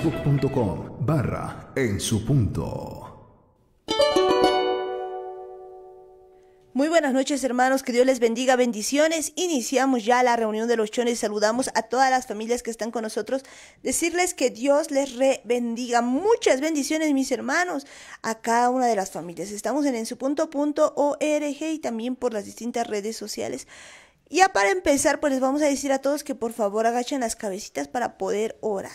facebook.com barra en su punto. Muy buenas noches hermanos, que Dios les bendiga, bendiciones. Iniciamos ya la reunión de los chones, saludamos a todas las familias que están con nosotros, decirles que Dios les re bendiga. Muchas bendiciones mis hermanos a cada una de las familias. Estamos en en su punto, y también por las distintas redes sociales. Ya para empezar, pues les vamos a decir a todos que por favor agachen las cabecitas para poder orar.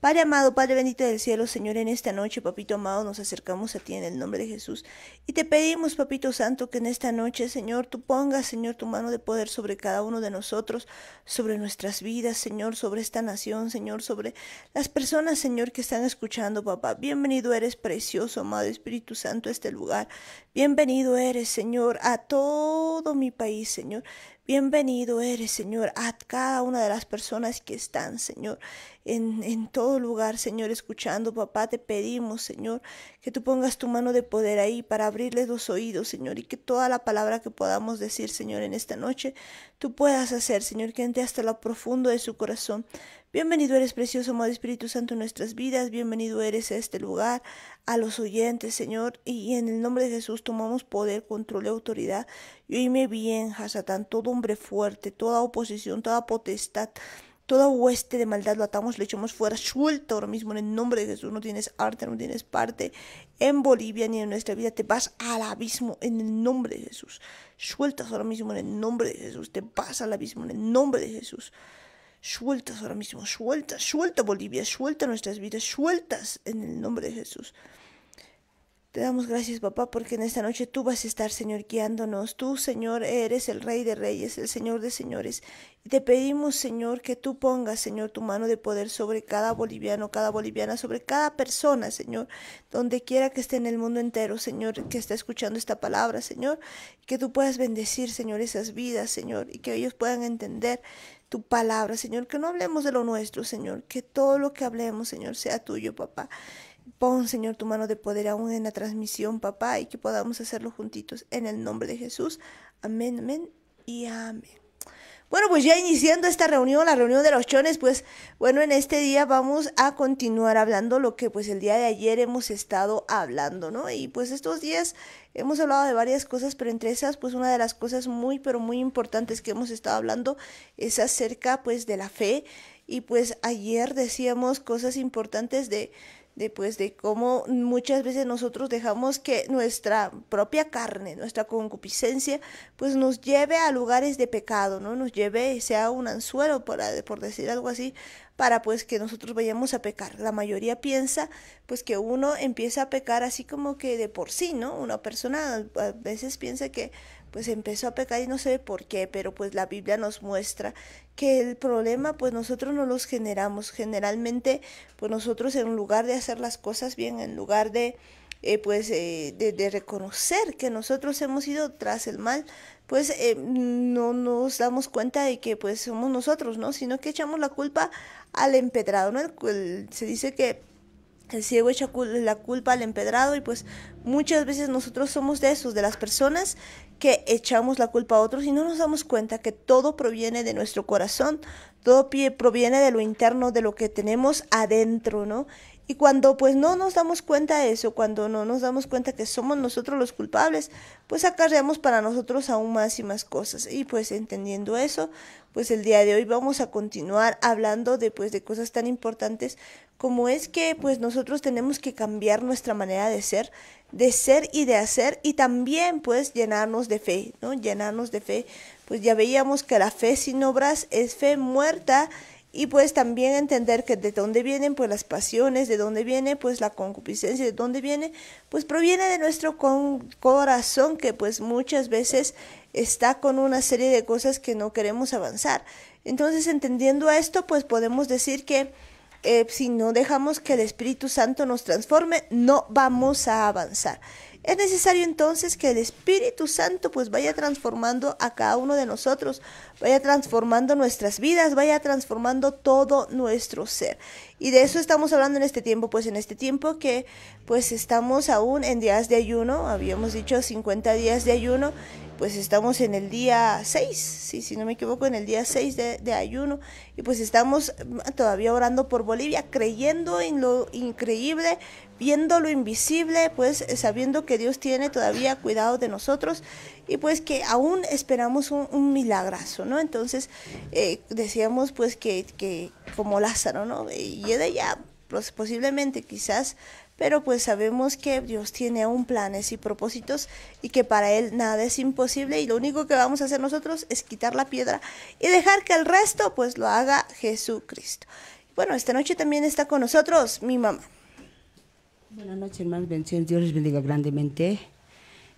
Padre amado, Padre bendito del cielo, Señor, en esta noche, papito amado, nos acercamos a ti en el nombre de Jesús. Y te pedimos, papito santo, que en esta noche, Señor, tú pongas, Señor, tu mano de poder sobre cada uno de nosotros, sobre nuestras vidas, Señor, sobre esta nación, Señor, sobre las personas, Señor, que están escuchando, papá. Bienvenido eres, precioso, amado Espíritu Santo, a este lugar. Bienvenido eres, Señor, a todo mi país, Señor. Bienvenido eres, Señor, a cada una de las personas que están, Señor, en, en, todo lugar, Señor, escuchando. Papá, te pedimos, Señor, que tú pongas tu mano de poder ahí para abrirles los oídos, Señor, y que toda la palabra que podamos decir, Señor, en esta noche, tú puedas hacer, Señor, que entre hasta lo profundo de su corazón. Bienvenido eres, precioso amado Espíritu Santo, en nuestras vidas. Bienvenido eres a este lugar, a los oyentes, Señor. Y en el nombre de Jesús tomamos poder, control y autoridad. Y oíme bien, Hasatán, todo hombre fuerte, toda oposición, toda potestad. Toda hueste de maldad lo atamos, le echamos fuera, suelta ahora mismo en el nombre de Jesús. No tienes arte, no tienes parte en Bolivia ni en nuestra vida. Te vas al abismo en el nombre de Jesús. Sueltas ahora mismo en el nombre de Jesús. Te vas al abismo en el nombre de Jesús sueltas ahora mismo, sueltas, suelta Bolivia, suelta nuestras vidas, sueltas en el nombre de Jesús. Te damos gracias, papá, porque en esta noche tú vas a estar, Señor, guiándonos. Tú, Señor, eres el Rey de Reyes, el Señor de Señores. Y te pedimos, Señor, que tú pongas, Señor, tu mano de poder sobre cada boliviano, cada boliviana, sobre cada persona, Señor, donde quiera que esté en el mundo entero, Señor, que está escuchando esta palabra, Señor, que tú puedas bendecir, Señor, esas vidas, Señor, y que ellos puedan entender, tu palabra, Señor, que no hablemos de lo nuestro, Señor, que todo lo que hablemos, Señor, sea tuyo, papá. Pon, Señor, tu mano de poder aún en la transmisión, papá, y que podamos hacerlo juntitos en el nombre de Jesús. Amén, amén y amén. Bueno, pues ya iniciando esta reunión, la reunión de los chones, pues bueno, en este día vamos a continuar hablando lo que pues el día de ayer hemos estado hablando, ¿no? Y pues estos días hemos hablado de varias cosas, pero entre esas pues una de las cosas muy, pero muy importantes que hemos estado hablando es acerca pues de la fe. Y pues ayer decíamos cosas importantes de de, pues, de cómo muchas veces nosotros dejamos que nuestra propia carne, nuestra concupiscencia, pues nos lleve a lugares de pecado, ¿no? Nos lleve, sea un anzuelo, por, decir algo así, para pues que nosotros vayamos a pecar. La mayoría piensa pues que uno empieza a pecar así como que de por sí, ¿no? Una persona a veces piensa que pues empezó a pecar y no sé por qué, pero pues la Biblia nos muestra que el problema pues nosotros no los generamos. Generalmente pues nosotros en lugar de hacer las cosas bien, en lugar de eh, pues eh, de, reconocer que nosotros hemos ido tras el mal, pues eh, no nos damos cuenta de que pues somos nosotros, ¿no? Sino que echamos la culpa al empedrado, ¿no? El, se dice que el ciego echa la culpa al empedrado y pues muchas veces nosotros somos de esos, de las personas que echamos la culpa a otros y no nos damos cuenta que todo proviene de nuestro corazón, todo proviene de lo interno, de lo que tenemos adentro, ¿no? Y cuando pues no nos damos cuenta de eso, cuando no nos damos cuenta que somos nosotros los culpables, pues acarreamos para nosotros aún más y más cosas. Y pues entendiendo eso, pues el día de hoy vamos a continuar hablando de pues de cosas tan importantes como es que pues nosotros tenemos que cambiar nuestra manera de ser, de ser y de hacer y también pues llenarnos de fe, ¿no? Llenarnos de fe. Pues ya veíamos que la fe sin obras es fe muerta y pues también entender que de dónde vienen pues las pasiones, de dónde viene pues la concupiscencia, de dónde viene pues proviene de nuestro corazón que pues muchas veces está con una serie de cosas que no queremos avanzar. Entonces entendiendo esto pues podemos decir que eh, si no dejamos que el Espíritu Santo nos transforme no vamos a avanzar. Es necesario entonces que el Espíritu Santo pues vaya transformando a cada uno de nosotros, vaya transformando nuestras vidas, vaya transformando todo nuestro ser. Y de eso estamos hablando en este tiempo, pues en este tiempo que pues estamos aún en días de ayuno, habíamos dicho 50 días de ayuno, pues estamos en el día 6, sí, si no me equivoco, en el día 6 de, ayuno, y pues estamos mm, todavía orando por Bolivia, creyendo en lo increíble, viendo lo invisible, pues eh, sabiendo que Dios tiene todavía cuidado de nosotros y pues que aún esperamos un, milagrazo, ¿no? Entonces eh, decíamos pues que, que, como Lázaro, ¿no? Y de ya, pues, posiblemente quizás, pero pues sabemos que Dios tiene aún planes y propósitos y que para Él nada es imposible y lo único que vamos a hacer nosotros es quitar la piedra y dejar que el resto pues lo haga Jesucristo. Bueno, esta noche también está con nosotros mi mamá. Buenas noches, hermanos. Bendiciones. Dios les bendiga grandemente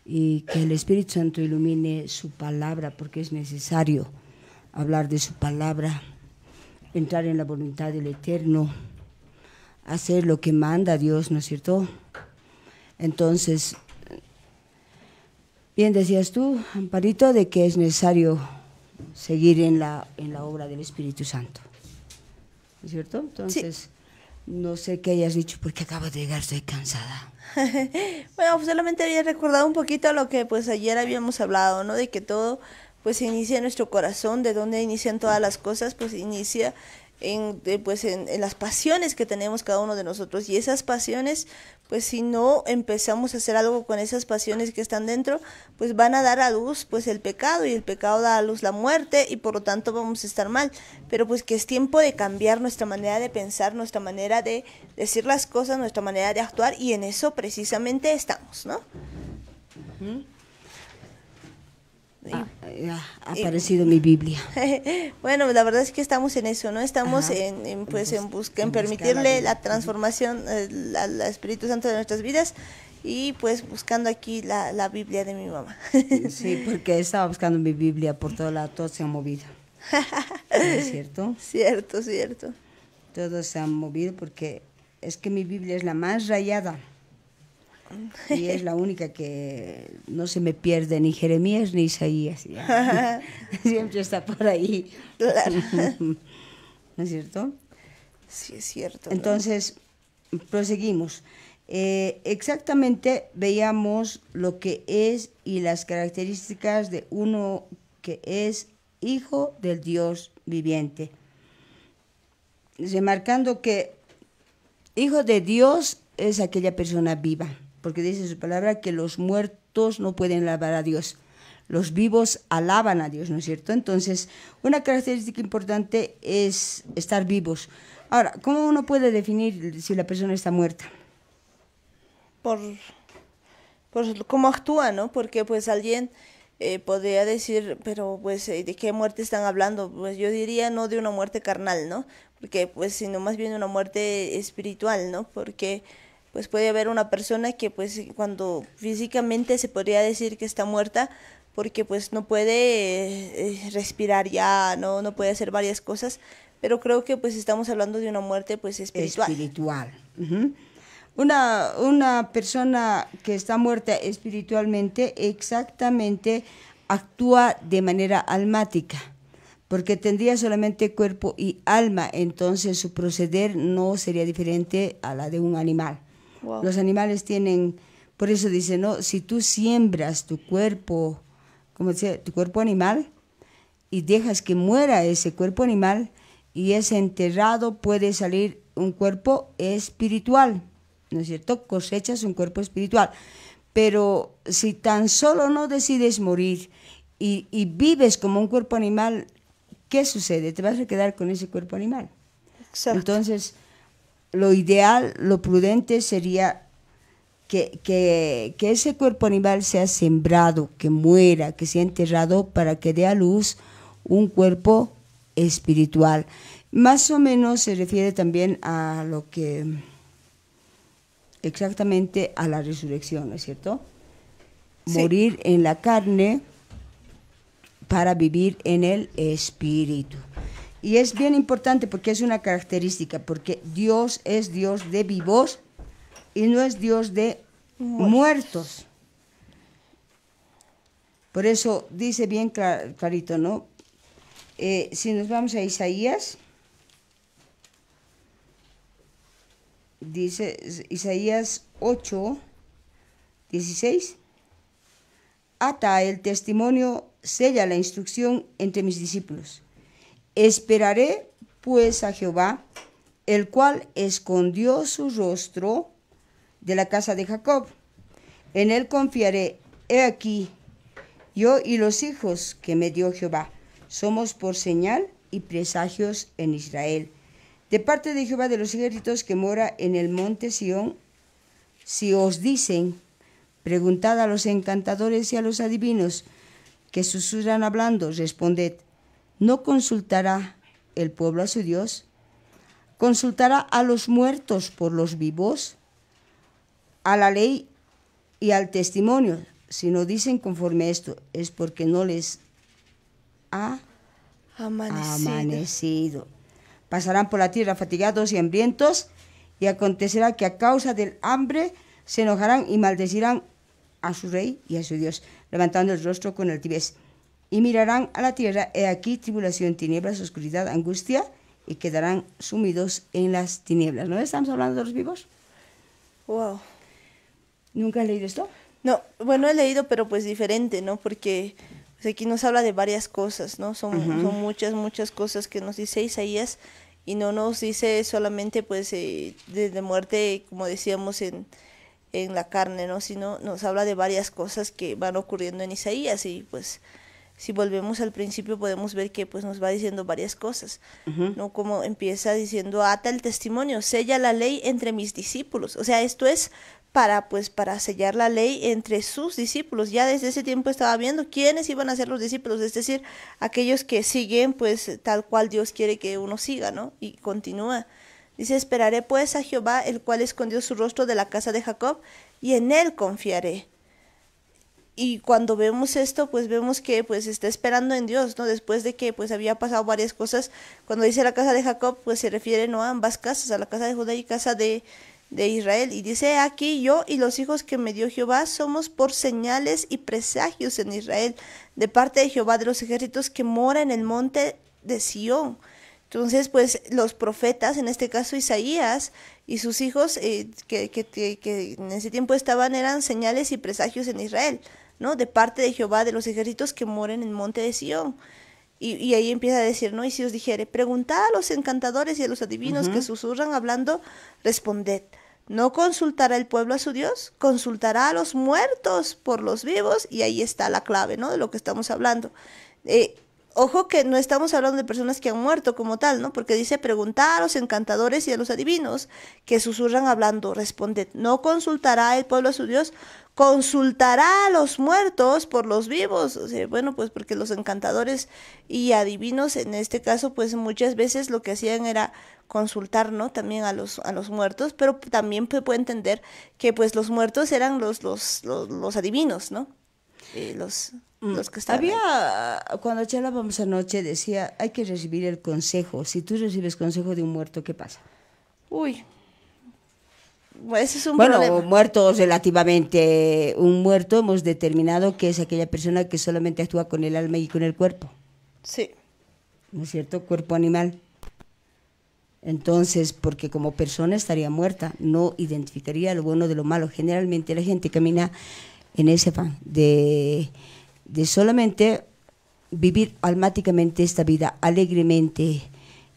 y que el Espíritu Santo ilumine su palabra, porque es necesario hablar de su palabra, entrar en la voluntad del Eterno, hacer lo que manda Dios, ¿no es cierto? Entonces, bien decías tú, Amparito, de que es necesario seguir en la, en la obra del Espíritu Santo, ¿no es cierto? Entonces. No sé qué hayas dicho porque acabo de llegar, estoy cansada. bueno, pues, solamente había recordado un poquito lo que pues ayer habíamos hablado, ¿no? De que todo pues inicia en nuestro corazón, de dónde inician todas las cosas, pues inicia en, eh, pues en, las pasiones que tenemos cada uno de nosotros y esas pasiones pues si no empezamos a hacer algo con esas pasiones que están dentro pues van a dar a luz pues el pecado y el pecado da a luz la muerte y por lo tanto vamos a estar mal pero pues que es tiempo de cambiar nuestra manera de pensar nuestra manera de decir las cosas nuestra manera de actuar y en eso precisamente estamos no Ah, ha eh, aparecido mi Biblia. bueno, la verdad es que estamos en eso, ¿no? Estamos en, pues en busca, permitirle la, transformación eh, al, Espíritu Santo de nuestras vidas y pues buscando aquí la, la Biblia de mi mamá. sí, porque estaba buscando mi Biblia por todo lado, todo se ha movido. ¿Es cierto? Cierto, cierto. Todo se ha movido porque es que mi Biblia es la más rayada. Y es la única que no se me pierde ni Jeremías ni Isaías. Siempre está por ahí. ¿No es cierto? Sí, es cierto. Entonces, proseguimos. Eh, exactamente veíamos lo que es y las características de uno que es hijo del Dios viviente. Remarcando que hijo de Dios es aquella persona viva porque dice su palabra que los muertos no pueden alabar a Dios. Los vivos alaban a Dios, ¿no es cierto? Entonces, una característica importante es estar vivos. Ahora, ¿cómo uno puede definir si la persona está muerta? Por, por cómo actúa, ¿no? Porque pues alguien eh, podría decir, pero pues, eh, ¿de qué muerte están hablando? Pues yo diría no de una muerte carnal, ¿no? Porque pues, sino más bien una muerte espiritual, ¿no? Porque pues puede haber una persona que pues cuando físicamente se podría decir que está muerta porque pues no puede eh, respirar ya, no no puede hacer varias cosas, pero creo que pues estamos hablando de una muerte pues espiritual. Espiritual. Una, una persona que está muerta espiritualmente exactamente actúa de manera almática porque tendría solamente cuerpo y alma, entonces su proceder no sería diferente a la de un animal. Los animales tienen, por eso dice, no, si tú siembras tu cuerpo, como decía, tu cuerpo animal, y dejas que muera ese cuerpo animal y es enterrado, puede salir un cuerpo espiritual, ¿no es cierto? Cosechas un cuerpo espiritual. Pero si tan solo no decides morir y, vives como un cuerpo animal, ¿qué sucede? Te vas a quedar con ese cuerpo animal. Entonces, lo ideal, lo prudente sería que, ese cuerpo animal sea sembrado, que muera, que sea enterrado para que dé a luz un cuerpo espiritual. Más o menos se refiere también a lo que exactamente a la resurrección, ¿no es cierto? Morir en la carne para vivir en el espíritu. Y es bien importante porque es una característica, porque Dios es Dios de vivos y no es Dios de muertos. Por eso dice bien clarito, ¿no? Eh, si nos vamos a Isaías, dice Isaías 8, 16, ata el testimonio, sella la instrucción entre mis discípulos Esperaré pues a Jehová, el cual escondió su rostro de la casa de Jacob. En él confiaré. He aquí, yo y los hijos que me dio Jehová, somos por señal y presagios en Israel. De parte de Jehová de los ejércitos que mora en el monte Sión, si os dicen, preguntad a los encantadores y a los adivinos que susurran hablando, responded, ¿No consultará el pueblo a su Dios? ¿Consultará a los muertos por los vivos? A la ley y al testimonio. Si no dicen conforme a esto, es porque no les ha amanecido. Pasarán por la tierra fatigados y hambrientos, y acontecerá que a causa del hambre se enojarán y maldecirán a su rey y a su Dios, levantando el rostro con el altivez y mirarán a la tierra, he aquí tribulación, tinieblas, oscuridad, angustia, y quedarán sumidos en las tinieblas. ¿No estamos hablando de los vivos? Wow. ¿Nunca he leído esto? No, bueno, he leído, pero pues diferente, ¿no? Porque pues, aquí nos habla de varias cosas, ¿no? Son, son, muchas, muchas cosas que nos dice Isaías y no nos dice solamente pues desde eh, muerte, como decíamos en, en la carne, ¿no? Sino nos habla de varias cosas que van ocurriendo en Isaías y pues si volvemos al principio podemos ver que pues nos va diciendo varias cosas, ¿no? Como empieza diciendo, ata el testimonio, sella la ley entre mis discípulos. O sea, esto es para pues para sellar la ley entre sus discípulos. Ya desde ese tiempo estaba viendo quiénes iban a ser los discípulos, es decir, aquellos que siguen pues tal cual Dios quiere que uno siga, ¿no? Y continúa. Dice, esperaré pues a Jehová, el cual escondió su rostro de la casa de Jacob, y en él confiaré y cuando vemos esto, pues vemos que pues está esperando en Dios, ¿no? Después de que pues había pasado varias cosas, cuando dice la casa de Jacob, pues se refiere ¿no? a ambas casas, a la casa de Judá y casa de, Israel. Y dice, aquí yo y los hijos que me dio Jehová somos por señales y presagios en Israel, de parte de Jehová de los ejércitos que mora en el monte de Sión. Entonces, pues los profetas, en este caso Isaías y sus hijos, eh, que, que, que en ese tiempo estaban, eran señales y presagios en Israel. De parte de Jehová de los ejércitos que mueren en el monte de Sión. Y, ahí empieza a decir, ¿no? Y si os dijere, preguntad a los encantadores y a los adivinos que susurran hablando, responded. ¿No consultará el pueblo a su Dios? Consultará a los muertos por los vivos y ahí está la clave, ¿no? De lo que estamos hablando. Eh, ojo que no estamos hablando de personas que han muerto como tal, ¿no? Porque dice, preguntad a los encantadores y a los adivinos que susurran hablando, responded. ¿No consultará el pueblo a su Dios? consultará a los muertos por los vivos. O sea, bueno, pues porque los encantadores y adivinos, en este caso, pues muchas veces lo que hacían era consultar, ¿no? También a los, a los muertos, pero también puede entender que pues los muertos eran los, los, los, adivinos, ¿no? Eh, los, mm, los que estaban. Había, cuando charlábamos anoche, decía, hay que recibir el consejo. Si tú recibes consejo de un muerto, ¿qué pasa? Uy, pues, bueno, muertos relativamente. Un muerto hemos determinado que es aquella persona que solamente actúa con el alma y con el cuerpo. Sí. ¿No es cierto? Cuerpo animal. Entonces, porque como persona estaría muerta, no identificaría lo bueno de lo malo. Generalmente la gente camina en ese afán de, de solamente vivir almáticamente esta vida, alegremente,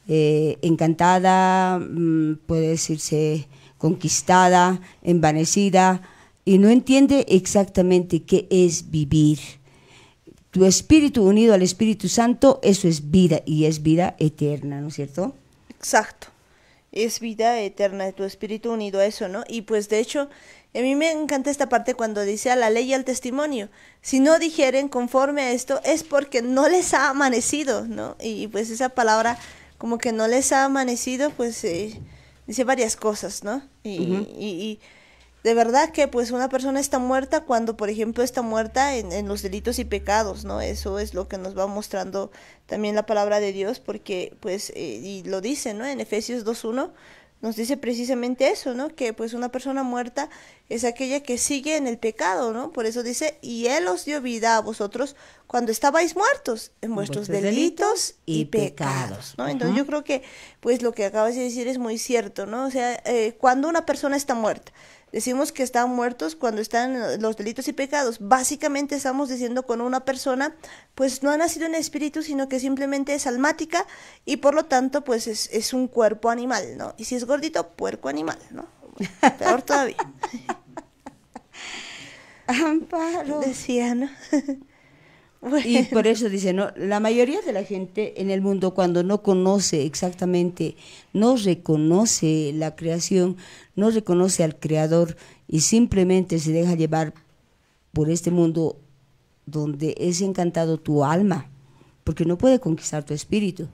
eh, encantada, mm, puede decirse conquistada, envanecida, y no entiende exactamente qué es vivir. Tu espíritu unido al Espíritu Santo, eso es vida y es vida eterna, ¿no es cierto? Exacto. Es vida eterna, tu espíritu unido a eso, ¿no? Y pues de hecho, a mí me encanta esta parte cuando dice a la ley y al testimonio. Si no dijeren conforme a esto, es porque no les ha amanecido, ¿no? Y pues esa palabra, como que no les ha amanecido, pues... Eh, dice varias cosas, ¿no? Y, y, de verdad que pues una persona está muerta cuando, por ejemplo, está muerta en, los delitos y pecados, ¿no? Eso es lo que nos va mostrando también la palabra de Dios, porque pues, eh, y lo dice, ¿no? En Efesios 2.1 nos dice precisamente eso, ¿no? Que pues una persona muerta es aquella que sigue en el pecado, ¿no? Por eso dice, y Él os dio vida a vosotros cuando estabais muertos en vuestros, delitos, y pecados, ¿no? Entonces yo creo que pues lo que acabas de decir es muy cierto, ¿no? O sea, eh, cuando una persona está muerta, Decimos que están muertos cuando están eh, los delitos y pecados. Básicamente estamos diciendo con una persona, pues no ha nacido en espíritu, sino que simplemente es almática y por lo tanto, pues es, un cuerpo animal, ¿no? Y si es gordito, puerco animal, ¿no? Peor todavía. Amparo. decían, ¿no? Y por eso dice, no, la mayoría de la gente en el mundo cuando no conoce exactamente, no reconoce la creación, no reconoce al creador y simplemente se deja llevar por este mundo donde es encantado tu alma, porque no puede conquistar tu espíritu.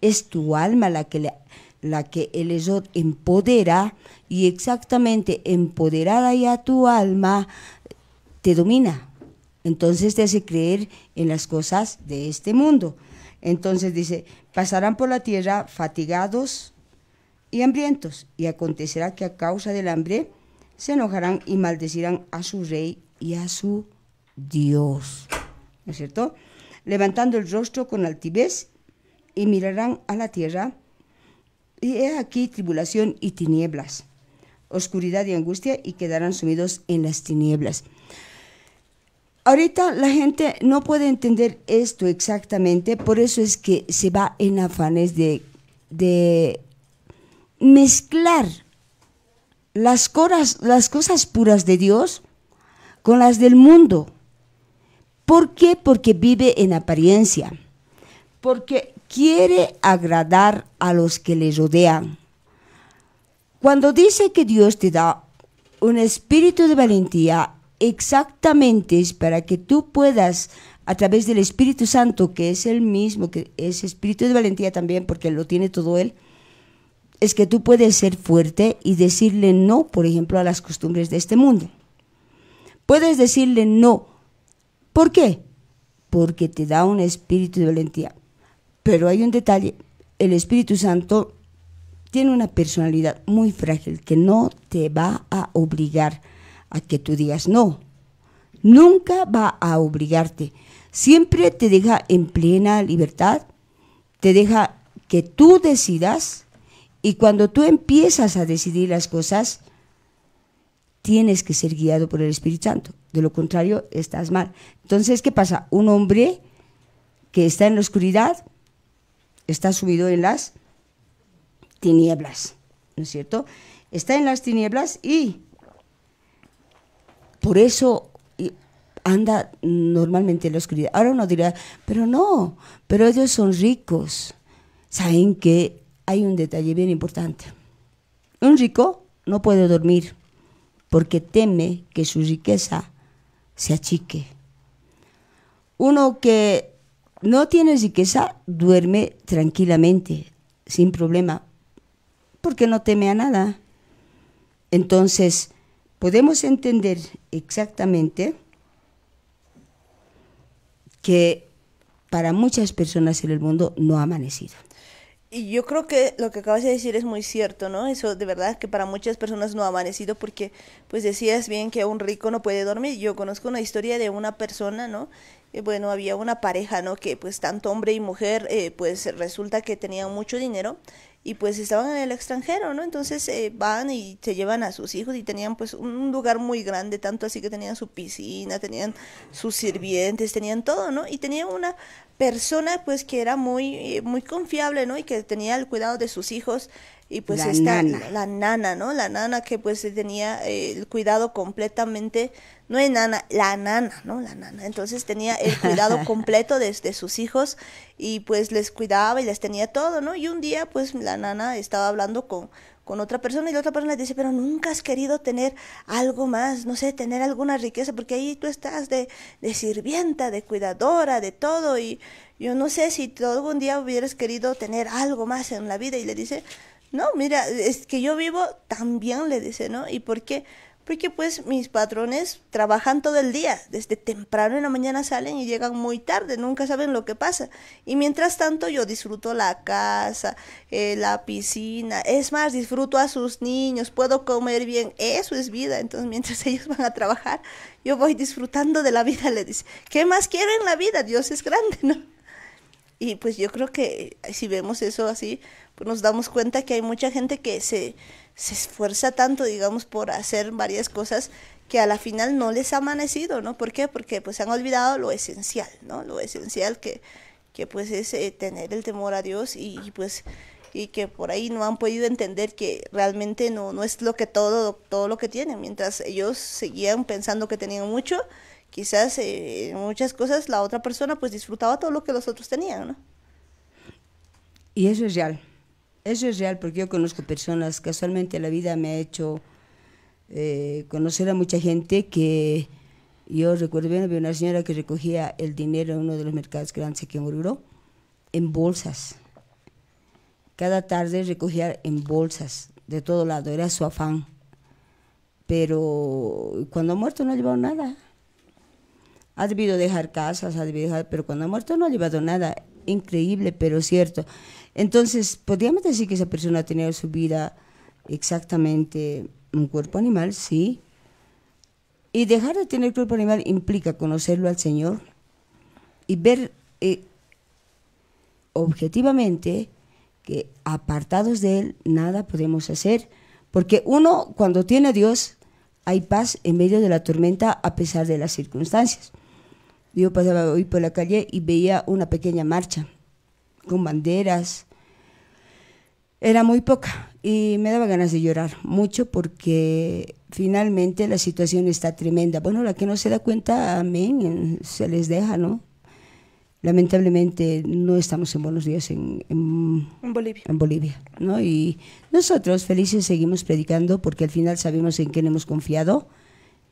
Es tu alma la que, la que el esot empodera y exactamente empoderada ya tu alma te domina entonces te hace creer en las cosas de este mundo. Entonces dice, pasarán por la tierra fatigados y hambrientos, y acontecerá que a causa del hambre se enojarán y maldecirán a su rey y a su Dios. ¿No es cierto? Levantando el rostro con altivez y mirarán a la tierra, y he aquí tribulación y tinieblas, oscuridad y angustia, y quedarán sumidos en las tinieblas. Ahorita la gente no puede entender esto exactamente, por eso es que se va en afanes de, de mezclar las las cosas puras de Dios con las del mundo. ¿Por qué? Porque vive en apariencia, porque quiere agradar a los que le rodean. Cuando dice que Dios te da un espíritu de valentía exactamente es para que tú puedas a través del Espíritu Santo, que es el mismo, que es espíritu de valentía también, porque lo tiene todo él, es que tú puedes ser fuerte y decirle no, por ejemplo, a las costumbres de este mundo. Puedes decirle no. ¿Por qué? Porque te da un espíritu de valentía. Pero hay un detalle, el Espíritu Santo tiene una personalidad muy frágil que no te va a obligar a que tú digas no. Nunca va a obligarte. Siempre te deja en plena libertad, te deja que tú decidas y cuando tú empiezas a decidir las cosas, tienes que ser guiado por el Espíritu Santo. De lo contrario, estás mal. Entonces, ¿qué pasa? Un hombre que está en la oscuridad está subido en las tinieblas, ¿no es cierto? Está en las tinieblas y por eso anda normalmente en la oscuridad. Ahora uno dirá, pero no, pero ellos son ricos. Saben que hay un detalle bien importante. Un rico no puede dormir porque teme que su riqueza se achique. Uno que no tiene riqueza duerme tranquilamente, sin problema, porque no teme a nada. Entonces, podemos entender exactamente que para muchas personas en el mundo no ha amanecido. Y yo creo que lo que acabas de decir es muy cierto, ¿no? Eso de verdad que para muchas personas no ha amanecido porque, pues decías bien que un rico no puede dormir. Yo conozco una historia de una persona, ¿no? Eh, bueno, había una pareja, ¿no? Que pues tanto hombre y mujer, eh, pues resulta que tenían mucho dinero y pues estaban en el extranjero, ¿no? Entonces eh, van y se llevan a sus hijos y tenían pues un lugar muy grande, tanto así que tenían su piscina, tenían sus sirvientes, tenían todo, ¿no? Y tenían una persona pues que era muy, muy confiable, ¿no? Y que tenía el cuidado de sus hijos y pues está la nana, ¿no? La nana que pues tenía eh, el cuidado completamente, no es nana, la nana, ¿no? La nana. Entonces tenía el cuidado completo de, sus hijos y pues les cuidaba y les tenía todo, ¿no? Y un día pues la nana estaba hablando con con otra persona y la otra persona le dice, pero nunca has querido tener algo más, no sé, tener alguna riqueza, porque ahí tú estás de, de sirvienta, de cuidadora, de todo, y yo no sé si tú algún día hubieras querido tener algo más en la vida, y le dice, no, mira, es que yo vivo también, le dice, ¿no? ¿Y por qué? Porque pues mis patrones trabajan todo el día, desde temprano en la mañana salen y llegan muy tarde, nunca saben lo que pasa. Y mientras tanto yo disfruto la casa, eh, la piscina, es más, disfruto a sus niños, puedo comer bien, eso es vida. Entonces mientras ellos van a trabajar, yo voy disfrutando de la vida, le dice, ¿qué más quiero en la vida? Dios es grande, ¿no? Y pues yo creo que si vemos eso así, nos damos cuenta que hay mucha gente que se, se esfuerza tanto, digamos, por hacer varias cosas que a la final no les ha amanecido, ¿no? ¿Por qué? Porque pues han olvidado lo esencial, ¿no? Lo esencial que, que pues es eh, tener el temor a Dios y, pues y que por ahí no han podido entender que realmente no, no es lo que todo, todo lo que tienen. Mientras ellos seguían pensando que tenían mucho, quizás eh, muchas cosas la otra persona pues disfrutaba todo lo que los otros tenían, ¿no? Y eso es real. Eso es real porque yo conozco personas, casualmente la vida me ha hecho eh, conocer a mucha gente que yo recuerdo bien, había una señora que recogía el dinero en uno de los mercados grandes que en Oruro, en bolsas. Cada tarde recogía en bolsas, de todo lado, era su afán. Pero cuando ha muerto no ha llevado nada. Ha debido dejar casas, ha debido dejar, pero cuando ha muerto no ha llevado nada. Increíble, pero cierto. Entonces, podríamos decir que esa persona ha tenido su vida exactamente un cuerpo animal, sí. Y dejar de tener cuerpo animal implica conocerlo al Señor y ver eh, objetivamente que apartados de Él nada podemos hacer. Porque uno, cuando tiene a Dios, hay paz en medio de la tormenta a pesar de las circunstancias. Yo pasaba hoy por la calle y veía una pequeña marcha con banderas. Era muy poca y me daba ganas de llorar mucho porque finalmente la situación está tremenda. Bueno, la que no se da cuenta, amén, se les deja, ¿no? Lamentablemente no estamos en buenos días en, Bolivia. En Bolivia ¿no? Y nosotros felices seguimos predicando porque al final sabemos en quién hemos confiado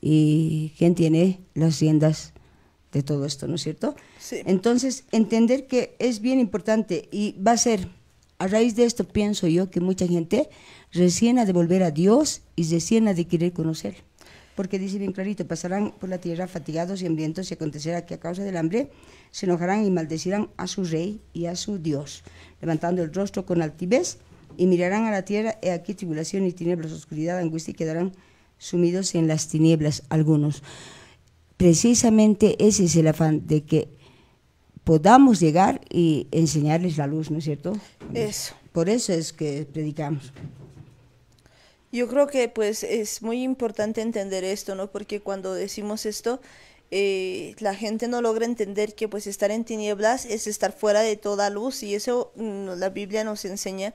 y quién tiene las riendas de todo esto, ¿no es cierto? Entonces, entender que es bien importante y va a ser, a raíz de esto pienso yo que mucha gente recién ha de volver a Dios y recién ha de querer conocer. Porque dice bien clarito, pasarán por la tierra fatigados y hambrientos y acontecerá que a causa del hambre se enojarán y maldecirán a su rey y a su Dios, levantando el rostro con altivez y mirarán a la tierra, he aquí tribulación y tinieblas, oscuridad, angustia y quedarán sumidos en las tinieblas algunos precisamente ese es el afán de que podamos llegar y enseñarles la luz, ¿no es cierto? Eso. Por eso es que predicamos. Yo creo que pues es muy importante entender esto, ¿no? Porque cuando decimos esto, eh, la gente no logra entender que pues estar en tinieblas es estar fuera de toda luz y eso mm, la Biblia nos enseña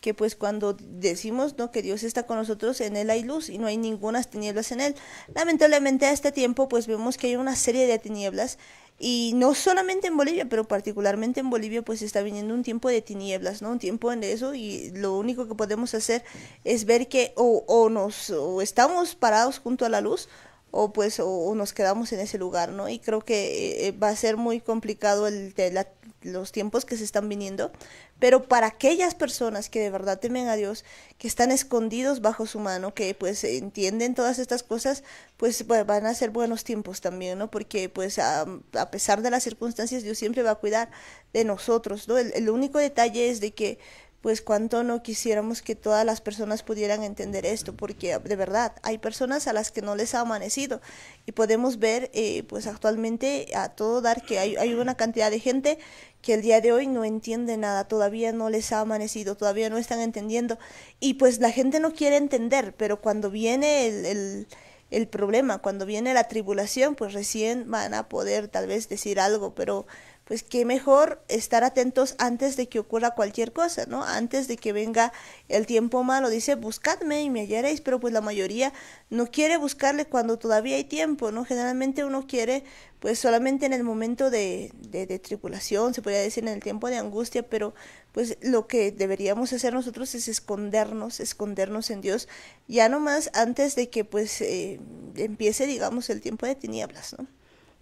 que pues cuando decimos no que Dios está con nosotros en él hay luz y no hay ninguna tinieblas en él. Lamentablemente a este tiempo pues vemos que hay una serie de tinieblas y no solamente en Bolivia, pero particularmente en Bolivia pues está viniendo un tiempo de tinieblas, ¿no? Un tiempo en eso y lo único que podemos hacer es ver que o, o nos estamos parados junto a la luz o pues o, nos quedamos en ese lugar, ¿no? Y creo que eh, eh, va a ser muy complicado el, la los tiempos que se están viniendo, pero para aquellas personas que de verdad temen a Dios, que están escondidos bajo su mano, que pues entienden todas estas cosas, pues van a ser buenos tiempos también, ¿no? Porque pues a, pesar de las circunstancias, Dios siempre va a cuidar de nosotros, ¿no? el, único detalle es de que pues cuánto no quisiéramos que todas las personas pudieran entender esto, porque de verdad hay personas a las que no les ha amanecido y podemos ver eh, pues actualmente a todo dar que hay, hay, una cantidad de gente que el día de hoy no entiende nada, todavía no les ha amanecido, todavía no están entendiendo. Y pues la gente no quiere entender, pero cuando viene el, el, problema, cuando viene la tribulación, pues recién van a poder tal vez decir algo, pero pues qué mejor estar atentos antes de que ocurra cualquier cosa, ¿no? Antes de que venga el tiempo malo. Dice, buscadme y me hallaréis, pero pues la mayoría no quiere buscarle cuando todavía hay tiempo, ¿no? Generalmente uno quiere pues solamente en el momento de, de, tripulación, se podría decir en el tiempo de angustia, pero pues lo que deberíamos hacer nosotros es escondernos, escondernos en Dios, ya más antes de que pues eh, empiece, digamos, el tiempo de tinieblas, ¿no?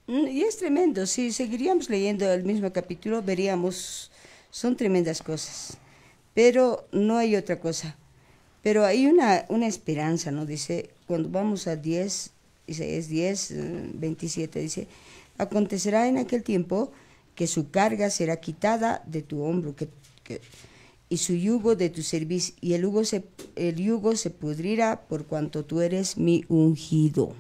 Mm, y es tremendo, si seguiríamos leyendo el mismo capítulo, veríamos, son tremendas cosas, pero no hay otra cosa. Pero hay una, esperanza, ¿no? Dice, cuando vamos a 10, es 10, 27, mm, dice, acontecerá en aquel tiempo que su carga será quitada de tu hombro y su yugo de tu servicio, y el yugo, se, el yugo se pudrirá por cuanto tú eres mi ungido.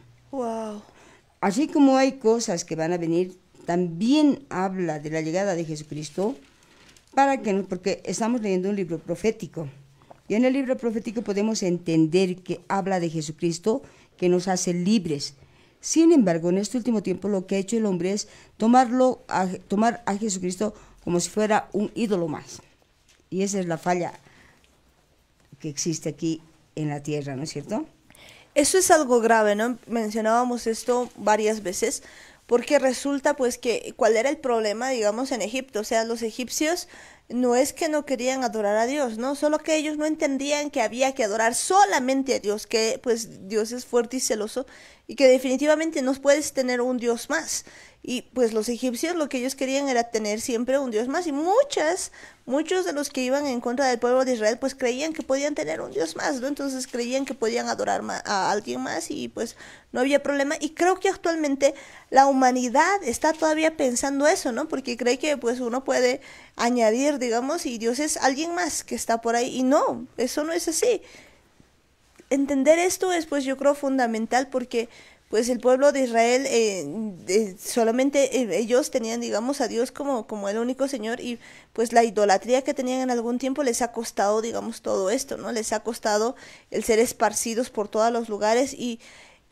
Así como hay cosas que van a venir, también habla de la llegada de Jesucristo, para que, porque estamos leyendo un libro profético. Y en el libro profético podemos entender que habla de Jesucristo, que nos hace libres. Sin embargo, en este último tiempo lo que ha hecho el hombre es tomarlo a, tomar a Jesucristo como si fuera un ídolo más. Y esa es la falla que existe aquí en la tierra, ¿no es cierto? Eso es algo grave, ¿no? Mencionábamos esto varias veces, porque resulta pues que cuál era el problema, digamos, en Egipto. O sea, los egipcios no es que no querían adorar a Dios, ¿no? Solo que ellos no entendían que había que adorar solamente a Dios, que pues Dios es fuerte y celoso y que definitivamente no puedes tener un dios más. Y pues los egipcios lo que ellos querían era tener siempre un dios más y muchas, muchos de los que iban en contra del pueblo de Israel pues creían que podían tener un dios más, ¿no? Entonces creían que podían adorar a alguien más y pues no había problema. Y creo que actualmente la humanidad está todavía pensando eso, ¿no? Porque cree que pues uno puede añadir, digamos, y Dios es alguien más que está por ahí. Y no, eso no es así entender esto es pues yo creo fundamental porque pues el pueblo de Israel eh, solamente eh, ellos tenían digamos a Dios como como el único señor y pues la idolatría que tenían en algún tiempo les ha costado digamos todo esto no les ha costado el ser esparcidos por todos los lugares y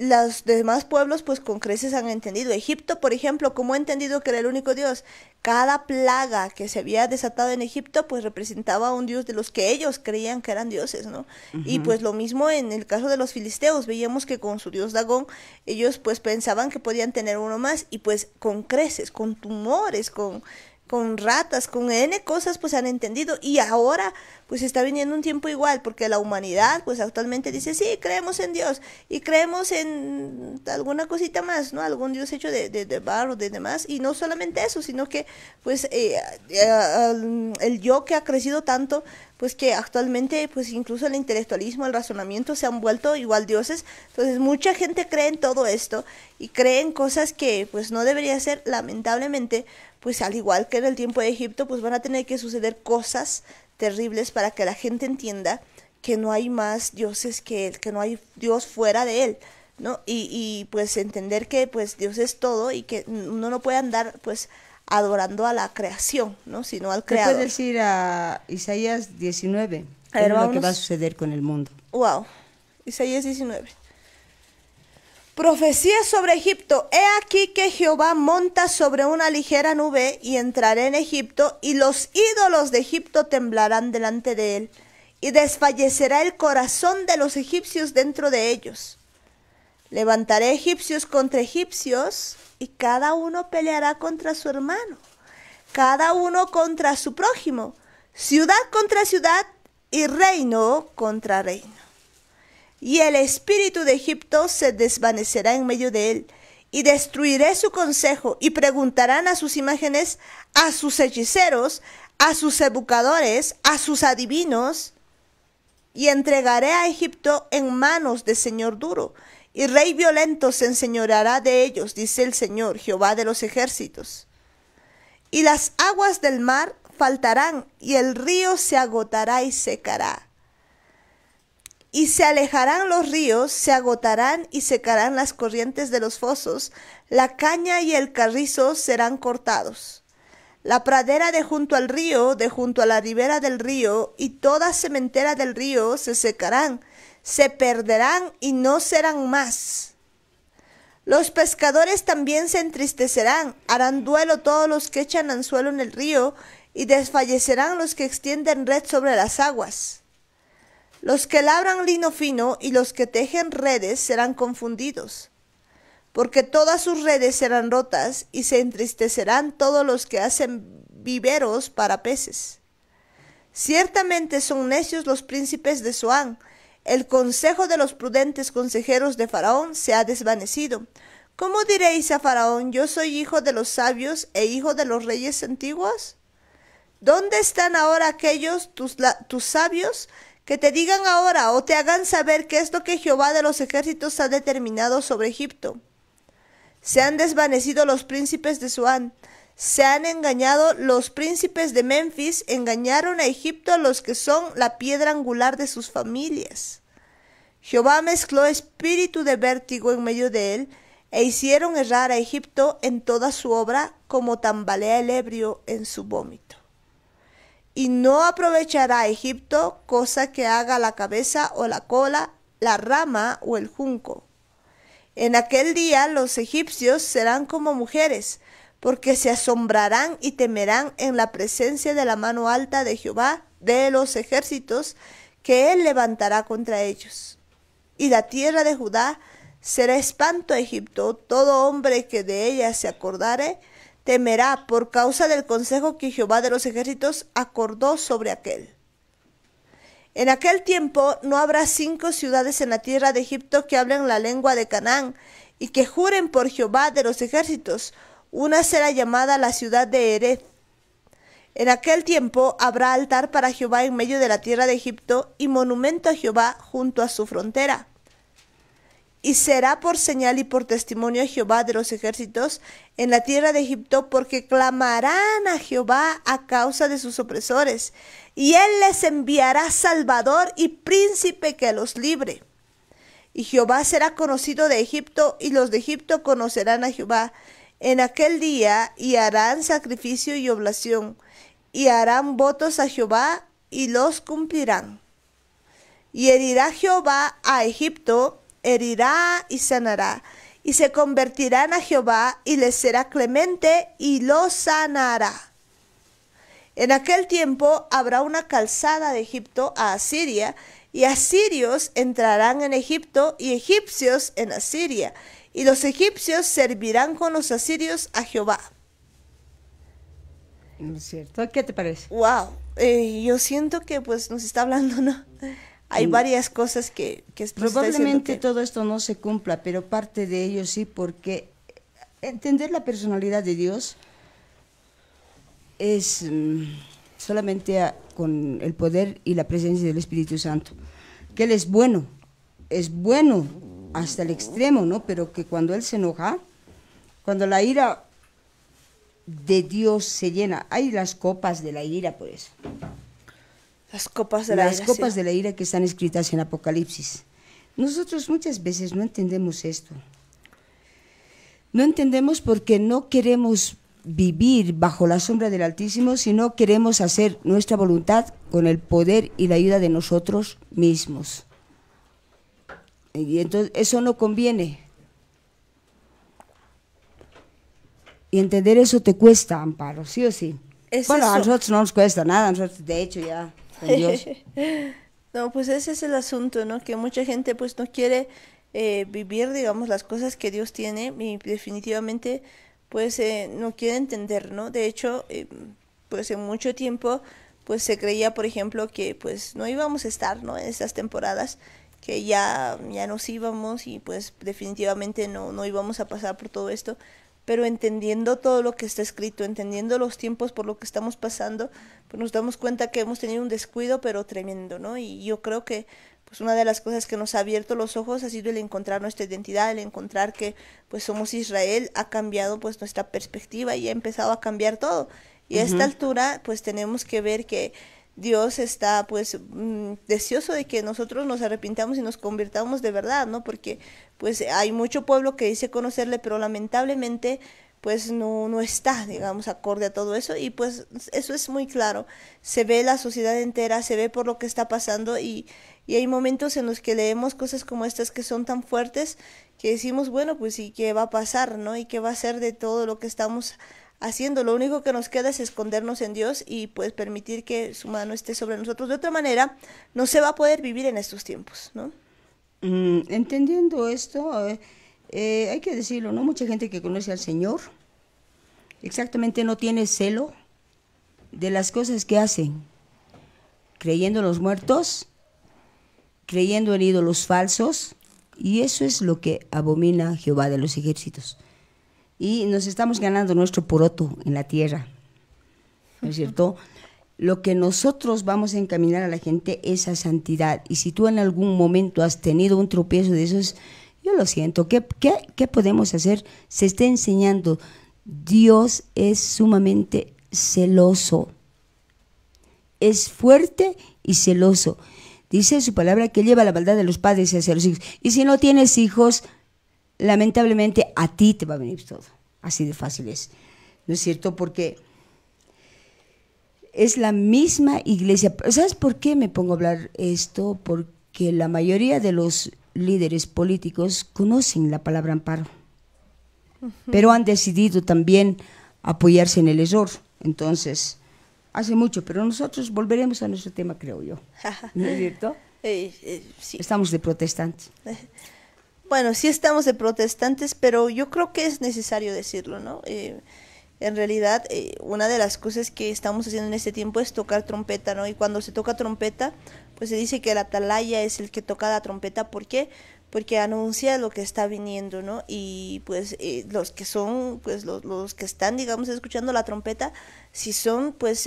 los demás pueblos pues con creces han entendido. Egipto, por ejemplo, como ha entendido que era el único Dios, cada plaga que se había desatado en Egipto pues representaba a un Dios de los que ellos creían que eran dioses, ¿no? Y pues lo mismo en el caso de los filisteos, veíamos que con su dios Dagón ellos pues pensaban que podían tener uno más y pues con creces, con tumores, con con ratas, con N cosas, pues han entendido. Y ahora, pues está viniendo un tiempo igual, porque la humanidad, pues actualmente dice, sí, creemos en Dios y creemos en alguna cosita más, ¿no? Algún Dios hecho de, de, de barro, de demás. Y no solamente eso, sino que, pues, eh, eh, el yo que ha crecido tanto, pues que actualmente, pues incluso el intelectualismo, el razonamiento se han vuelto igual dioses. Entonces, mucha gente cree en todo esto y cree en cosas que, pues, no debería ser, lamentablemente, pues al igual que en el tiempo de Egipto, pues van a tener que suceder cosas terribles para que la gente entienda que no hay más dioses que él, que no hay Dios fuera de él, ¿no? Y, pues entender que pues Dios es todo y que uno no puede andar pues adorando a la creación, ¿no? Sino al creador. puedes decir a Isaías 19? es lo que va a suceder con el mundo. Wow. Isaías 19. Profecía sobre Egipto. He aquí que Jehová monta sobre una ligera nube y entrará en Egipto, y los ídolos de Egipto temblarán delante de él, y desfallecerá el corazón de los egipcios dentro de ellos. Levantaré egipcios contra egipcios, y cada uno peleará contra su hermano, cada uno contra su prójimo, ciudad contra ciudad y reino contra reino y el espíritu de Egipto se desvanecerá en medio de él, y destruiré su consejo, y preguntarán a sus imágenes, a sus hechiceros, a sus educadores, a sus adivinos, y entregaré a Egipto en manos de señor duro, y rey violento se enseñoreará de ellos, dice el Señor Jehová de los ejércitos. Y las aguas del mar faltarán, y el río se agotará y secará y se alejarán los ríos, se agotarán y secarán las corrientes de los fosos, la caña y el carrizo serán cortados. La pradera de junto al río, de junto a la ribera del río, y toda cementera del río se secarán, se perderán y no serán más. Los pescadores también se entristecerán, harán duelo todos los que echan anzuelo en el río, y desfallecerán los que extienden red sobre las aguas. Los que labran lino fino y los que tejen redes serán confundidos, porque todas sus redes serán rotas y se entristecerán todos los que hacen viveros para peces. Ciertamente son necios los príncipes de Zoán, el consejo de los prudentes consejeros de Faraón se ha desvanecido. ¿Cómo diréis a Faraón, yo soy hijo de los sabios e hijo de los reyes antiguos? ¿Dónde están ahora aquellos tus sabios que te digan ahora o te hagan saber qué es lo que Jehová de los ejércitos ha determinado sobre Egipto. Se han desvanecido los príncipes de Suán, se han engañado los príncipes de Memphis, engañaron a Egipto a los que son la piedra angular de sus familias. Jehová mezcló espíritu de vértigo en medio de él, e hicieron errar a Egipto en toda su obra, como tambalea el ebrio en su vómito y no aprovechará Egipto cosa que haga la cabeza o la cola, la rama o el junco. En aquel día los egipcios serán como mujeres, porque se asombrarán y temerán en la presencia de la mano alta de Jehová, de los ejércitos, que él levantará contra ellos. Y la tierra de Judá será espanto a Egipto, todo hombre que de ella se acordare, temerá por causa del consejo que Jehová de los ejércitos acordó sobre aquel. En aquel tiempo no habrá cinco ciudades en la tierra de Egipto que hablen la lengua de Canaán y que juren por Jehová de los ejércitos. Una será llamada la ciudad de Hered. En aquel tiempo habrá altar para Jehová en medio de la tierra de Egipto y monumento a Jehová junto a su frontera. Y será por señal y por testimonio a Jehová de los ejércitos en la tierra de Egipto, porque clamarán a Jehová a causa de sus opresores, y él les enviará Salvador y príncipe que los libre. Y Jehová será conocido de Egipto, y los de Egipto conocerán a Jehová en aquel día, y harán sacrificio y oblación, y harán votos a Jehová, y los cumplirán. Y herirá Jehová a Egipto herirá y sanará, y se convertirán a Jehová, y les será clemente, y lo sanará. En aquel tiempo habrá una calzada de Egipto a Asiria, y asirios entrarán en Egipto, y egipcios en Asiria, y los egipcios servirán con los asirios a Jehová. cierto? ¿Qué te parece? Wow, eh, yo siento que pues nos está hablando, ¿no? Hay varias cosas que, probablemente todo esto no se cumpla, pero parte de ello sí, porque entender la personalidad de Dios es mm, solamente con el poder y la presencia del Espíritu Santo, que él es bueno, es bueno hasta el extremo, ¿no? Pero que cuando él se enoja, cuando la ira de Dios se llena, hay las copas de la ira por eso. Las copas de la Las ira. copas de la ira que están escritas en Apocalipsis. Nosotros muchas veces no entendemos esto. No entendemos porque no queremos vivir bajo la sombra del Altísimo, sino queremos hacer nuestra voluntad con el poder y la ayuda de nosotros mismos. Y entonces eso no conviene. Y entender eso te cuesta, Amparo, sí o sí. bueno, a nosotros no nos cuesta nada, nosotros de hecho ya no, pues ese es el asunto, ¿no? Que mucha gente pues no quiere eh, vivir, digamos, las cosas que Dios tiene y definitivamente pues eh, no quiere entender, ¿no? De hecho, eh, pues en mucho tiempo pues se creía, por ejemplo, que pues no íbamos a estar, ¿no? En estas temporadas que ya, ya nos íbamos y pues definitivamente no, no íbamos a pasar por todo esto pero entendiendo todo lo que está escrito, entendiendo los tiempos por lo que estamos pasando, pues nos damos cuenta que hemos tenido un descuido, pero tremendo, ¿no? Y yo creo que pues una de las cosas que nos ha abierto los ojos ha sido el encontrar nuestra identidad, el encontrar que pues somos Israel, ha cambiado pues nuestra perspectiva y ha empezado a cambiar todo. Y a esta altura pues tenemos que ver que Dios está pues mm, deseoso de que nosotros nos arrepintamos y nos convirtamos de verdad, ¿no? Porque pues hay mucho pueblo que dice conocerle, pero lamentablemente pues no, no está, digamos, acorde a todo eso y pues eso es muy claro. Se ve la sociedad entera, se ve por lo que está pasando y, y hay momentos en los que leemos cosas como estas que son tan fuertes que decimos, bueno, pues y qué va a pasar, ¿no? Y qué va a ser de todo lo que estamos haciendo. Lo único que nos queda es escondernos en Dios y pues permitir que su mano esté sobre nosotros. De otra manera, no se va a poder vivir en estos tiempos, ¿no? Mm, entendiendo esto, eh, eh, hay que decirlo, ¿no? Mucha gente que conoce al Señor exactamente no tiene celo de las cosas que hacen, creyendo en los muertos, creyendo en ídolos falsos, y eso es lo que abomina Jehová de los ejércitos y nos estamos ganando nuestro poroto en la tierra, ¿no es cierto? Lo que nosotros vamos a encaminar a la gente es a santidad. Y si tú en algún momento has tenido un tropiezo de esos, yo lo siento, ¿qué, qué, qué podemos hacer? Se está enseñando, Dios es sumamente celoso, es fuerte y celoso. Dice su palabra que lleva la maldad de los padres hacia los hijos. Y si no tienes hijos, lamentablemente a ti te va a venir todo. Así de fácil es. ¿No es cierto? Porque es la misma iglesia. ¿Sabes por qué me pongo a hablar esto? Porque la mayoría de los líderes políticos conocen la palabra amparo, pero han decidido también apoyarse en el error. Entonces, hace mucho, pero nosotros volveremos a nuestro tema, creo yo. ¿No es cierto? Eh, eh, Estamos de protestantes. bueno, sí estamos de protestantes, pero yo creo que es necesario decirlo, ¿no? Eh, en realidad, eh, una de las cosas que estamos haciendo en este tiempo es tocar trompeta, ¿no? Y cuando se toca trompeta, pues se dice que el atalaya es el que toca la trompeta, ¿por qué? Porque anuncia lo que está viniendo, ¿no? Y pues eh, los que son, pues los, los, que están, digamos, escuchando la trompeta, si son, pues,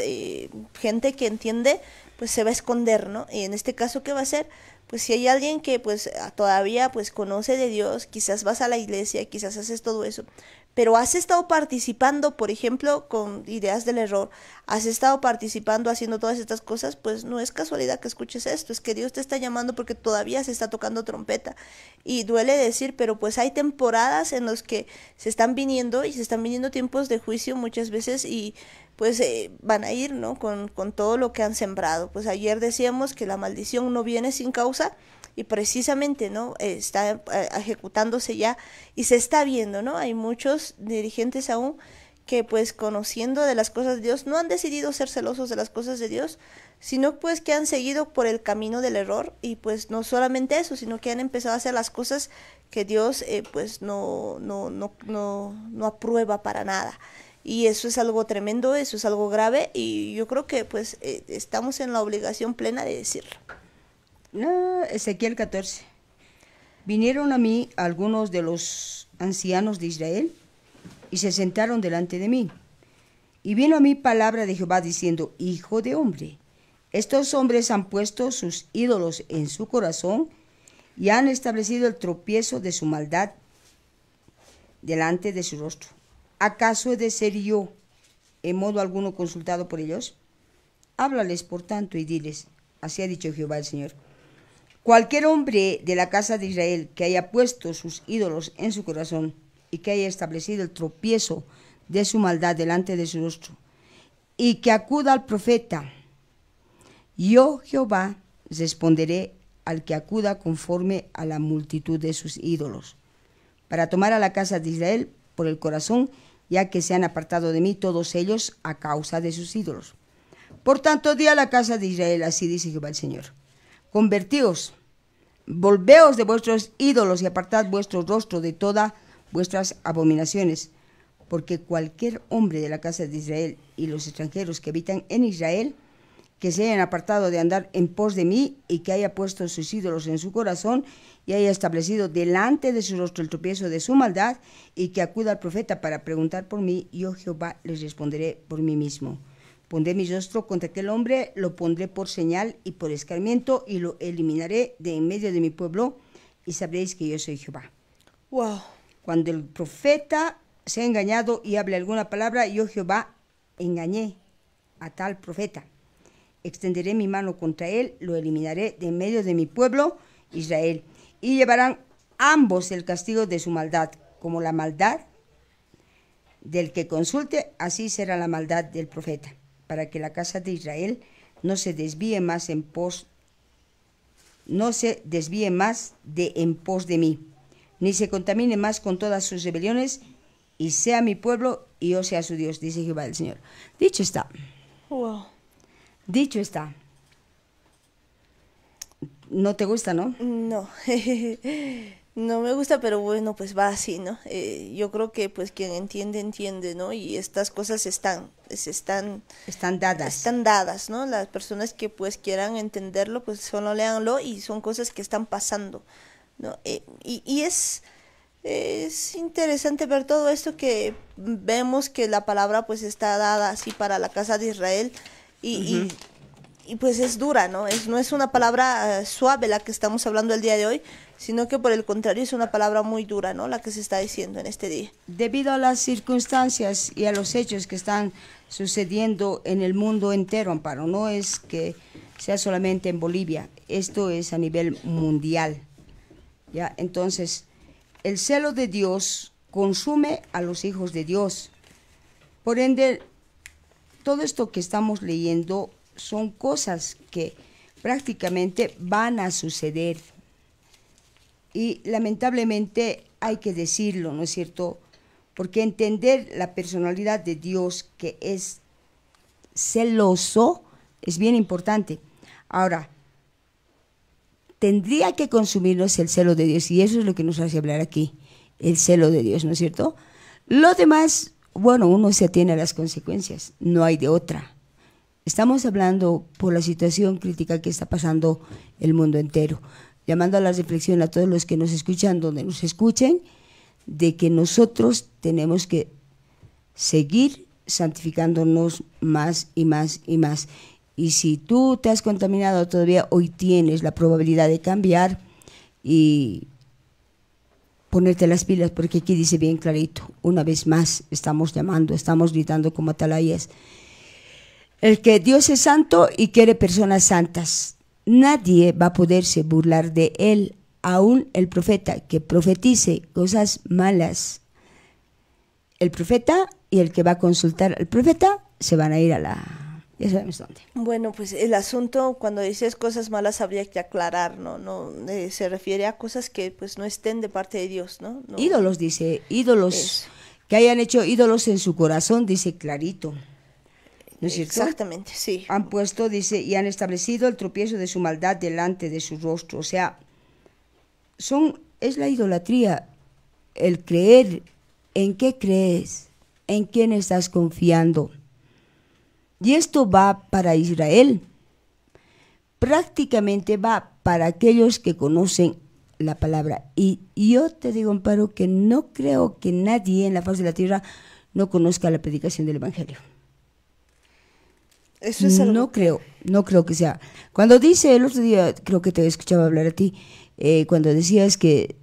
gente que entiende, pues se va a esconder, ¿no? Y en este caso, ¿qué va a hacer? Pues, si hay alguien que pues todavía pues conoce de Dios, quizás vas a la iglesia, quizás haces todo eso, pero has estado participando, por ejemplo, con ideas del error, has estado participando haciendo todas estas cosas, pues no es casualidad que escuches esto, es que Dios te está llamando porque todavía se está tocando trompeta. Y duele decir, pero pues hay temporadas en las que se están viniendo y se están viniendo tiempos de juicio muchas veces y pues eh, van a ir, ¿no? Con, con todo lo que han sembrado. Pues ayer decíamos que la maldición no viene sin causa, y precisamente, ¿no? Está eh, ejecutándose ya y se está viendo, ¿no? Hay muchos dirigentes aún que pues conociendo de las cosas de Dios no han decidido ser celosos de las cosas de Dios, sino pues que han seguido por el camino del error y pues no solamente eso, sino que han empezado a hacer las cosas que Dios eh, pues no, no, no, no, no aprueba para nada. Y eso es algo tremendo, eso es algo grave y yo creo que pues eh, estamos en la obligación plena de decirlo. Ezequiel 14. Vinieron a mí algunos de los ancianos de Israel y se sentaron delante de mí. Y vino a mí palabra de Jehová diciendo, Hijo de hombre, estos hombres han puesto sus ídolos en su corazón y han establecido el tropiezo de su maldad delante de su rostro. ¿Acaso he de ser yo en modo alguno consultado por ellos? Háblales, por tanto, y diles, así ha dicho Jehová el Señor. Cualquier hombre de la casa de Israel que haya puesto sus ídolos en su corazón y que haya establecido el tropiezo de su maldad delante de su rostro, y que acuda al profeta, yo Jehová responderé al que acuda conforme a la multitud de sus ídolos, para tomar a la casa de Israel por el corazón, ya que se han apartado de mí todos ellos a causa de sus ídolos. Por tanto, di a la casa de Israel, así dice Jehová el Señor Convertíos, volveos de vuestros ídolos y apartad vuestro rostro de todas vuestras abominaciones, porque cualquier hombre de la casa de Israel y los extranjeros que habitan en Israel, que se hayan apartado de andar en pos de mí y que haya puesto sus ídolos en su corazón y haya establecido delante de su rostro el tropiezo de su maldad y que acuda al profeta para preguntar por mí, yo Jehová les responderé por mí mismo. Pondré mi rostro contra aquel hombre, lo pondré por señal y por escarmiento y lo eliminaré de en medio de mi pueblo y sabréis que yo soy Jehová. Cuando el profeta se ha engañado y hable alguna palabra, yo Jehová engañé a tal profeta. Extenderé mi mano contra él, lo eliminaré de en medio de mi pueblo Israel y llevarán ambos el castigo de su maldad, como la maldad del que consulte, así será la maldad del profeta para que la casa de Israel no se desvíe más en pos no se desvíe más de en pos de mí, ni se contamine más con todas sus rebeliones, y sea mi pueblo y yo sea su Dios, dice Jehová el Señor. Dicho está. Wow. Dicho está. ¿No te gusta, no? No. no me gusta, pero bueno, pues va así, ¿no? Eh, yo creo que pues quien entiende, entiende, ¿no? Y estas cosas están, están, están dadas. Están dadas, ¿no? Las personas que pues quieran entenderlo, pues solo leanlo y son cosas que están pasando, ¿no? Eh, y, y es, es interesante ver todo esto que vemos que la palabra pues está dada así para la casa de Israel y, y, pues es dura, ¿no? Es, no es una palabra eh, suave la que estamos hablando el día de hoy, sino que por el contrario es una palabra muy dura, ¿no? La que se está diciendo en este día. Debido a las circunstancias y a los hechos que están sucediendo en el mundo entero, Amparo, no es que sea solamente en Bolivia, esto es a nivel mundial. ¿Ya? Entonces, el celo de Dios consume a los hijos de Dios. Por ende, todo esto que estamos leyendo son cosas que prácticamente van a suceder y lamentablemente hay que decirlo, ¿no es cierto? Porque entender la personalidad de Dios que es celoso es bien importante. Ahora, tendría que consumirnos el celo de Dios y eso es lo que nos hace hablar aquí, el celo de Dios, ¿no es cierto? Lo demás, bueno, uno se atiene a las consecuencias, no hay de otra. Estamos hablando por la situación crítica que está pasando el mundo entero llamando a la reflexión a todos los que nos escuchan, donde nos escuchen, de que nosotros tenemos que seguir santificándonos más y más y más. Y si tú te has contaminado todavía, hoy tienes la probabilidad de cambiar y ponerte las pilas, porque aquí dice bien clarito, una vez más estamos llamando, estamos gritando como atalayas. El que Dios es santo y quiere personas santas nadie va a poderse burlar de él, aún el profeta que profetice cosas malas. El profeta y el que va a consultar al profeta se van a ir a la... Bueno, pues el asunto cuando dices cosas malas habría que aclarar, ¿no? no eh, se refiere a cosas que pues no estén de parte de Dios, ¿no? Ídolos, dice, ídolos. Que hayan hecho ídolos en su corazón, dice clarito. Exactamente, sí. Han puesto, dice, y han establecido el tropiezo de su maldad delante de su rostro. O sea, son, es la idolatría, el creer en qué crees, en quién estás confiando. Y esto va para Israel. Prácticamente va para aquellos que conocen la palabra. Y, y yo te digo, Amparo, que no creo que nadie en la faz de la tierra no conozca la predicación del Evangelio no creo, no creo que sea. Cuando dice el otro día, creo que te escuchaba hablar a ti, eh, cuando decías que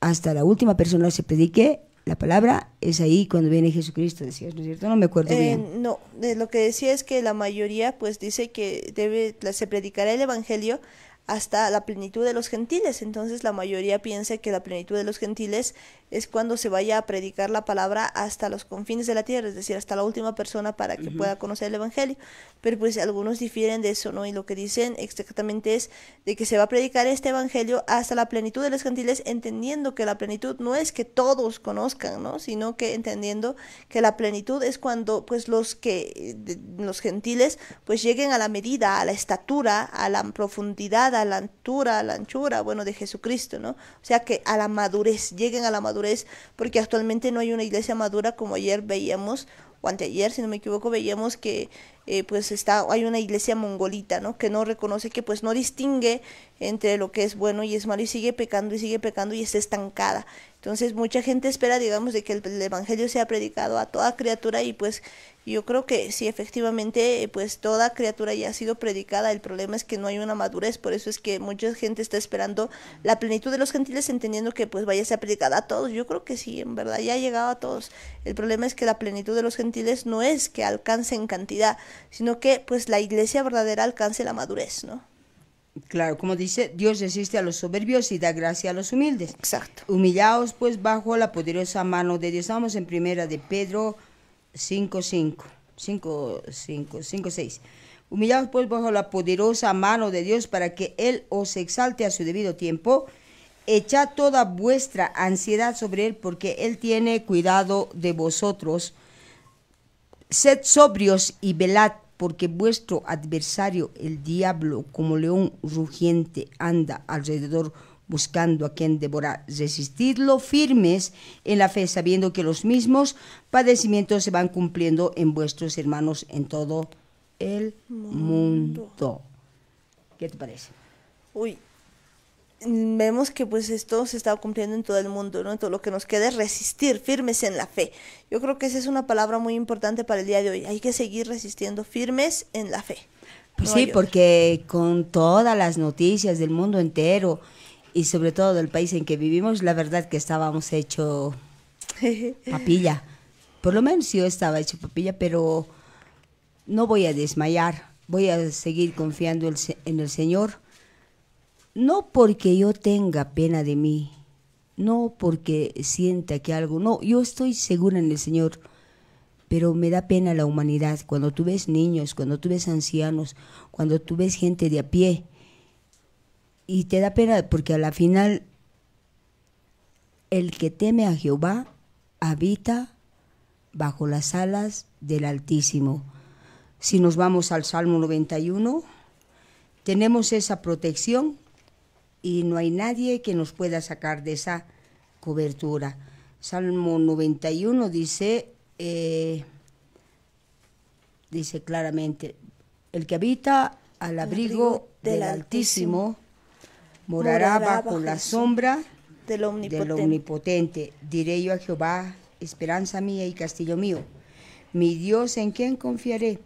hasta la última persona se predique la palabra, es ahí cuando viene Jesucristo, decías, ¿no es cierto? No me acuerdo eh, bien. No, lo que decía es que la mayoría pues dice que debe, se predicará el Evangelio hasta la plenitud de los gentiles. Entonces la mayoría piensa que la plenitud de los gentiles es cuando se vaya a predicar la palabra hasta los confines de la tierra, es decir, hasta la última persona para que pueda conocer el Evangelio. Pero pues algunos difieren de eso, ¿no? Y lo que dicen exactamente es de que se va a predicar este Evangelio hasta la plenitud de los gentiles, entendiendo que la plenitud no es que todos conozcan, ¿no? Sino que entendiendo que la plenitud es cuando pues los que, los gentiles, pues lleguen a la medida, a la estatura, a la profundidad, a la altura, a la anchura, bueno, de Jesucristo, ¿no? O sea, que a la madurez, lleguen a la madurez porque actualmente no hay una iglesia madura como ayer veíamos, o anteayer, si no me equivoco, veíamos que eh, pues está, hay una iglesia mongolita, ¿no? Que no reconoce, que pues no distingue entre lo que es bueno y es malo, y sigue pecando y sigue pecando y está estancada. Entonces mucha gente espera, digamos, de que el, Evangelio sea predicado a toda criatura y pues yo creo que sí, efectivamente, pues toda criatura ya ha sido predicada. El problema es que no hay una madurez, por eso es que mucha gente está esperando la plenitud de los gentiles, entendiendo que pues vaya a ser predicada a todos. Yo creo que sí, en verdad, ya ha llegado a todos. El problema es que la plenitud de los gentiles no es que alcance en cantidad, sino que pues la iglesia verdadera alcance la madurez, ¿no? Claro, como dice, Dios resiste a los soberbios y da gracia a los humildes. Exacto. Humillaos pues bajo la poderosa mano de Dios. Estamos en primera de Pedro 5, 5, 5, 5, 5 6. Humillaos pues bajo la poderosa mano de Dios para que Él os exalte a su debido tiempo. Echad toda vuestra ansiedad sobre Él porque Él tiene cuidado de vosotros. Sed sobrios y velad porque vuestro adversario, el diablo, como león rugiente, anda alrededor buscando a quien devorar. Resistidlo firmes en la fe, sabiendo que los mismos padecimientos se van cumpliendo en vuestros hermanos en todo el mundo. ¿Qué te parece? Uy, vemos que pues esto se está cumpliendo en todo el mundo, ¿no? Todo lo que nos queda es resistir, firmes en la fe. Yo creo que esa es una palabra muy importante para el día de hoy. Hay que seguir resistiendo firmes en la fe. Pues sí, porque con todas las noticias del mundo entero y sobre todo del país en que vivimos, la verdad que estábamos hecho papilla. Por lo menos yo estaba hecho papilla, pero no voy a desmayar. Voy a seguir confiando en el Señor no porque yo tenga pena de mí, no porque sienta que algo, no, yo estoy segura en el Señor, pero me da pena la humanidad cuando tú ves niños, cuando tú ves ancianos, cuando tú ves gente de a pie, y te da pena porque a la final el que teme a Jehová habita bajo las alas del Altísimo. Si nos vamos al Salmo 91, tenemos esa protección y no hay nadie que nos pueda sacar de esa cobertura. Salmo 91 dice, eh, dice claramente, el que habita al abrigo del, Altísimo, morará bajo la sombra del omnipotente. Diré yo a Jehová, esperanza mía y castillo mío, mi Dios en quien confiaré.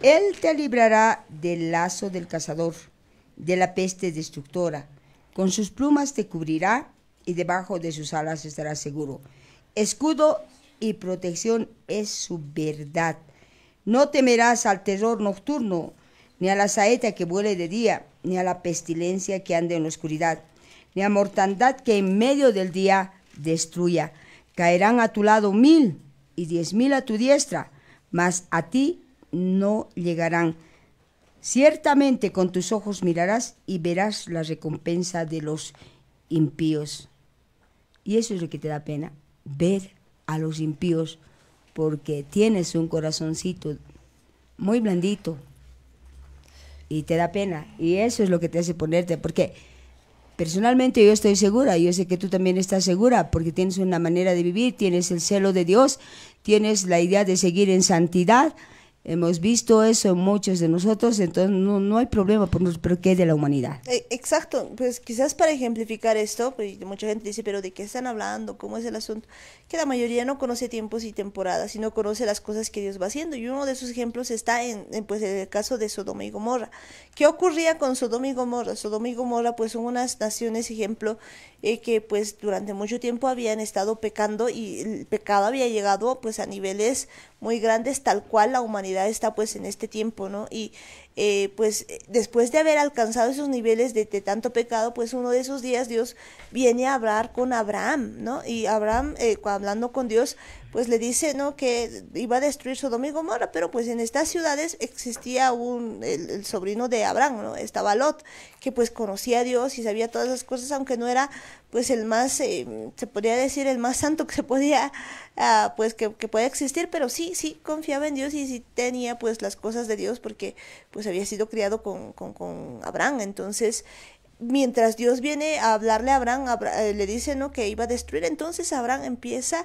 Él te librará del lazo del cazador, de la peste destructora. Con sus plumas te cubrirá y debajo de sus alas estarás seguro. Escudo y protección es su verdad. No temerás al terror nocturno, ni a la saeta que vuele de día, ni a la pestilencia que ande en la oscuridad, ni a mortandad que en medio del día destruya. Caerán a tu lado mil y diez mil a tu diestra, mas a ti no llegarán Ciertamente con tus ojos mirarás y verás la recompensa de los impíos. Y eso es lo que te da pena, ver a los impíos, porque tienes un corazoncito muy blandito y te da pena. Y eso es lo que te hace ponerte, porque personalmente yo estoy segura, yo sé que tú también estás segura, porque tienes una manera de vivir, tienes el celo de Dios, tienes la idea de seguir en santidad Hemos visto eso en muchos de nosotros, entonces no, hay problema por pero ¿qué es de la humanidad. Eh, exacto, pues quizás para ejemplificar esto, pues mucha gente dice, pero ¿de qué están hablando? ¿Cómo es el asunto? Que la mayoría no conoce tiempos y temporadas y no conoce las cosas que Dios va haciendo. Y uno de esos ejemplos está en, pues, el caso de Sodoma y Gomorra. ¿Qué ocurría con Sodoma y Gomorra? Sodoma y Gomorra pues son unas naciones, ejemplo, eh, que pues durante mucho tiempo habían estado pecando y el pecado había llegado pues a niveles muy grandes tal cual la humanidad está pues en este tiempo, ¿no? Y eh, pues eh, después de haber alcanzado esos niveles de, tanto pecado, pues uno de esos días Dios viene a hablar con Abraham, ¿no? Y Abraham, eh, hablando con Dios, pues le dice, ¿no? Que iba a destruir su y Gomorra, pero pues en estas ciudades existía un, el, el sobrino de Abraham, ¿no? Estaba Lot, que pues conocía a Dios y sabía todas las cosas, aunque no era pues el más, eh, se podría decir, el más santo que se podía, ah, pues que, que pueda existir, pero sí, sí confiaba en Dios y sí tenía pues las cosas de Dios porque pues había sido criado con, con, con Abraham, entonces mientras Dios viene a hablarle a Abraham, Abraham, eh, le dice ¿no? que iba a destruir, entonces Abraham empieza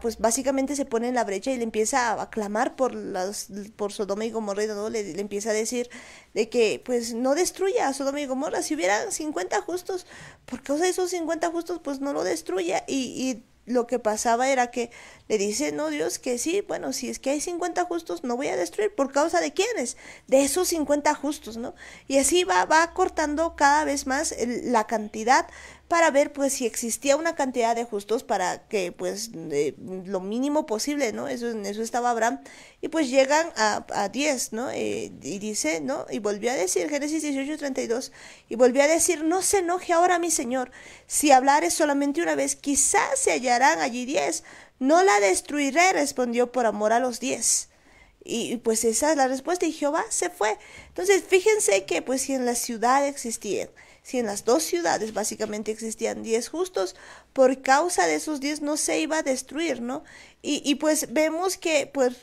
pues básicamente se pone en la brecha y le empieza a aclamar por, las, por Sodoma y Gomorra, ¿no? Le, le, empieza a decir de que pues no destruya a Sodoma y Gomorra, si hubieran 50 justos, por causa de esos 50 justos, pues no lo destruya y, lo que pasaba era que le dice, no, Dios, que sí, bueno, si es que hay 50 justos, no voy a destruir. ¿Por causa de quiénes? De esos 50 justos, ¿no? Y así va, va cortando cada vez más la cantidad para ver pues si existía una cantidad de justos para que pues lo mínimo posible, ¿no? Eso, en eso estaba Abraham. Y pues llegan a, a ¿no? Eh, y dice, ¿no? Y volvió a decir, Génesis 18, 32, y volvió a decir, no se enoje ahora mi Señor, si hablare solamente una vez, quizás se hallarán allí 10, no la destruiré, respondió por amor a los 10. Y, pues esa es la respuesta, y Jehová se fue. Entonces, fíjense que pues si en la ciudad existían si en las dos ciudades básicamente existían 10 justos, por causa de esos 10 no se iba a destruir, ¿no? Y, pues vemos que pues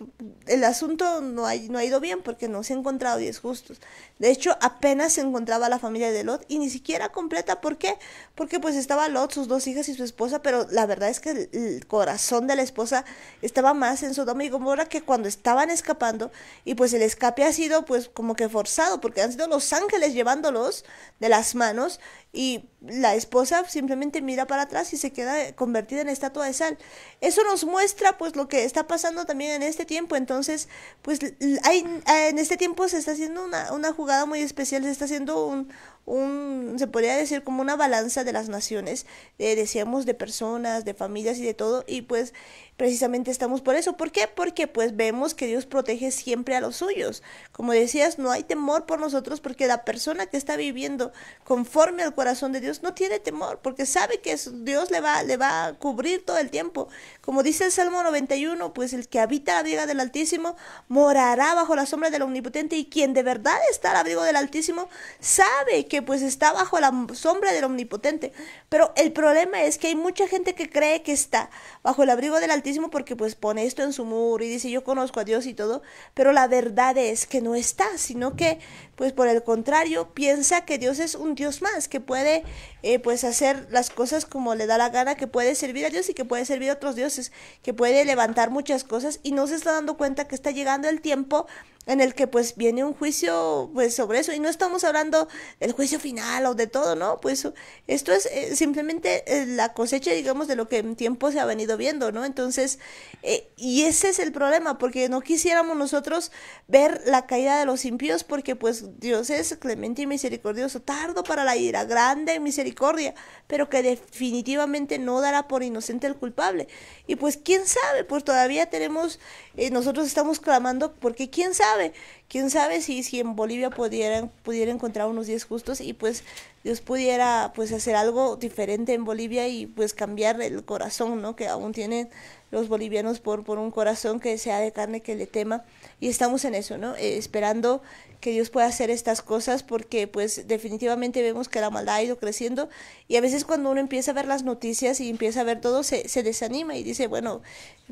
el asunto no, no ha ido bien porque no se ha encontrado 10 justos. De hecho, apenas se encontraba la familia de Lot y ni siquiera completa. ¿Por qué? Porque pues estaba Lot, sus dos hijas y su esposa, pero la verdad es que el, corazón de la esposa estaba más en Sodoma y Gomorra que cuando estaban escapando y pues el escape ha sido pues como que forzado porque han sido los ángeles llevándolos de las manos y la esposa simplemente mira para atrás y se queda convertida en estatua de sal. Eso nos muestra pues lo que está pasando también en este tiempo, entonces pues hay, en este tiempo se está haciendo una, jugada muy especial, se está haciendo un, se podría decir como una balanza de las naciones, eh, decíamos de personas, de familias y de todo, y pues precisamente estamos por eso. ¿Por qué? Porque pues vemos que Dios protege siempre a los suyos. Como decías, no hay temor por nosotros porque la persona que está viviendo conforme al corazón de Dios no tiene temor porque sabe que Dios le va, le va a cubrir todo el tiempo. Como dice el Salmo 91, pues el que habita la briga del Altísimo morará bajo la sombra del Omnipotente y quien de verdad está al abrigo del Altísimo sabe que pues está bajo la sombra del Omnipotente. Pero el problema es que hay mucha gente que cree que está bajo el abrigo del Altísimo porque pues pone esto en su muro y dice yo conozco a Dios y todo, pero la verdad es que no está, sino que pues por el contrario piensa que Dios es un Dios más, que puede eh, pues hacer las cosas como le da la gana, que puede servir a Dios y que puede servir a otros dioses, que puede levantar muchas cosas y no se está dando cuenta que está llegando el tiempo en el que pues viene un juicio pues sobre eso y no estamos hablando del juicio final o de todo, ¿no? Pues esto es eh, simplemente eh, la cosecha, digamos, de lo que en tiempo se ha venido viendo, ¿no? Entonces, eh, y ese es el problema, porque no quisiéramos nosotros ver la caída de los impíos, porque pues Dios es clemente y misericordioso, tardo para la ira, grande misericordia, pero que definitivamente no dará por inocente al culpable. Y pues quién sabe, pues todavía tenemos, eh, nosotros estamos clamando porque quién sabe, quién sabe si, si en Bolivia pudieran, pudiera encontrar unos días justos y pues Dios pudiera pues hacer algo diferente en Bolivia y pues cambiar el corazón, ¿no? Que aún tienen los bolivianos por, por un corazón que sea de carne que le tema. Y estamos en eso, ¿no? Eh, esperando que Dios pueda hacer estas cosas porque pues definitivamente vemos que la maldad ha ido creciendo y a veces cuando uno empieza a ver las noticias y empieza a ver todo se, desanima y dice, bueno,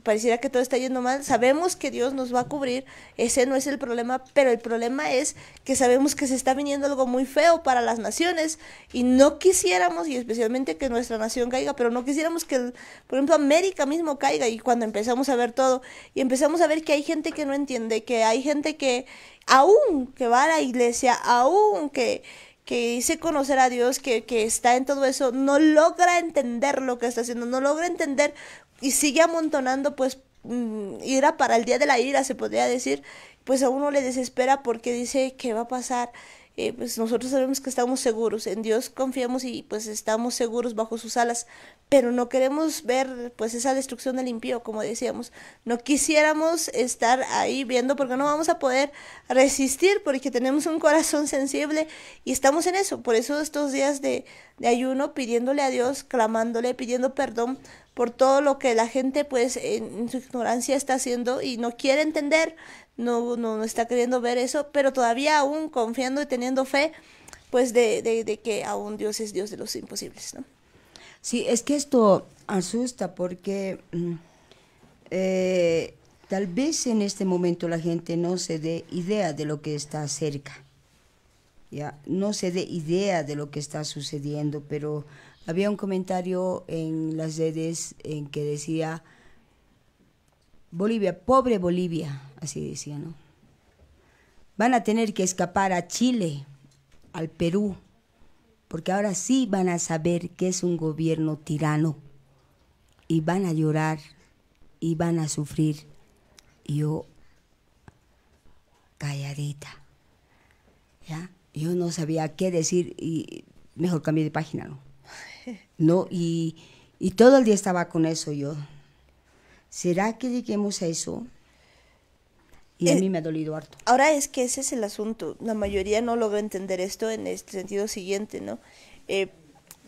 pareciera que todo está yendo mal, sabemos que Dios nos va a cubrir, ese no es el problema, pero el problema es que sabemos que se está viniendo algo muy feo para las naciones y no quisiéramos, y especialmente que nuestra nación caiga, pero no quisiéramos que, por ejemplo, América mismo caiga y cuando empezamos a ver todo y empezamos a ver que hay gente que no entiende, que hay gente que aún que va a la iglesia, aún que, que dice conocer a Dios, que, que está en todo eso, no logra entender lo que está haciendo, no logra entender y sigue amontonando pues mm, ira para el día de la ira, se podría decir, pues a uno le desespera porque dice ¿qué va a pasar. Eh, pues nosotros sabemos que estamos seguros, en Dios confiamos y pues estamos seguros bajo sus alas, pero no queremos ver pues esa destrucción del impío, como decíamos. No quisiéramos estar ahí viendo porque no vamos a poder resistir porque tenemos un corazón sensible y estamos en eso. Por eso estos días de, ayuno pidiéndole a Dios, clamándole, pidiendo perdón por todo lo que la gente pues en, su ignorancia está haciendo y no quiere entender, no, no, no está queriendo ver eso, pero todavía aún confiando y teniendo fe pues de, de, de que aún Dios es Dios de los imposibles, ¿no? Sí, es que esto asusta porque mm, eh, tal vez en este momento la gente no se dé idea de lo que está cerca. Ya, no se dé idea de lo que está sucediendo, pero había un comentario en las redes en que decía Bolivia, pobre Bolivia, así decía, ¿no? Van a tener que escapar a Chile, al Perú, porque ahora sí van a saber que es un gobierno tirano y van a llorar y van a sufrir. yo, calladita, ¿ya? Yo no sabía qué decir y mejor cambié de página, ¿no? no y, y todo el día estaba con eso yo. ¿Será que lleguemos a eso? Y a eh, mí me ha dolido harto. Ahora es que ese es el asunto. La mayoría no logra entender esto en el sentido siguiente, ¿no? Eh,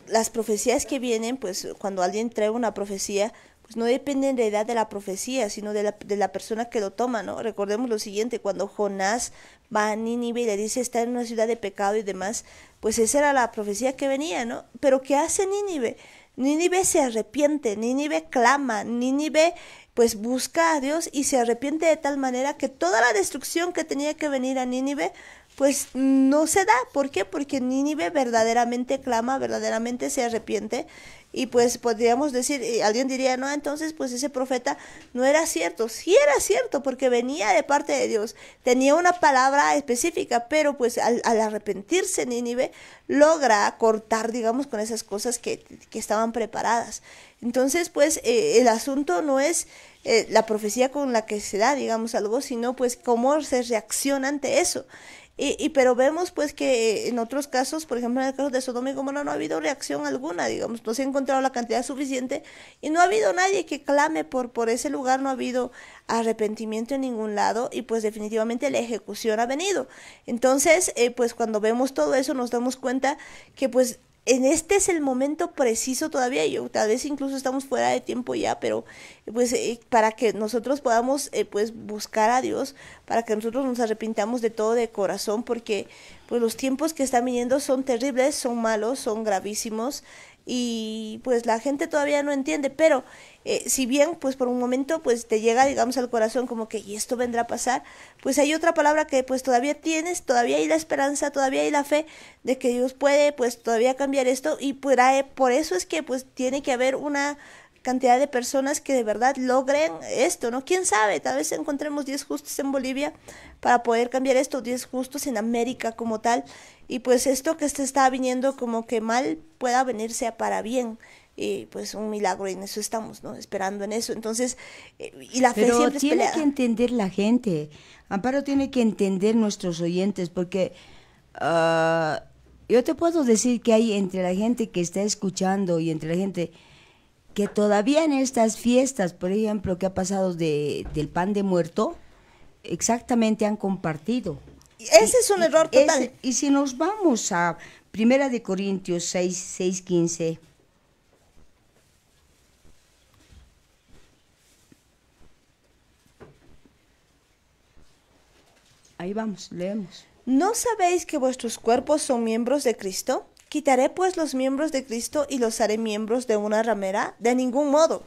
las profecías que vienen, pues cuando alguien trae una profecía, pues no depende de la edad de la profecía, sino de la, de la persona que lo toma, ¿no? Recordemos lo siguiente, cuando Jonás va a Nínive y le dice está en una ciudad de pecado y demás, pues esa era la profecía que venía, ¿no? Pero ¿qué hace Nínive? Nínive se arrepiente, Nínive clama, Nínive pues busca a Dios y se arrepiente de tal manera que toda la destrucción que tenía que venir a Nínive, pues no se da. ¿Por qué? Porque Nínive verdaderamente clama, verdaderamente se arrepiente. Y pues podríamos decir, alguien diría, no, entonces pues ese profeta no era cierto. Sí era cierto porque venía de parte de Dios, tenía una palabra específica, pero pues al, arrepentirse Nínive logra cortar, digamos, con esas cosas que, estaban preparadas. Entonces pues eh, el asunto no es eh, la profecía con la que se da, digamos, algo, sino pues cómo se reacciona ante eso. Y, pero vemos pues que eh, en otros casos, por ejemplo en el caso de Sodoma y Gomorra no ha habido reacción alguna, digamos, no se ha encontrado la cantidad suficiente y no ha habido nadie que clame por, por ese lugar, no ha habido arrepentimiento en ningún lado y pues definitivamente la ejecución ha venido. Entonces, eh, pues cuando vemos todo eso nos damos cuenta que pues en este es el momento preciso todavía, yo tal vez incluso estamos fuera de tiempo ya, pero pues eh, para que nosotros podamos eh, pues buscar a Dios, para que nosotros nos arrepintamos de todo de corazón, porque pues los tiempos que están viniendo son terribles, son malos, son gravísimos, y pues la gente todavía no entiende, pero eh, si bien pues por un momento pues te llega digamos al corazón como que y esto vendrá a pasar, pues hay otra palabra que pues todavía tienes, todavía hay la esperanza, todavía hay la fe de que Dios puede pues todavía cambiar esto y por, por eso es que pues tiene que haber una cantidad de personas que de verdad logren esto, ¿no? ¿Quién sabe? Tal vez encontremos 10 justos en Bolivia para poder cambiar esto, 10 justos en América como tal, y pues esto que se está viniendo como que mal pueda venirse para bien. Y pues un milagro, y en eso estamos, ¿no? Esperando en eso. Entonces, eh, y la fe Pero tiene que entender la gente. Amparo tiene que entender nuestros oyentes, porque ah, yo te puedo decir que hay entre la gente que está escuchando y entre la gente que todavía en estas fiestas, por ejemplo, que ha pasado del pan de muerto, exactamente han compartido. Ese es un error total. y si nos vamos a Primera de Corintios 6, 6, 15. Ahí vamos, leemos. ¿No sabéis que vuestros cuerpos son miembros de Cristo? ¿Quitaré pues los miembros de Cristo y los haré miembros de una ramera? De ningún modo.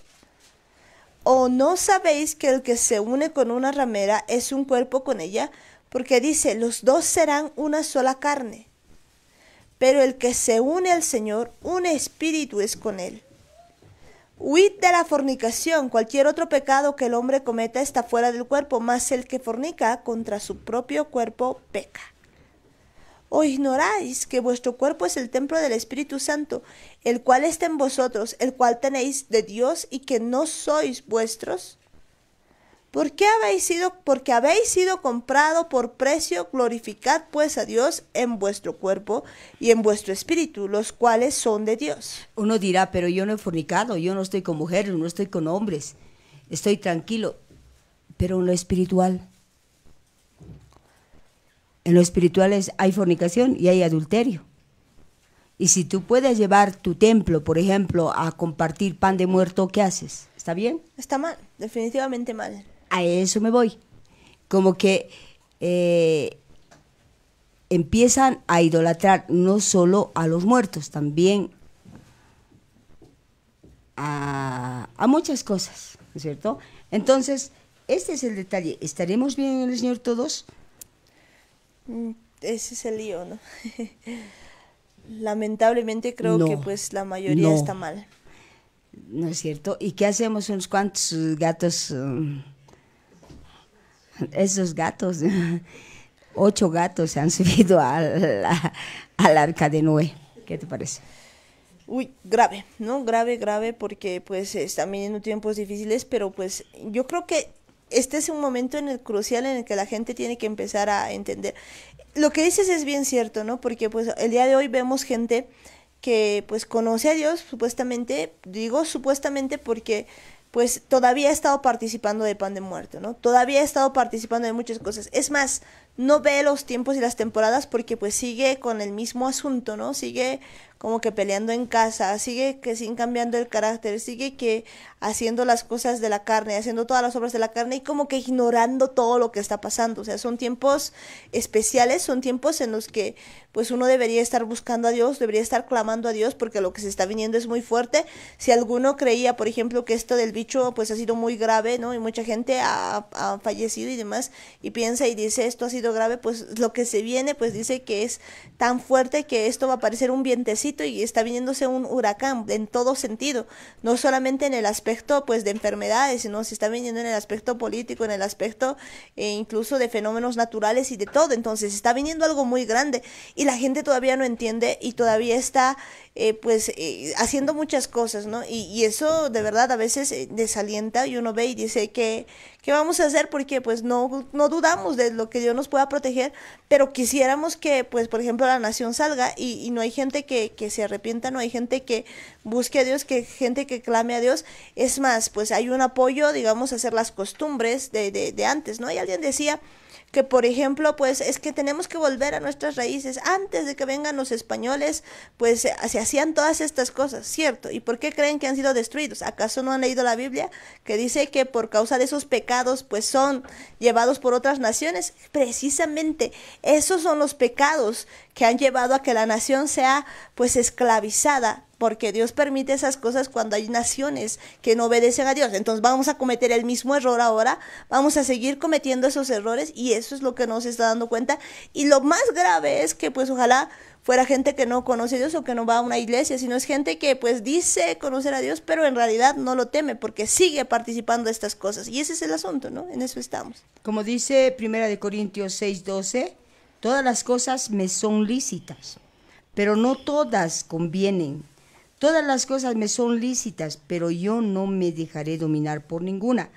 ¿O no sabéis que el que se une con una ramera es un cuerpo con ella? Porque dice, los dos serán una sola carne. Pero el que se une al Señor, un espíritu es con él. Huid de la fornicación. Cualquier otro pecado que el hombre cometa está fuera del cuerpo, más el que fornica contra su propio cuerpo peca. ¿O ignoráis que vuestro cuerpo es el templo del Espíritu Santo, el cual está en vosotros, el cual tenéis de Dios y que no sois vuestros? ¿Por qué habéis sido, porque habéis sido comprado por precio, glorificad pues a Dios en vuestro cuerpo y en vuestro espíritu, los cuales son de Dios. Uno dirá, pero yo no he fornicado, yo no estoy con mujeres, no estoy con hombres, estoy tranquilo, pero en lo espiritual en lo espiritual hay fornicación y hay adulterio. Y si tú puedes llevar tu templo, por ejemplo, a compartir pan de muerto, ¿qué haces? ¿Está bien? Está mal, definitivamente mal. A eso me voy. Como que eh, empiezan a idolatrar no solo a los muertos, también a, a muchas cosas, es cierto? Entonces, este es el detalle. ¿Estaremos bien en el Señor todos? Mm, ese es el lío, ¿no? Lamentablemente creo que pues la mayoría está mal. ¿No es cierto? ¿Y qué hacemos unos cuantos gatos? Mm, esos gatos, ocho gatos se han subido al, al arca de Noé. ¿Qué te parece? Uy, grave, ¿no? Grave, grave, porque pues están viviendo tiempos difíciles, pero pues yo creo que este es un momento en el crucial en el que la gente tiene que empezar a entender. Lo que dices es bien cierto, ¿no? Porque pues el día de hoy vemos gente que pues conoce a Dios, supuestamente, digo supuestamente porque pues todavía ha estado participando de pan de muerto, ¿no? Todavía ha estado participando de muchas cosas. Es más, no ve los tiempos y las temporadas porque pues sigue con el mismo asunto, ¿no? Sigue como que peleando en casa, sigue que sin cambiando el carácter, sigue que haciendo las cosas de la carne, haciendo todas las obras de la carne y como que ignorando todo lo que está pasando. O sea, son tiempos especiales, son tiempos en los que pues uno debería estar buscando a Dios, debería estar clamando a Dios porque lo que se está viniendo es muy fuerte. Si alguno creía, por ejemplo, que esto del bicho pues ha sido muy grave, ¿no? Y mucha gente ha, ha fallecido y demás y piensa y dice esto ha sido grave, pues lo que se viene pues dice que es tan fuerte que esto va a parecer un vientecito y está viniéndose un huracán en todo sentido, no solamente en el aspecto pues de enfermedades, sino se está viniendo en el aspecto político, en el aspecto eh, incluso de fenómenos naturales y de todo. Entonces está viniendo algo muy grande y la gente todavía no entiende y todavía está eh, pues eh, haciendo muchas cosas, ¿no? y, eso de verdad a veces desalienta y uno ve y dice que ¿Qué vamos a hacer? Porque pues no, dudamos de lo que Dios nos pueda proteger, pero quisiéramos que, pues, por ejemplo, la nación salga y, no hay gente que, que, se arrepienta, no hay gente que busque a Dios, que gente que clame a Dios. Es más, pues hay un apoyo, digamos, a hacer las costumbres de, de, de antes, ¿no? Y alguien decía que por ejemplo, pues es que tenemos que volver a nuestras raíces. Antes de que vengan los españoles, pues se, hacían todas estas cosas, ¿cierto? ¿Y por qué creen que han sido destruidos? ¿Acaso no han leído la Biblia que dice que por causa de esos pecados, pues son llevados por otras naciones? Precisamente esos son los pecados que han llevado a que la nación sea pues esclavizada porque Dios permite esas cosas cuando hay naciones que no obedecen a Dios. Entonces vamos a cometer el mismo error ahora, vamos a seguir cometiendo esos errores y eso es lo que no se está dando cuenta. Y lo más grave es que pues ojalá fuera gente que no conoce a Dios o que no va a una iglesia, sino es gente que pues dice conocer a Dios, pero en realidad no lo teme porque sigue participando de estas cosas. Y ese es el asunto, ¿no? En eso estamos. Como dice Primera de Corintios 6:12, todas las cosas me son lícitas, pero no todas convienen. Todas las cosas me son lícitas, pero yo no me dejaré dominar por ninguna.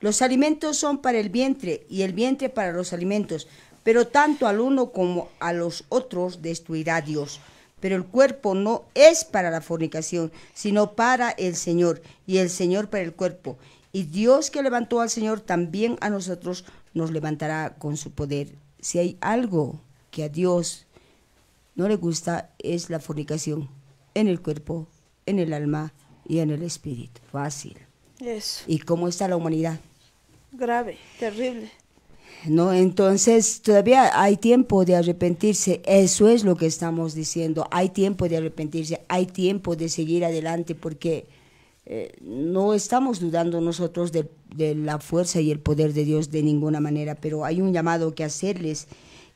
Los alimentos son para el vientre y el vientre para los alimentos, pero tanto al uno como a los otros destruirá Dios. Pero el cuerpo no es para la fornicación, sino para el Señor, y el Señor para el cuerpo. Y Dios que levantó al Señor también a nosotros nos levantará con su poder. Si hay algo que a Dios no le gusta, es la fornicación en el cuerpo, en el alma y en el espíritu. Fácil. ¿Y cómo está la humanidad? Grave, terrible. ¿no? Entonces todavía hay tiempo de arrepentirse, eso es lo que estamos diciendo, hay tiempo de arrepentirse, hay tiempo de seguir adelante porque eh, no estamos dudando nosotros de, la fuerza y el poder de Dios de ninguna manera, pero hay un llamado que hacerles,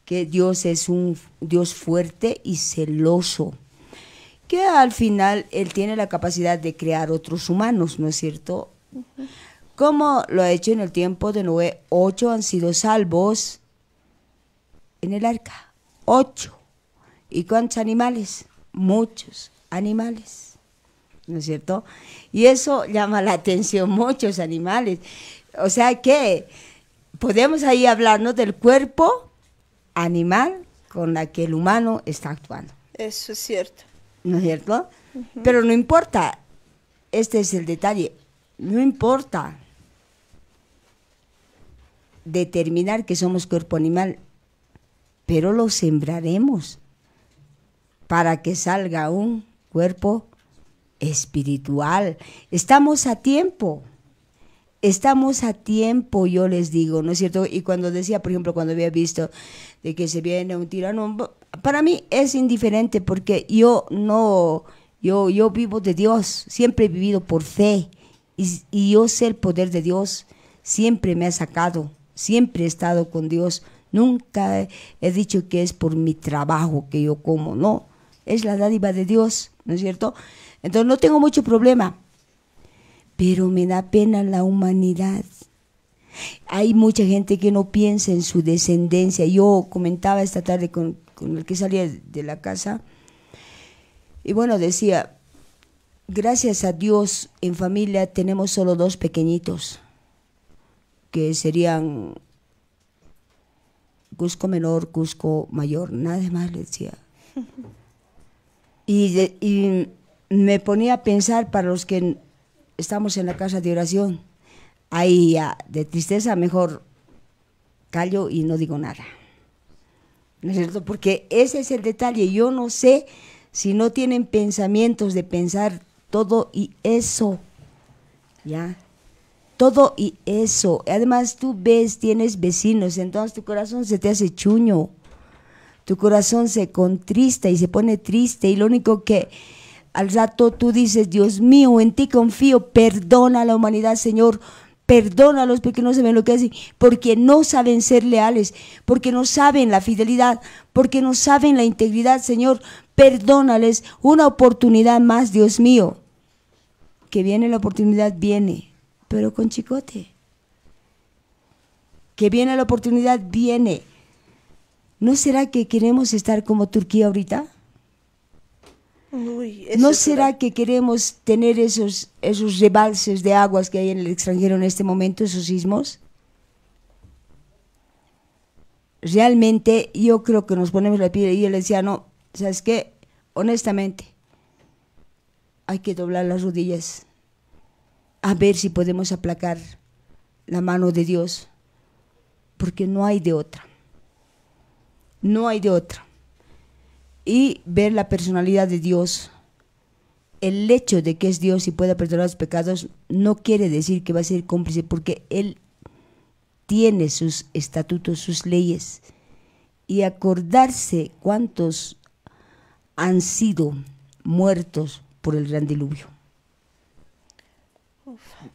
que Dios es un Dios fuerte y celoso al final él tiene la capacidad de crear otros humanos, ¿no es cierto? Como lo ha hecho en el tiempo de Noé, ocho han sido salvos en el arca. Ocho. ¿Y cuántos animales? Muchos animales. ¿No es cierto? Y eso llama la atención, muchos animales. O sea que podemos ahí hablarnos del cuerpo animal con la que el humano está actuando. Eso es cierto. ¿no es cierto? Pero no importa, este es el detalle, no importa determinar que somos cuerpo animal, pero lo sembraremos para que salga un cuerpo espiritual. Estamos a tiempo. Estamos a tiempo, yo les digo, ¿no es cierto? Y cuando decía, por ejemplo, cuando había visto de que se viene un tirano, para mí es indiferente porque yo no, yo, yo vivo de Dios, siempre he vivido por fe y, yo sé el poder de Dios, siempre me ha sacado, siempre he estado con Dios, nunca he dicho que es por mi trabajo que yo como, no, es la dádiva de Dios, ¿no es cierto? Entonces no tengo mucho problema, pero me da pena la humanidad. Hay mucha gente que no piensa en su descendencia. Yo comentaba esta tarde con, con el que salía de la casa. Y bueno, decía, gracias a Dios en familia tenemos solo dos pequeñitos, que serían Cusco menor, Cusco mayor, nada más le decía. Y, me ponía a pensar para los que estamos en la casa de oración, ahí de tristeza mejor callo y no digo nada. Porque ese es el detalle. Yo no sé si no tienen pensamientos de pensar todo y eso, ¿ya? Todo y eso. Además tú ves, tienes vecinos, entonces tu corazón se te hace chuño, tu corazón se contrista y se pone triste y lo único que al rato tú dices, Dios mío, en ti confío, perdona a la humanidad, Señor, Perdónalos porque no saben lo que hacen, porque no saben ser leales, porque no saben la fidelidad, porque no saben la integridad, Señor. Perdónales una oportunidad más, Dios mío. Que viene la oportunidad, viene, pero con chicote. Que viene la oportunidad, viene. ¿No será que queremos estar como Turquía ahorita? ¿No será que queremos tener esos, esos rebalses de aguas que hay en el extranjero en este momento, esos sismos? Realmente yo creo que nos ponemos la piel y yo le decía, no, ¿sabes qué? Honestamente, hay que doblar las rodillas a ver si podemos aplacar la mano de Dios, porque no hay de otra. No hay de otra y ver la personalidad de Dios. El hecho de que es Dios y pueda perdonar los pecados no quiere decir que va a ser cómplice porque Él tiene sus estatutos, sus leyes. Y acordarse cuántos han sido muertos por el gran diluvio.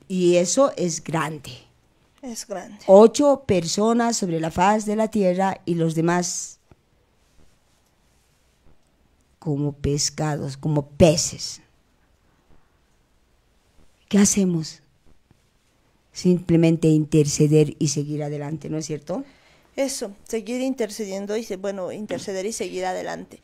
Y eso es grande. Es grande. Ocho personas sobre la faz de la tierra y los demás como pescados, como peces. ¿Qué hacemos? Simplemente interceder y seguir adelante, ¿no es cierto? Eso, seguir intercediendo y, bueno, interceder y seguir adelante.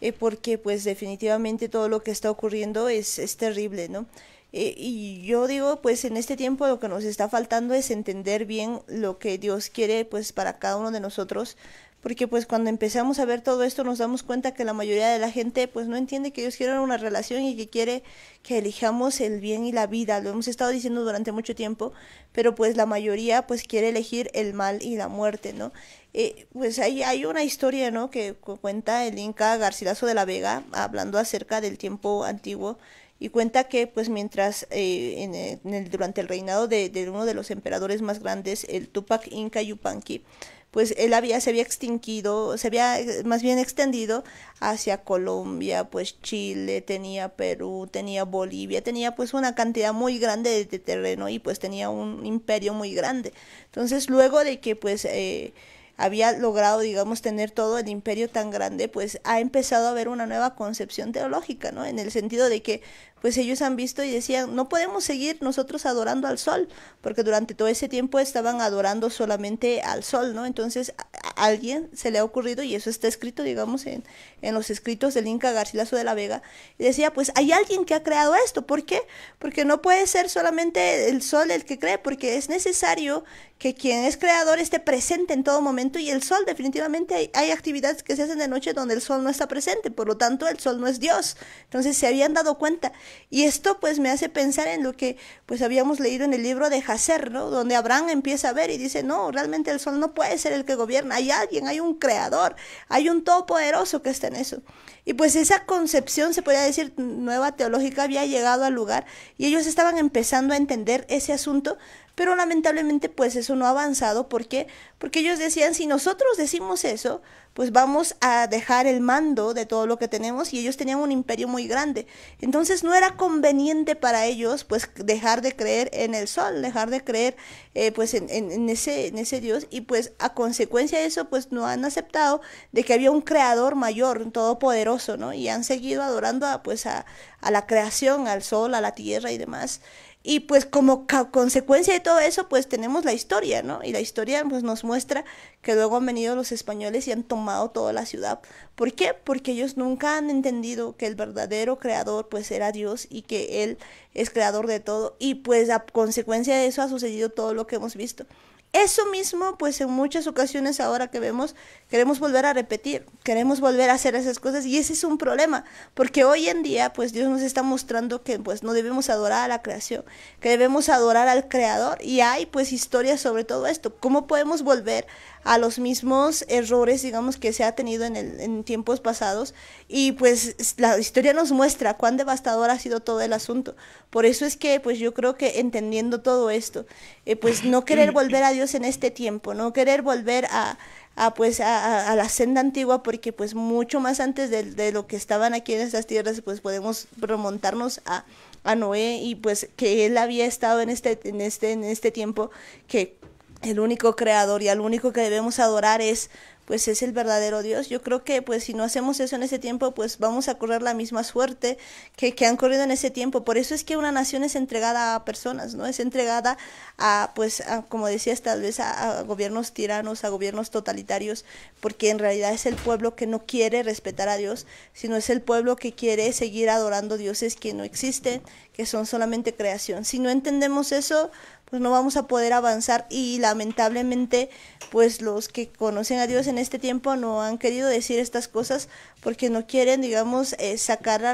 Eh, porque pues definitivamente todo lo que está ocurriendo es, es terrible, ¿no? Eh, y yo digo, pues en este tiempo lo que nos está faltando es entender bien lo que Dios quiere pues para cada uno de nosotros, porque pues cuando empezamos a ver todo esto nos damos cuenta que la mayoría de la gente pues no entiende que ellos quieren una relación y que quiere que elijamos el bien y la vida, lo hemos estado diciendo durante mucho tiempo, pero pues la mayoría pues quiere elegir el mal y la muerte, ¿no? Eh, pues hay, hay una historia, ¿no? Que cuenta el Inca Garcilaso de la Vega hablando acerca del tiempo antiguo y cuenta que pues mientras eh, en, el, durante el reinado de, de, uno de los emperadores más grandes, el Tupac Inca Yupanqui, pues él había, se había extinguido, se había más bien extendido hacia Colombia, pues Chile, tenía Perú, tenía Bolivia, tenía pues una cantidad muy grande de terreno y pues tenía un imperio muy grande. Entonces luego de que pues... Eh, había logrado, digamos, tener todo el imperio tan grande, pues ha empezado a haber una nueva concepción teológica, ¿no? En el sentido de que pues ellos han visto y decían, no podemos seguir nosotros adorando al sol, porque durante todo ese tiempo estaban adorando solamente al sol, ¿no? Entonces a, alguien se le ha ocurrido, y eso está escrito, digamos, en, en los escritos del Inca Garcilaso de la Vega, y decía, pues hay alguien que ha creado esto, ¿por qué? Porque no puede ser solamente el sol el que cree, porque es necesario que quien es creador esté presente en todo momento y el sol definitivamente hay, hay, actividades que se hacen de noche donde el sol no está presente, por lo tanto el sol no es Dios. Entonces se habían dado cuenta y esto pues me hace pensar en lo que pues habíamos leído en el libro de Jacer, ¿no? Donde Abraham empieza a ver y dice, no, realmente el sol no puede ser el que gobierna, hay alguien, hay un creador, hay un todopoderoso que está en eso. Y pues esa concepción, se podría decir, nueva teológica había llegado al lugar y ellos estaban empezando a entender ese asunto, pero lamentablemente pues eso no ha avanzado. porque Porque ellos decían, si nosotros decimos eso, pues vamos a dejar el mando de todo lo que tenemos y ellos tenían un imperio muy grande. Entonces no era conveniente para ellos pues dejar de creer en el sol, dejar de creer eh, pues en, ese, en ese Dios y pues a consecuencia de eso pues no han aceptado de que había un creador mayor, un todopoderoso, ¿no? Y han seguido adorando a pues a, a la creación, al sol, a la tierra y demás. Y pues como consecuencia de todo eso, pues tenemos la historia, ¿no? Y la historia pues nos muestra que luego han venido los españoles y han tomado toda la ciudad. ¿Por qué? Porque ellos nunca han entendido que el verdadero creador pues era Dios y que Él es creador de todo. Y pues a consecuencia de eso ha sucedido todo lo que hemos visto. Eso mismo, pues en muchas ocasiones ahora que vemos, queremos volver a repetir, queremos volver a hacer esas cosas y ese es un problema, porque hoy en día, pues Dios nos está mostrando que pues no debemos adorar a la creación, que debemos adorar al Creador y hay pues historias sobre todo esto, cómo podemos volver a los mismos errores, digamos, que se ha tenido en, tiempos pasados. Y pues la historia nos muestra cuán devastador ha sido todo el asunto. Por eso es que, pues yo creo que entendiendo todo esto, eh, pues no querer volver a Dios en este tiempo, no querer volver a, a pues a, la senda antigua porque pues mucho más antes de, lo que estaban aquí en estas tierras pues podemos remontarnos a, a Noé y pues que él había estado en este en este en este tiempo que el único creador y al único que debemos adorar es pues es el verdadero Dios. Yo creo que pues si no hacemos eso en ese tiempo, pues vamos a correr la misma suerte que, han corrido en ese tiempo. Por eso es que una nación es entregada a personas, ¿no? Es entregada a pues como decías tal vez a, gobiernos tiranos, a gobiernos totalitarios, porque en realidad es el pueblo que no quiere respetar a Dios, sino es el pueblo que quiere seguir adorando dioses que no existen, que son solamente creación. Si no entendemos eso, pues no vamos a poder avanzar y lamentablemente pues los que conocen a Dios en este tiempo no han querido decir estas cosas porque no quieren digamos eh, sacar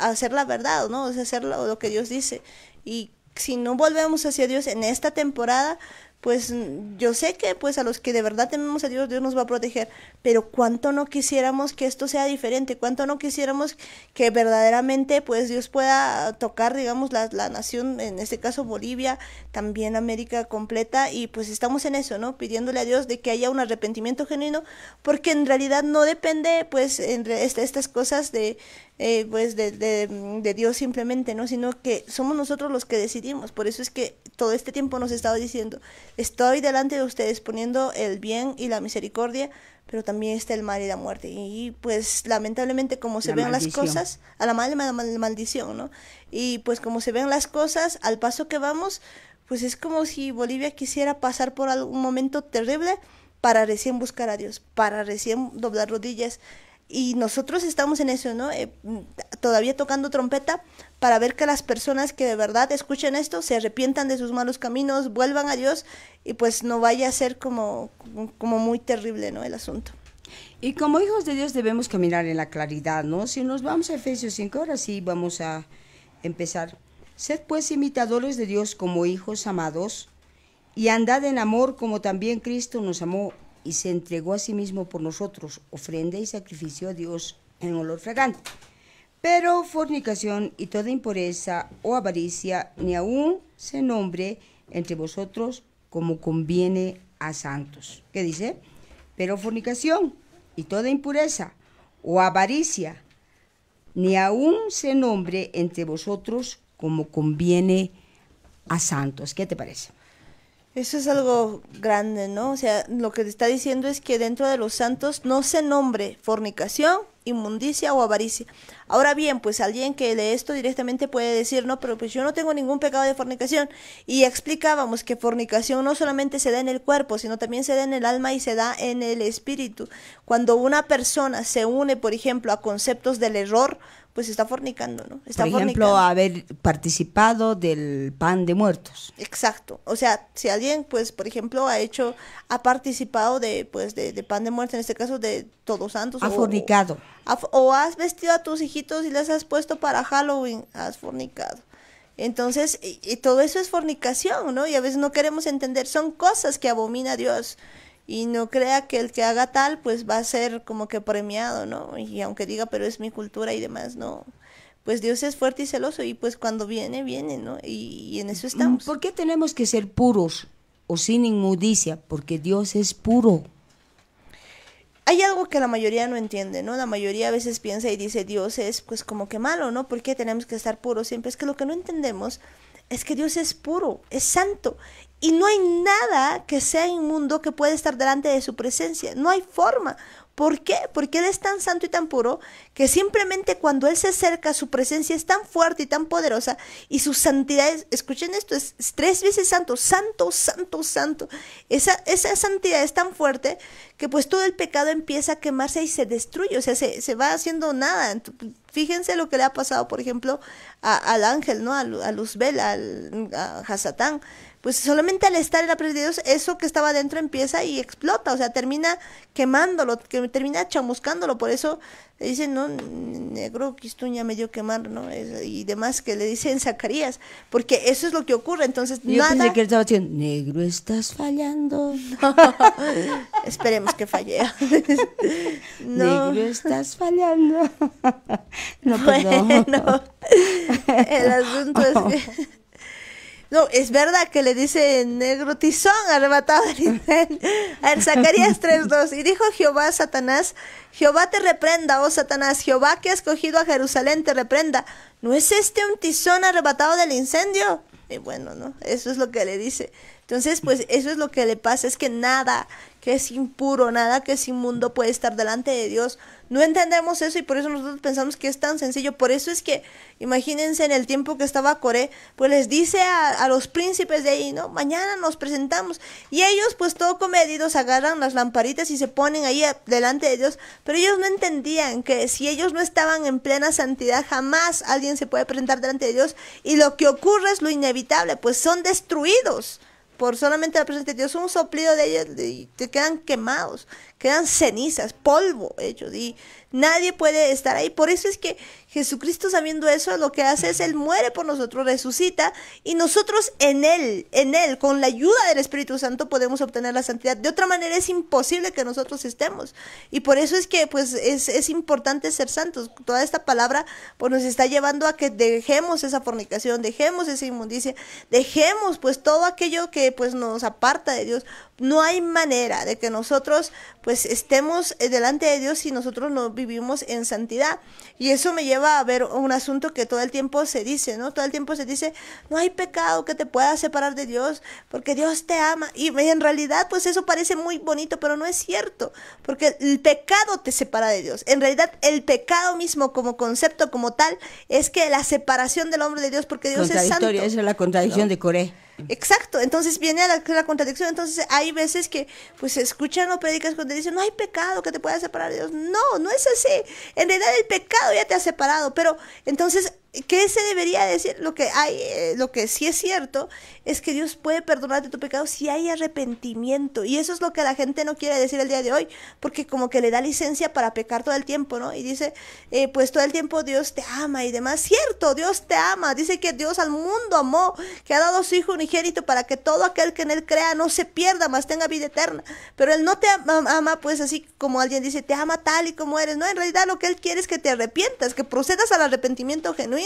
hacer la verdad no o hacer lo que Dios dice y si no volvemos hacia Dios en esta temporada pues mm, yo sé que pues a los que de verdad tememos a Dios, Dios nos va a proteger, pero cuánto no quisiéramos que esto sea diferente, cuánto no quisiéramos que verdaderamente pues Dios pueda tocar, digamos, la, nación, en este caso Bolivia, también América completa, y pues estamos en eso, ¿no? Pidiéndole a Dios de que haya un arrepentimiento genuino, porque en realidad no depende pues entre este, estas cosas de eh, pues de, Dios simplemente, ¿no? Sino que somos nosotros los que decidimos. Por eso es que todo este tiempo nos estaba diciendo, estoy delante de ustedes poniendo el bien y la misericordia, pero también está el mal y la muerte. Y, pues lamentablemente como se ven las cosas, a la me mal, maldición, ¿no? Y pues como se ven las cosas, al paso que vamos, pues es como si Bolivia quisiera pasar por algún momento terrible para recién buscar a Dios, para recién doblar rodillas y nosotros estamos en eso, ¿no? Eh, mm, todavía tocando trompeta para ver que las personas que de verdad escuchen esto se arrepientan de sus malos caminos, vuelvan a Dios y pues no vaya a ser como, como muy terrible, ¿no? El asunto. Y como hijos de Dios debemos caminar en la claridad, ¿no? Si nos vamos a Efesios 5, ahora sí vamos a empezar. Sed pues imitadores de Dios como hijos amados y andad en amor como también Cristo nos amó y se entregó a sí mismo por nosotros, ofrenda y sacrificio a Dios en olor fragante. Pero fornicación y toda impureza o avaricia ni aún se nombre entre vosotros como conviene a santos. ¿Qué dice? Pero fornicación y toda impureza o avaricia ni aún se nombre entre vosotros como conviene a santos. ¿Qué te parece? Eso es algo grande, ¿no? O sea, lo que está diciendo es que dentro de los santos no se nombre fornicación, inmundicia o avaricia. Ahora bien, pues alguien que lee esto directamente puede decir, no, pero pues yo no tengo ningún pecado de fornicación. Y explicábamos que fornicación no solamente se da en el cuerpo, sino también se da en el alma y se da en el espíritu. Cuando una persona se une, por ejemplo, a conceptos del error, pues está fornicando, ¿no? Está Por ejemplo, haber participado del pan de muertos. Exacto. O sea, si alguien, pues, por ejemplo, ha hecho, ha participado de, pues, de, pan de muertos, en este caso de Todos Santos. Ha fornicado. O, has vestido a tus hijitos y les has puesto para Halloween, has fornicado. Entonces, y todo eso es fornicación, ¿no? Y a veces no queremos entender, son cosas que abomina Dios y no crea que el que haga tal pues va a ser como que premiado, ¿no? Y aunque diga, pero es mi cultura y demás, no. Pues Dios es fuerte y celoso y pues cuando viene, viene, ¿no? Y, en eso mm, estamos. ¿Por qué tenemos que ser puros o sin inmundicia? Porque Dios es puro. Hay algo que la mayoría no entiende, ¿no? La mayoría a veces piensa y dice Dios es pues como que malo, ¿no? ¿Por qué tenemos que estar puros siempre? Es que lo que no entendemos es que Dios es puro, es santo y no hay nada que sea inmundo que pueda estar delante de su presencia. No hay forma. ¿Por qué? Porque Él es tan santo y tan puro que simplemente cuando Él se acerca, su presencia es tan fuerte y tan poderosa y su santidad, es, escuchen esto, es, tres veces santo, santo, santo, santo. Esa, esa santidad es tan fuerte que pues todo el pecado empieza a quemarse y se destruye, o sea, se, va haciendo nada. Fíjense lo que le ha pasado, por ejemplo, al ángel, ¿no? A, Luzbel, al, a Hasatán pues solamente al estar en la de Dios, eso que estaba adentro empieza y explota, o sea, termina quemándolo, que termina chamuscándolo, por eso le dicen, no, negro, quistuña medio quemar, ¿no? y demás que le dicen Zacarías, porque eso es lo que ocurre, entonces nada... negro, estás fallando. esperemos que falle. no. Negro, estás fallando. no, perdón. Bueno, el asunto es que... No, es verdad que le dice negro tizón arrebatado del incendio. en Zacarías Zacarías 3.2. Y dijo Jehová a Satanás, Jehová te reprenda, oh Satanás, Jehová que has cogido a Jerusalén te reprenda. ¿No es este un tizón arrebatado del incendio? Y bueno, ¿no? Eso es lo que le dice. Entonces, pues eso es lo que le pasa, es que nada que es impuro, nada que es inmundo puede estar delante de Dios. No entendemos eso y por eso nosotros pensamos que es tan sencillo. Por eso es que, imagínense en el tiempo que estaba Coré, pues les dice a, a los príncipes de ahí, ¿no? Mañana nos presentamos. Y ellos, pues todo comedidos, agarran las lamparitas y se ponen ahí delante de Dios. Pero ellos no entendían que si ellos no estaban en plena santidad, jamás alguien se puede presentar delante de Dios. Y lo que ocurre es lo inevitable, pues son destruidos por solamente la presencia de Dios, un soplido de ellos y te quedan quemados, quedan cenizas, polvo ellos y nadie puede estar ahí. Por eso es que Jesucristo sabiendo eso, lo que hace es, Él muere por nosotros, resucita, y nosotros en Él, en Él, con la ayuda del Espíritu Santo podemos obtener la santidad. De otra manera es imposible que nosotros estemos. Y por eso es que pues es, es importante ser santos. Toda esta palabra pues nos está llevando a que dejemos esa fornicación, dejemos esa inmundicia, dejemos pues todo aquello que pues nos aparta de Dios. No hay manera de que nosotros pues estemos eh, delante de Dios si nosotros no vivimos en santidad. Y eso me lleva va a ver un asunto que todo el tiempo se dice, ¿no? Todo el tiempo se dice, no hay pecado que te pueda separar de Dios, porque Dios te ama. Y en realidad, pues eso parece muy bonito, pero no es cierto, porque el pecado te separa de Dios. En realidad, el pecado mismo como concepto, como tal, es que la separación del hombre de Dios, porque Dios es santo. Esa es la contradicción de Corea. Exacto, entonces viene la, la, contradicción. Entonces hay veces que pues escuchan o predicas cuando dicen, no hay pecado que te pueda separar de Dios. No, no es así. En realidad el pecado ya te ha separado, pero entonces ¿Qué se debería decir? Lo que hay, eh, lo que sí es cierto, es que Dios puede perdonarte tu pecado si hay arrepentimiento. Y eso es lo que la gente no quiere decir el día de hoy, porque como que le da licencia para pecar todo el tiempo, ¿no? Y dice, eh, pues todo el tiempo Dios te ama y demás. Cierto, Dios te ama. Dice que Dios al mundo amó, que ha dado a su Hijo unigénito para que todo aquel que en Él crea no se pierda, más tenga vida eterna. Pero Él no te ama pues así como alguien dice, te ama tal y como eres. No, en realidad lo que Él quiere es que te arrepientas, que procedas al arrepentimiento genuino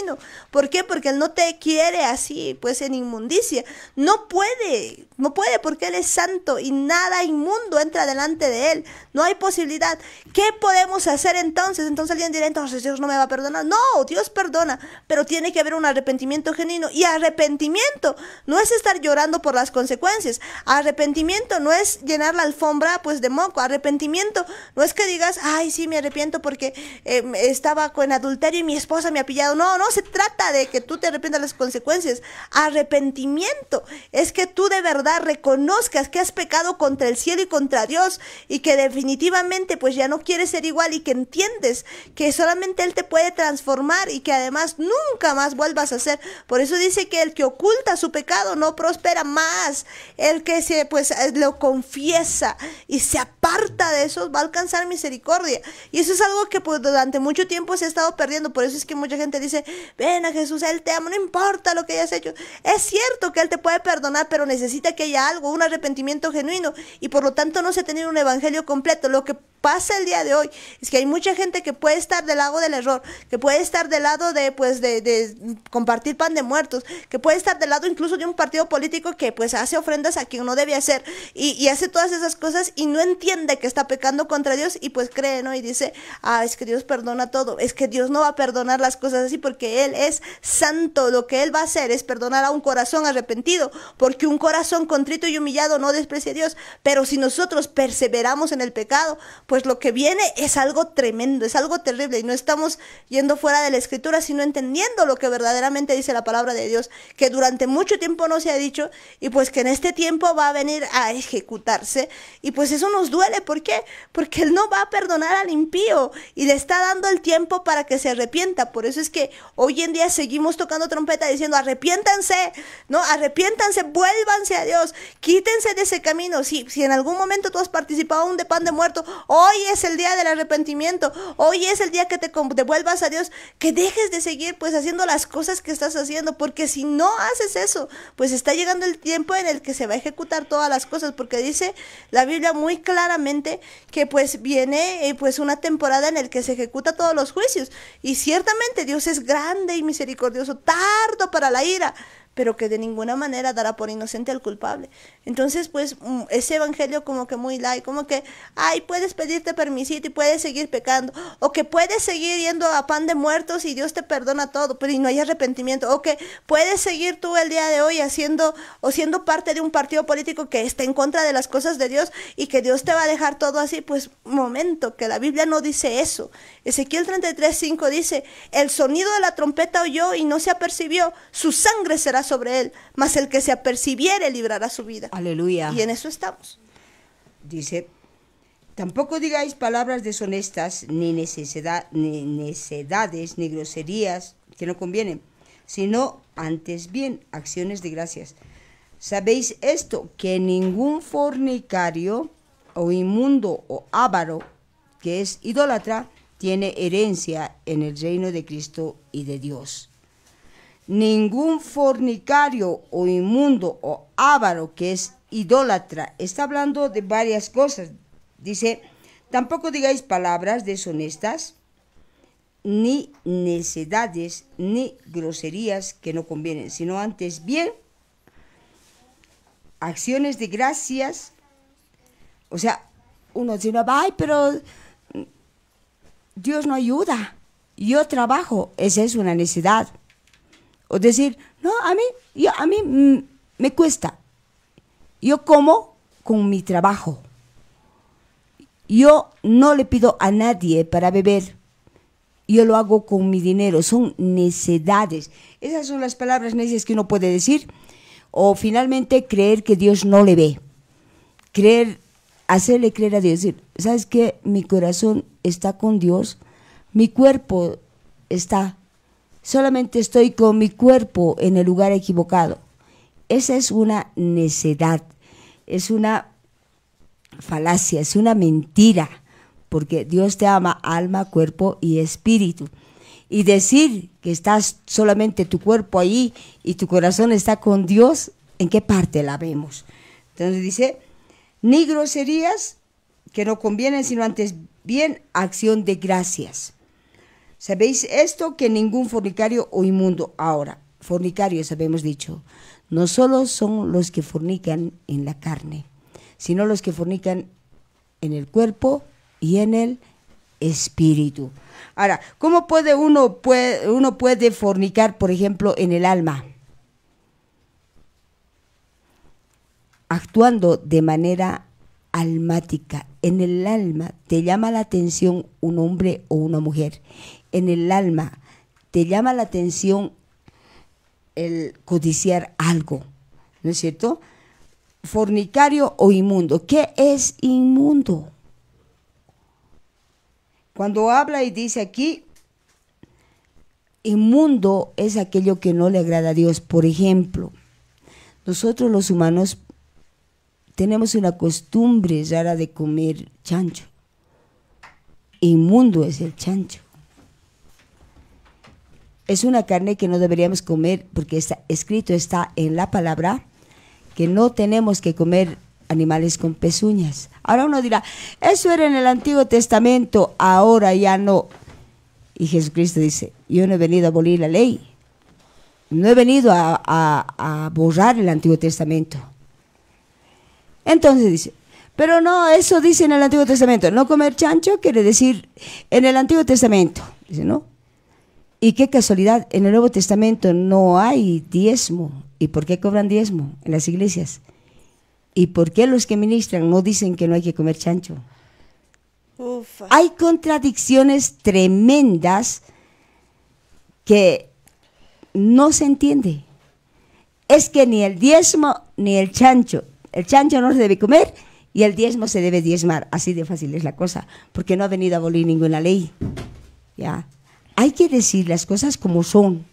¿Por qué? Porque Él no te quiere así, pues en inmundicia. No puede no puede porque Él es santo y nada inmundo entra delante de Él. No hay posibilidad. ¿Qué podemos hacer entonces? Entonces alguien dirá, entonces Dios no me va a perdonar. No, Dios perdona, pero tiene que haber un arrepentimiento genuino. Y arrepentimiento no es estar llorando por las consecuencias. Arrepentimiento no es llenar la alfombra pues de moco. Arrepentimiento no es que digas, ay, sí, me arrepiento porque eh, estaba con adulterio y mi esposa me ha pillado. No, no se trata de que tú te arrepientas las consecuencias. Arrepentimiento es que tú de verdad reconozcas que has pecado contra el cielo y contra Dios y que definitivamente pues ya no quieres ser igual y que entiendes que solamente Él te puede transformar y que además nunca más vuelvas a ser. Por eso dice que el que oculta su pecado no prospera más. El que se pues eh, lo confiesa y se aparta de eso va a alcanzar misericordia. Y eso es algo que pues durante mucho tiempo se ha estado perdiendo. Por eso es que mucha gente dice, ven a Jesús, Él te ama, no importa lo que hayas hecho. Es cierto que Él te puede perdonar, pero necesita que que haya algo, un arrepentimiento genuino, y por lo tanto no se ha tenido un evangelio completo. Lo que pasa el día de hoy es que hay mucha gente que puede estar del lado del error, que puede estar del lado de, pues, de, compartir pan de muertos, que puede estar del lado incluso de un partido político que, pues, hace ofrendas a quien no debe hacer y, y hace todas esas cosas y no entiende que está pecando contra Dios y, pues, cree, ¿no? Y dice, ah, es que Dios perdona todo, es que Dios no va a perdonar las cosas así porque Él es santo, lo que Él va a hacer es perdonar a un corazón arrepentido, porque un corazón contrito y humillado no desprecia a Dios, pero si nosotros perseveramos en el pecado, pues lo que viene es algo tremendo, es algo terrible y no estamos yendo fuera de la escritura, sino entendiendo lo que verdaderamente dice la palabra de Dios, que durante mucho tiempo no se ha dicho y pues que en este tiempo va a venir a ejecutarse y pues eso nos duele, ¿por qué? Porque Él no va a perdonar al impío y le está dando el tiempo para que se arrepienta, por eso es que hoy en día seguimos tocando trompeta diciendo arrepiéntanse, no, arrepiéntanse, vuélvanse a Dios, quítense de ese camino, si, si en algún momento tú has participado un de pan de muerto, o Hoy es el día del arrepentimiento. Hoy es el día que te devuelvas a Dios. Que dejes de seguir pues haciendo las cosas que estás haciendo. Porque si no haces eso, pues está llegando el tiempo en el que se va a ejecutar todas las cosas. Porque dice la Biblia muy claramente que pues viene eh, pues una temporada en el que se ejecuta todos los juicios. Y ciertamente Dios es grande y misericordioso, tardo para la ira pero que de ninguna manera dará por inocente al culpable. Entonces, pues, mm, ese evangelio como que muy light, como que, ay, puedes pedirte permisito y puedes seguir pecando, o que puedes seguir yendo a pan de muertos y Dios te perdona todo, pero y no hay arrepentimiento, o que puedes seguir tú el día de hoy haciendo o siendo parte de un partido político que esté en contra de las cosas de Dios y que Dios te va a dejar todo así, pues, momento, que la Biblia no dice eso. Ezequiel 33.5 dice, el sonido de la trompeta oyó y no se apercibió, su sangre será sobre él, mas el que se apercibiere librará su vida. Aleluya. Y en eso estamos. Dice, tampoco digáis palabras deshonestas, ni, necesidad, ni necedades, ni groserías que no convienen, sino antes bien acciones de gracias. Sabéis esto, que ningún fornicario o inmundo o avaro, que es idólatra, tiene herencia en el reino de Cristo y de Dios ningún fornicario o inmundo o avaro que es idólatra. Está hablando de varias cosas. Dice, tampoco digáis palabras deshonestas, ni necedades, ni groserías que no convienen, sino antes bien acciones de gracias. O sea, uno dice, ay, pero Dios no ayuda, yo trabajo, esa es una necesidad. O decir, no, a mí, yo, a mí mm, me cuesta. Yo como con mi trabajo. Yo no le pido a nadie para beber. Yo lo hago con mi dinero. Son necedades. Esas son las palabras necias que uno puede decir. O finalmente creer que Dios no le ve. Creer, hacerle creer a Dios. Decir, ¿sabes qué? Mi corazón está con Dios. Mi cuerpo está solamente estoy con mi cuerpo en el lugar equivocado. Esa es una necedad, es una falacia, es una mentira, porque Dios te ama alma, cuerpo y espíritu. Y decir que estás solamente tu cuerpo ahí y tu corazón está con Dios, ¿en qué parte la vemos? Entonces dice, ni groserías que no convienen, sino antes bien acción de gracias. Sabéis esto que ningún fornicario o inmundo ahora, fornicarios habemos dicho, no solo son los que fornican en la carne, sino los que fornican en el cuerpo y en el espíritu. Ahora, ¿cómo puede uno, puede, uno puede fornicar, por ejemplo, en el alma? Actuando de manera almática, en el alma, te llama la atención un hombre o una mujer en el alma, te llama la atención el codiciar algo, ¿no es cierto? Fornicario o inmundo. ¿Qué es inmundo? Cuando habla y dice aquí, inmundo es aquello que no le agrada a Dios. Por ejemplo, nosotros los humanos tenemos una costumbre rara de comer chancho. Inmundo es el chancho es una carne que no deberíamos comer porque está escrito está en la palabra que no tenemos que comer animales con pezuñas. Ahora uno dirá, eso era en el Antiguo Testamento, ahora ya no. Y Jesucristo dice, yo no he venido a abolir la ley, no he venido a, a borrar el Antiguo Testamento. Entonces dice, pero no, eso dice en el Antiguo Testamento, no comer chancho quiere decir en el Antiguo Testamento. Dice, no, y qué casualidad, en el Nuevo Testamento no hay diezmo. ¿Y por qué cobran diezmo en las iglesias? ¿Y por qué los que ministran no dicen que no hay que comer chancho? Hay contradicciones tremendas que no se entiende. Es que ni el diezmo ni el chancho, el chancho no se debe comer y el diezmo se debe diezmar. Así de fácil es la cosa, porque no ha venido a abolir ninguna ley. Ya hay que decir las cosas como son.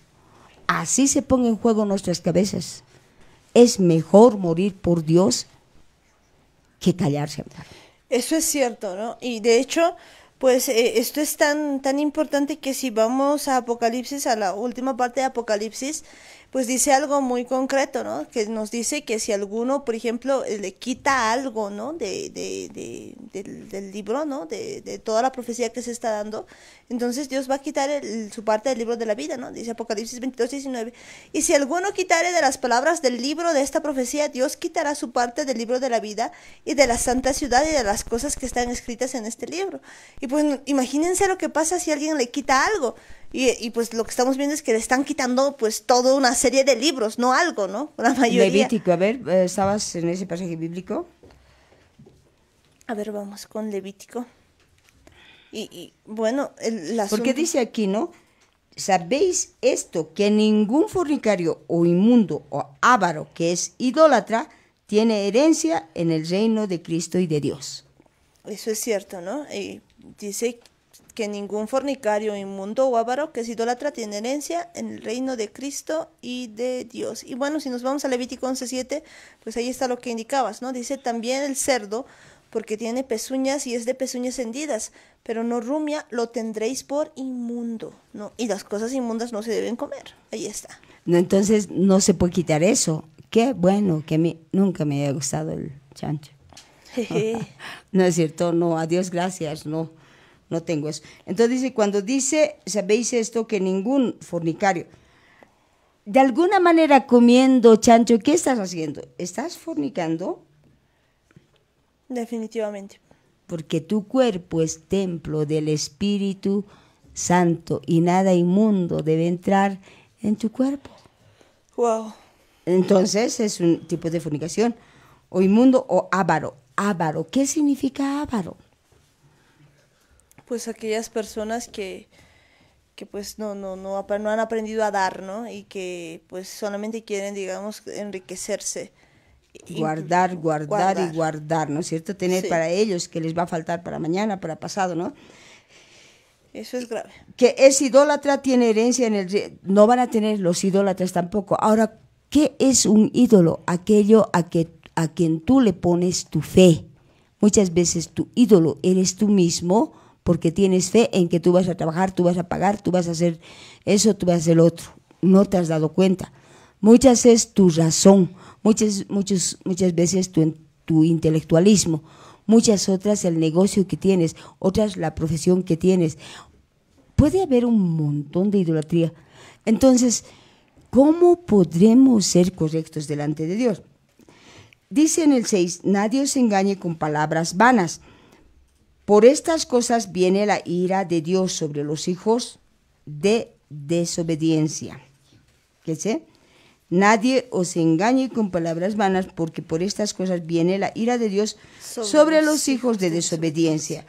Así se ponen en juego nuestras cabezas. Es mejor morir por Dios que callarse. Eso es cierto, ¿no? Y de hecho, pues eh, esto es tan, tan importante que si vamos a Apocalipsis, a la última parte de Apocalipsis, pues dice algo muy concreto, ¿no? Que nos dice que si alguno, por ejemplo, eh, le quita algo, ¿no? De, del, libro, ¿no? De, de, toda la profecía que se está dando, entonces Dios va a quitar su parte del libro de la vida, ¿no? Dice Apocalipsis 22, 19. Y si alguno quitare de las palabras del libro de esta profecía, Dios quitará su parte del libro de la vida y de la santa ciudad y de las cosas que están escritas en este libro. Y pues imagínense lo que pasa si alguien le quita algo. Y, pues lo que estamos viendo es que le están quitando pues toda una serie de libros, no algo, ¿no? La mayoría. Levítico, a ver, eh, ¿estabas en ese pasaje bíblico? A ver, vamos con Levítico. Y, bueno, el, Porque dice aquí, ¿no? Sabéis esto, que ningún fornicario o inmundo o ávaro, que es idólatra tiene herencia en el reino de Cristo y de Dios. Eso es cierto, ¿no? Y dice que ningún fornicario, inmundo o avaro que se idolatra tiene herencia en el reino de Cristo y de Dios. Y bueno, si nos vamos a Levítico 11.7, pues ahí está lo que indicabas, ¿no? Dice también el cerdo, porque tiene pezuñas y es de pezuñas hendidas, pero no rumia, lo tendréis por inmundo, ¿no? Y las cosas inmundas no se deben comer, ahí está. No, entonces no se puede quitar eso. Qué bueno, que nunca me haya gustado el chancho. no es cierto, no, a Dios gracias, no no tengo eso. Entonces cuando dice, sabéis esto, que ningún fornicario, de alguna manera comiendo chancho, ¿qué estás haciendo? ¿Estás fornicando? Definitivamente. Porque tu cuerpo es templo del Espíritu Santo y nada inmundo debe entrar en tu cuerpo. Wow. Entonces es un tipo de fornicación. O inmundo o ávaro. Ávaro. ¿Qué significa ávaro? pues aquellas personas que, pues no, no, no, no han aprendido a dar, ¿no? Y que pues solamente quieren, digamos, enriquecerse. Guardar, guardar, y guardar, ¿no es cierto? Tener para ellos que les va a faltar para mañana, para pasado, ¿no? Eso es grave. Que es idólatra, tiene herencia en el... No van a tener los idólatras tampoco. Ahora, ¿qué es un ídolo? Aquello a, que, a quien tú le pones tu fe. Muchas veces tu ídolo eres tú mismo porque tienes fe en que tú vas a trabajar, tú vas a pagar, tú vas a hacer eso, tú vas a hacer otro. No te has dado cuenta. Muchas es tu razón, muchas, muchas, muchas veces tu, intelectualismo, muchas otras el negocio que tienes, otras la profesión que tienes. Puede haber un montón de idolatría. Entonces, ¿cómo podremos ser correctos delante de Dios? Dice en el 6, nadie os engañe con palabras vanas por estas cosas viene la ira de Dios sobre los hijos de desobediencia. ¿Qué sé? Nadie os engañe con palabras vanas, porque por estas cosas viene la ira de Dios sobre, sobre los hijos de desobediencia.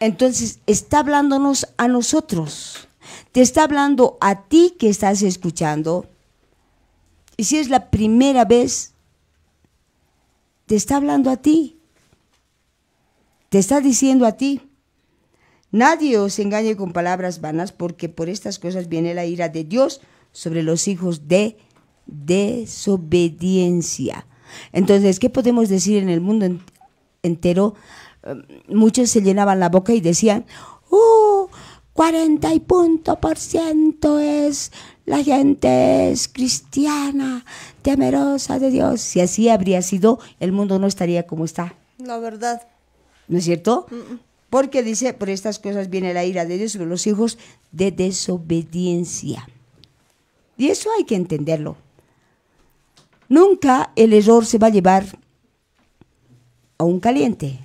Entonces, está hablándonos a nosotros. Te está hablando a ti que estás escuchando. Y si es la primera vez, te está hablando a ti te está diciendo a ti, nadie os engañe con palabras vanas, porque por estas cosas viene la ira de Dios sobre los hijos de desobediencia. Entonces, ¿qué podemos decir en el mundo entero? Eh, muchos se llenaban la boca y decían, ¡Uh! 40 y punto por ciento es la gente cristiana, temerosa de Dios. Si así habría sido, el mundo no estaría como está. La verdad. ¿no es cierto? Porque dice, por estas cosas viene la ira de Dios sobre los hijos de desobediencia. Y eso hay que entenderlo. Nunca el error se va a llevar a un caliente,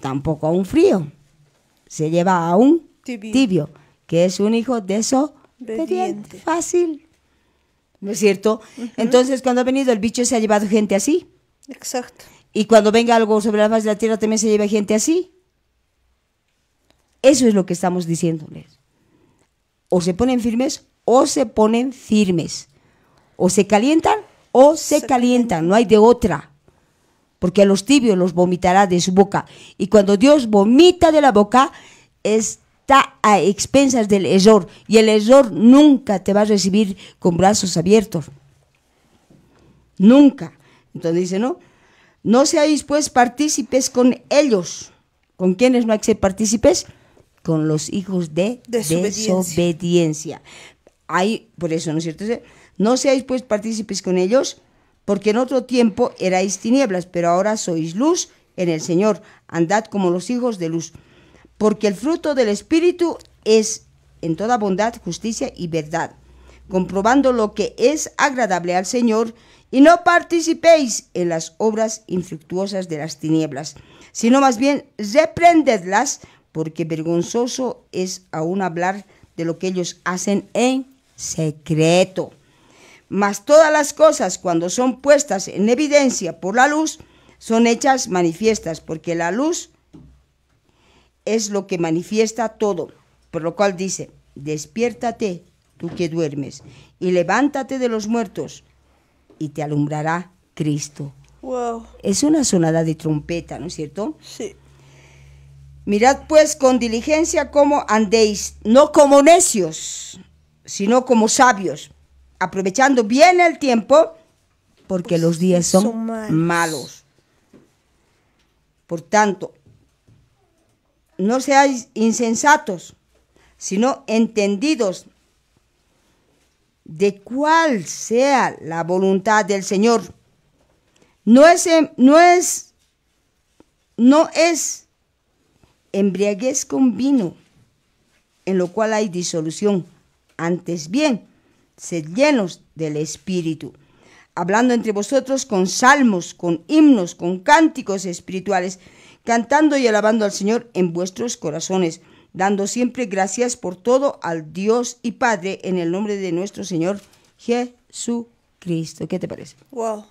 tampoco a un frío. Se lleva a un tibio, que es un hijo desobediente, fácil. ¿No es cierto? Entonces, cuando ha venido el bicho, se ha llevado gente así. Exacto y cuando venga algo sobre la base de la tierra también se lleva gente así. Eso es lo que estamos diciéndoles. O se ponen firmes o se ponen firmes. O se calientan o se, se calientan, no hay de otra. Porque a los tibios los vomitará de su boca. Y cuando Dios vomita de la boca, está a expensas del error. Y el error nunca te va a recibir con brazos abiertos. Nunca. Entonces dice, no, no seáis pues partícipes con ellos. ¿Con quiénes no hay que ser partícipes? Con los hijos de desobediencia. Hay, por eso, ¿no es cierto? No seáis pues partícipes con ellos, porque en otro tiempo erais tinieblas, pero ahora sois luz en el Señor. Andad como los hijos de luz. Porque el fruto del Espíritu es en toda bondad, justicia y verdad, comprobando lo que es agradable al Señor y no participéis en las obras infructuosas de las tinieblas, sino más bien reprendedlas, porque vergonzoso es aún hablar de lo que ellos hacen en secreto. Mas todas las cosas, cuando son puestas en evidencia por la luz, son hechas manifiestas, porque la luz es lo que manifiesta todo, por lo cual dice, despiértate tú que duermes, y levántate de los muertos, y te alumbrará Cristo. Es una sonada de trompeta, ¿no es cierto? Sí. Mirad pues con diligencia cómo andéis, no como necios, sino como sabios, aprovechando bien el tiempo, porque pues los días son, malos. Por tanto, no seáis insensatos, sino entendidos de cuál sea la voluntad del Señor. No es, em, no es, no es embriaguez con vino, en lo cual hay disolución. Antes bien, sed llenos del Espíritu, hablando entre vosotros con salmos, con himnos, con cánticos espirituales, cantando y alabando al Señor en vuestros corazones dando siempre gracias por todo al Dios y Padre en el nombre de nuestro Señor Jesucristo. ¿Qué te parece? Wow.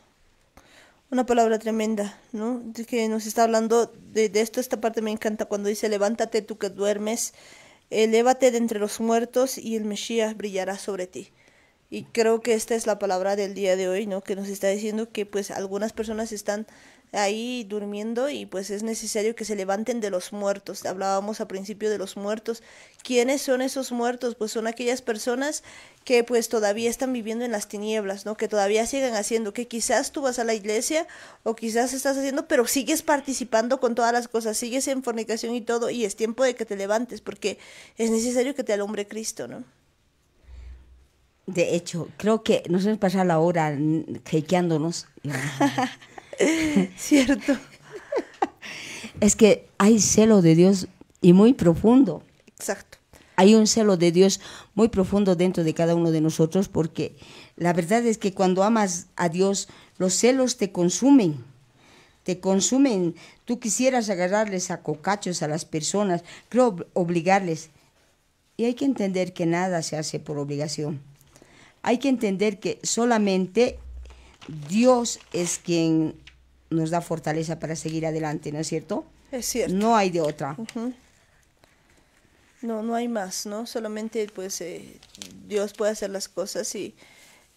Una palabra tremenda, ¿no? que nos está hablando de, de, esto. Esta parte me encanta cuando dice, levántate tú que duermes, elévate de entre los muertos y el Mesías brillará sobre ti. Y creo que esta es la palabra del día de hoy, ¿no? Que nos está diciendo que pues algunas personas están ahí durmiendo y pues es necesario que se levanten de los muertos. Hablábamos al principio de los muertos. ¿Quiénes son esos muertos? Pues son aquellas personas que pues todavía están viviendo en las tinieblas, ¿no? Que todavía siguen haciendo, que quizás tú vas a la iglesia o quizás estás haciendo, pero sigues participando con todas las cosas, sigues en fornicación y todo y es tiempo de que te levantes porque es necesario que te alumbre Cristo, ¿no? De hecho, creo que nos hemos pasado la hora chequeándonos. Cierto. Es que hay celo de Dios y muy profundo. Exacto. Hay un celo de Dios muy profundo dentro de cada uno de nosotros porque la verdad es que cuando amas a Dios, los celos te consumen. Te consumen. Tú quisieras agarrarles a cocachos a las personas, creo obligarles. Y hay que entender que nada se hace por obligación. Hay que entender que solamente Dios es quien nos da fortaleza para seguir adelante, ¿no es cierto? Es cierto. No hay de otra. No, no hay más, ¿no? Solamente pues eh, Dios puede hacer las cosas y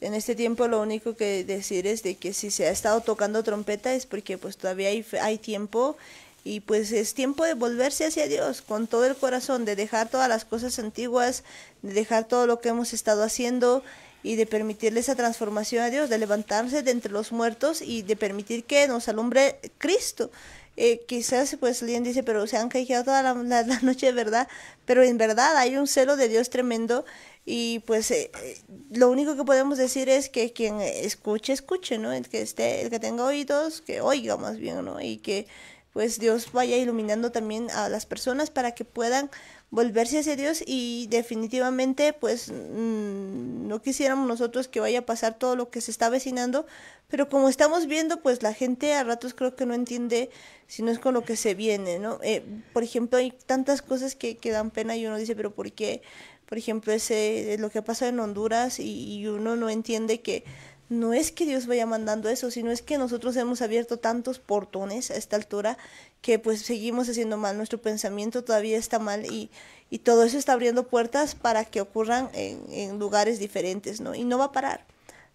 en este tiempo lo único que decir es de que si se ha estado tocando trompeta es porque pues todavía hay, hay tiempo y pues es tiempo de volverse hacia Dios con todo el corazón, de dejar todas las cosas antiguas, de dejar todo lo que hemos estado haciendo y de permitirle esa transformación a Dios, de levantarse de entre los muertos y de permitir que nos alumbre Cristo. Eh, quizás pues alguien dice, pero se han quejado toda la, noche noche, ¿verdad? Pero en verdad hay un celo de Dios tremendo y pues eh, eh, lo único que podemos decir es que quien escuche, escuche, ¿no? El que, esté, el que tenga oídos, que oiga más bien, ¿no? Y que pues Dios vaya iluminando también a las personas para que puedan volverse hacia Dios y definitivamente pues mm, no quisiéramos nosotros que vaya a pasar todo lo que se está vecinando, pero como estamos viendo pues la gente a ratos creo que no entiende si no es con lo que se viene, ¿no? Eh, por ejemplo hay tantas cosas que, que dan pena y uno dice, pero ¿por qué? Por ejemplo ese, lo que ha en Honduras y, y uno no entiende que no es que Dios vaya mandando eso, sino es que nosotros hemos abierto tantos portones a esta altura que pues seguimos haciendo mal, nuestro pensamiento todavía está mal y, y todo eso está abriendo puertas para que ocurran en, lugares diferentes, ¿no? Y no va a parar,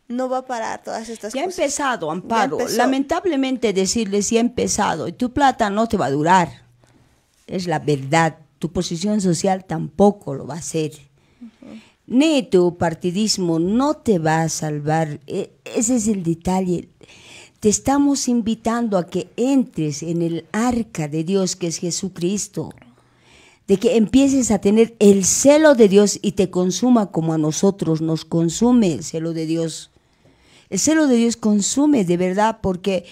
no va a parar todas estas cosas. Ya ha empezado, Amparo. Lamentablemente decirles ya ha empezado y tu plata no te va a durar, es la verdad. Tu posición social tampoco lo va a hacer. Ni tu partidismo no te va a salvar. E, ese es el detalle te estamos invitando a que entres en el arca de Dios que es Jesucristo, de que empieces a tener el celo de Dios y te consuma como a nosotros nos consume el celo de Dios. El celo de Dios consume de verdad porque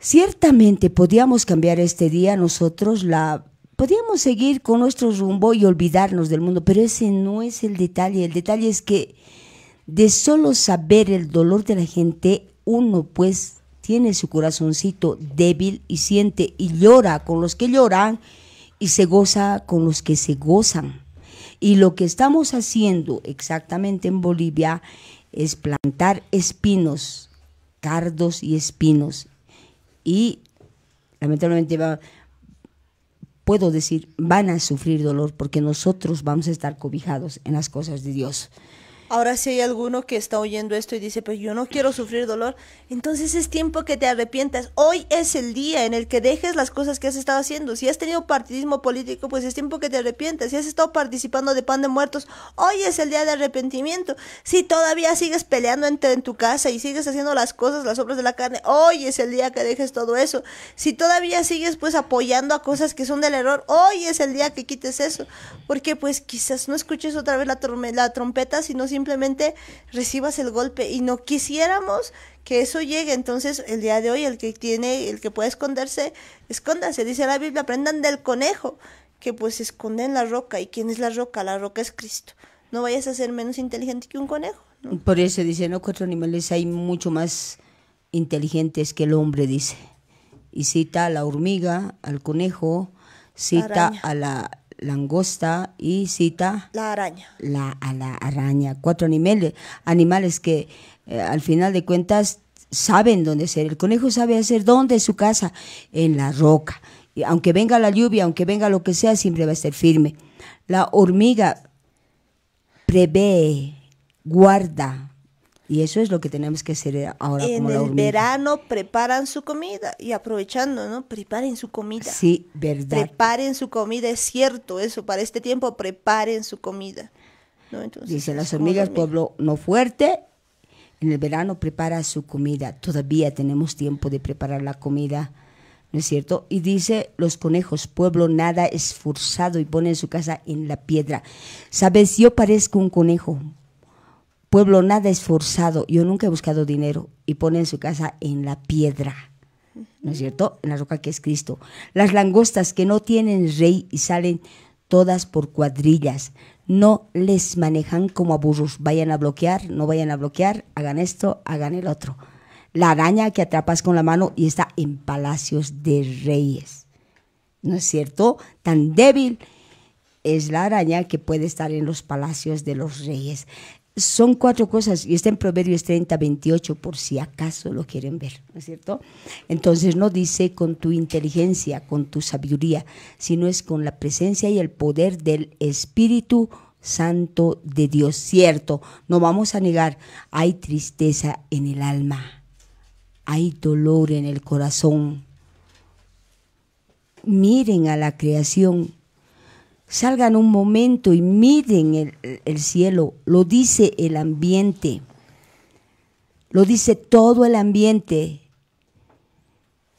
ciertamente podíamos cambiar este día nosotros la podíamos seguir con nuestro rumbo y olvidarnos del mundo, pero ese no es el detalle, el detalle es que de solo saber el dolor de la gente uno pues tiene su corazoncito débil y siente y llora con los que lloran y se goza con los que se gozan. Y lo que estamos haciendo exactamente en Bolivia es plantar espinos, cardos y espinos. Y lamentablemente puedo decir, van a sufrir dolor porque nosotros vamos a estar cobijados en las cosas de Dios. Ahora si hay alguno que está oyendo esto y dice, pues yo no quiero sufrir dolor, entonces es tiempo que te arrepientas. Hoy es el día en el que dejes las cosas que has estado haciendo. Si has tenido partidismo político, pues es tiempo que te arrepientas. Si has estado participando de pan de muertos, hoy es el día de arrepentimiento. Si todavía sigues peleando en tu casa y sigues haciendo las cosas, las obras de la carne, hoy es el día que dejes todo eso. Si todavía sigues pues apoyando a cosas que son del error, hoy es el día que quites eso. Porque pues quizás no escuches otra vez la, la trompeta, sino si simplemente recibas el golpe y no quisiéramos que eso llegue. Entonces, el día de hoy, el que tiene, el que puede esconderse, escóndanse. Dice la Biblia, aprendan del conejo, que pues esconden esconde en la roca. ¿Y quién es la roca? La roca es Cristo. No vayas a ser menos inteligente que un conejo. Por eso dice, no, cuatro animales hay mucho más inteligentes que el hombre, dice. Y cita a la hormiga, al conejo, cita a la langosta y cita la araña. La, a la araña, cuatro animales, animales que eh, al final de cuentas saben dónde ser. El conejo sabe hacer dónde su casa, en la roca. Y aunque venga la lluvia, aunque venga lo que sea, siempre va a estar firme. La hormiga prevé, guarda, y eso es lo que tenemos que hacer eh, ahora. En el verano preparan su comida y aprovechando, ¿no? Preparen su comida. Sí, verdad. Preparen su comida, es cierto eso, para este tiempo preparen su comida. Dice las hormigas, pueblo no fuerte, en el verano prepara su comida. Todavía tenemos tiempo de preparar la comida. ¿no es cierto? Y dice los conejos, pueblo nada esforzado y pone su casa en la piedra. Sabes, yo parezco un conejo, pueblo nada esforzado, yo nunca he buscado dinero, y ponen su casa en la piedra, ¿no es cierto? En la roca que es Cristo. Las langostas que no tienen rey y salen todas por cuadrillas, no les manejan como a burros, vayan a bloquear, no vayan a bloquear, hagan esto, hagan el otro. La araña que atrapas con la mano y está en palacios de reyes, ¿no es cierto? Tan débil es la araña que puede estar en los palacios de los reyes son cuatro cosas y está en Proverbios 30, 28, por si acaso lo quieren ver, ¿no es cierto? Entonces no dice con tu inteligencia, con tu sabiduría, sino es con la presencia y el poder del Espíritu Santo de Dios. Cierto, no vamos a negar, hay tristeza en el alma, hay dolor en el corazón. Miren a la creación, Salgan un momento y miren el, cielo. Lo dice el ambiente. Lo dice todo el ambiente.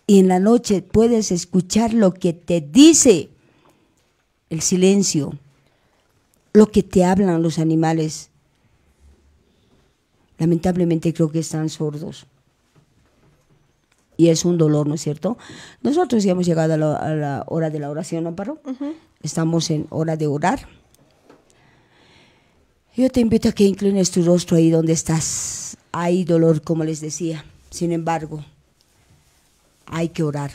Y en la noche puedes escuchar lo que te dice el silencio, lo que te hablan los animales. Lamentablemente creo que están sordos. Y es un dolor, ¿no es cierto? Nosotros ya hemos llegado a la, hora de la oración, ¿no, Estamos en hora de orar. Yo te invito a que inclines tu rostro ahí donde estás. Hay dolor, como les decía. Sin embargo, hay que orar.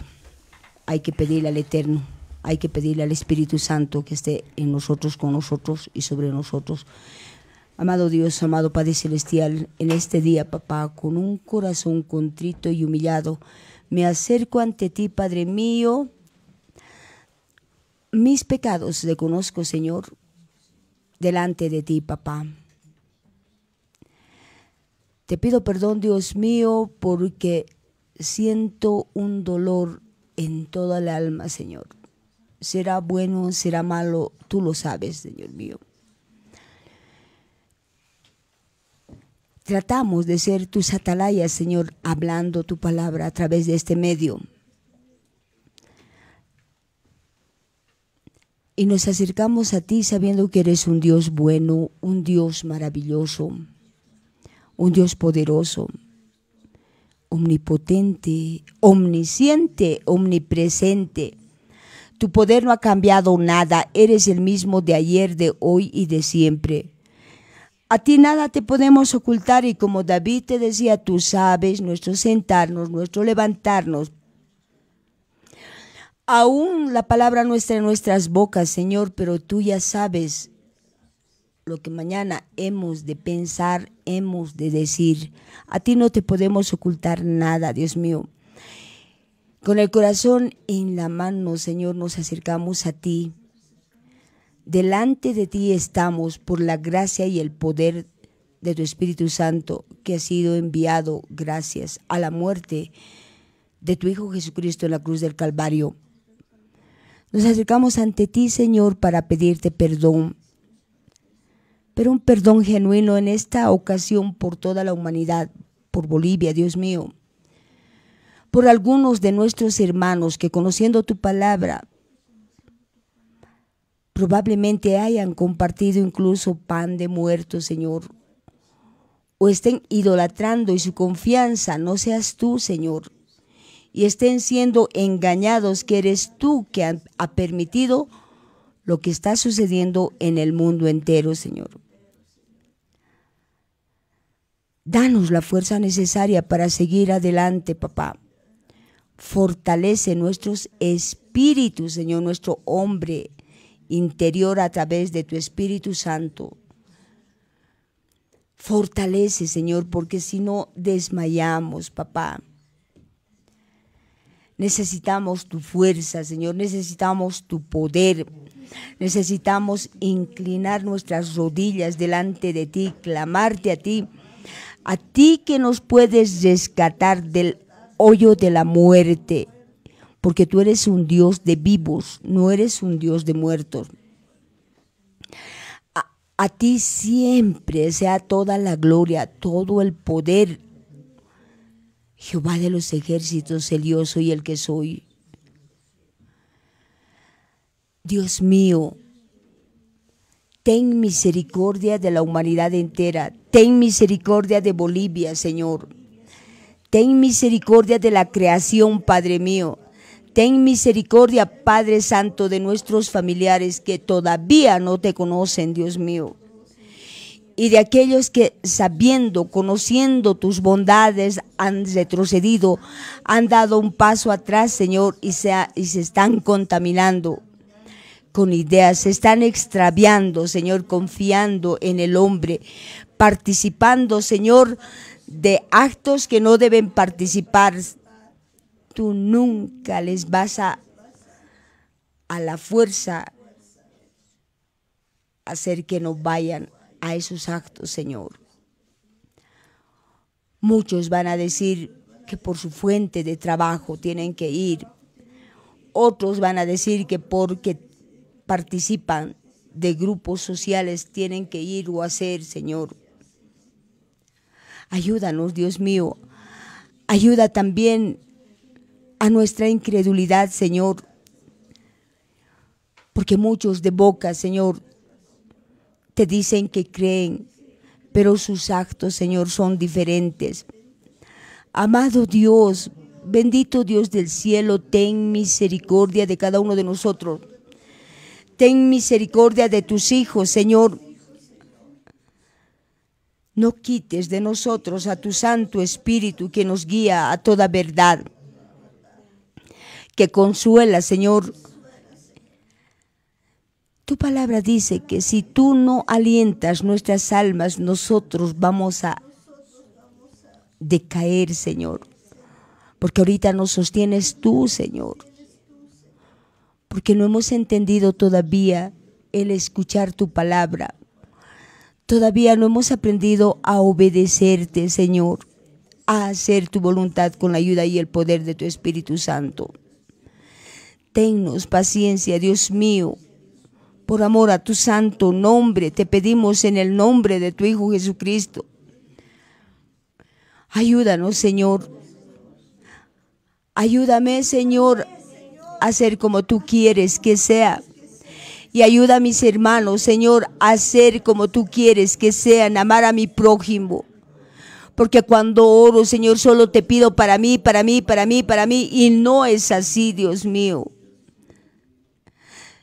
Hay que pedirle al Eterno. Hay que pedirle al Espíritu Santo que esté en nosotros, con nosotros y sobre nosotros. Amado Dios, amado Padre Celestial, en este día, papá, con un corazón contrito y humillado, me acerco ante ti, Padre mío, mis pecados reconozco, Señor, delante de ti, papá. Te pido perdón, Dios mío, porque siento un dolor en toda el alma, Señor. Será bueno, será malo, tú lo sabes, Señor mío. Tratamos de ser tus atalayas, Señor, hablando tu palabra a través de este medio. y nos acercamos a ti sabiendo que eres un Dios bueno, un Dios maravilloso, un Dios poderoso, omnipotente, omnisciente, omnipresente. Tu poder no ha cambiado nada, eres el mismo de ayer, de hoy y de siempre. A ti nada te podemos ocultar y como David te decía, tú sabes nuestro sentarnos, nuestro levantarnos, Aún la palabra no está en nuestras bocas, Señor, pero tú ya sabes lo que mañana hemos de pensar, hemos de decir. A ti no te podemos ocultar nada, Dios mío. Con el corazón en la mano, Señor, nos acercamos a ti. Delante de ti estamos por la gracia y el poder de tu Espíritu Santo que ha sido enviado gracias a la muerte de tu Hijo Jesucristo en la cruz del Calvario. Nos acercamos ante ti, Señor, para pedirte perdón, pero un perdón genuino en esta ocasión por toda la humanidad, por Bolivia, Dios mío, por algunos de nuestros hermanos que conociendo tu palabra, probablemente hayan compartido incluso pan de muertos, Señor, o estén idolatrando y su confianza no seas tú, Señor, y estén siendo engañados que eres tú que ha, permitido lo que está sucediendo en el mundo entero, Señor. Danos la fuerza necesaria para seguir adelante, papá. Fortalece nuestros espíritus, Señor, nuestro hombre interior a través de tu Espíritu Santo. Fortalece, Señor, porque si no desmayamos, papá. Necesitamos tu fuerza, Señor, necesitamos tu poder. Necesitamos inclinar nuestras rodillas delante de ti, clamarte a ti, a ti que nos puedes rescatar del hoyo de la muerte, porque tú eres un Dios de vivos, no eres un Dios de muertos. A, ti siempre sea toda la gloria, todo el poder, Jehová de los ejércitos, el yo soy el que soy. Dios mío, ten misericordia de la humanidad entera, ten misericordia de Bolivia, Señor. Ten misericordia de la creación, Padre mío. Ten misericordia, Padre Santo, de nuestros familiares que todavía no te conocen, Dios mío y de aquellos que sabiendo, conociendo tus bondades han retrocedido, han dado un paso atrás, Señor, y se, están contaminando con ideas, se están extraviando, Señor, confiando en el hombre, participando, Señor, de actos que no deben participar. Tú nunca les vas a, a la fuerza hacer que no vayan a esos actos, Señor. Muchos van a decir que por su fuente de trabajo tienen que ir. Otros van a decir que porque participan de grupos sociales tienen que ir o hacer, Señor. Ayúdanos, Dios mío. Ayuda también a nuestra incredulidad, Señor. Porque muchos de boca, Señor, te dicen que creen, pero sus actos, Señor, son diferentes. Amado Dios, bendito Dios del cielo, ten misericordia de cada uno de nosotros. Ten misericordia de tus hijos, Señor. No quites de nosotros a tu Santo Espíritu que nos guía a toda verdad, que consuela, Señor, tu palabra dice que si tú no alientas nuestras almas, nosotros vamos a decaer, Señor. Porque ahorita nos sostienes tú, Señor. Porque no hemos entendido todavía el escuchar tu palabra. Todavía no hemos aprendido a obedecerte, Señor, a hacer tu voluntad con la ayuda y el poder de tu Espíritu Santo. Tennos paciencia, Dios mío, por amor a tu santo nombre, te pedimos en el nombre de tu Hijo Jesucristo. Ayúdanos, Señor. Ayúdame, Señor, a ser como tú quieres que sea. Y ayuda a mis hermanos, Señor, a ser como tú quieres que sean, amar a mi prójimo. Porque cuando oro, Señor, solo te pido para mí, para mí, para mí, para mí. Y no es así, Dios mío.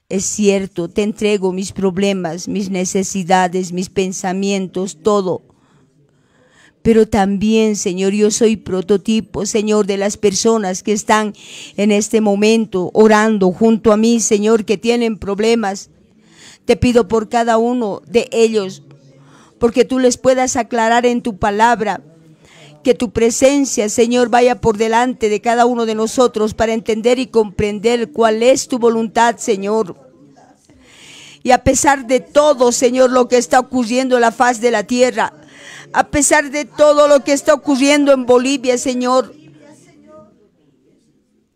Es cierto, te entrego mis problemas, mis necesidades, mis pensamientos, todo. Pero también, Señor, yo soy prototipo, Señor, de las personas que están en este momento orando junto a mí, Señor, que tienen problemas. Te pido por cada uno de ellos, porque tú les puedas aclarar en tu palabra que tu presencia, Señor, vaya por delante de cada uno de nosotros para entender y comprender cuál es tu voluntad, Señor. Y a pesar de todo, Señor, lo que está ocurriendo en la faz de la tierra, a pesar de todo lo que está ocurriendo en Bolivia, Señor,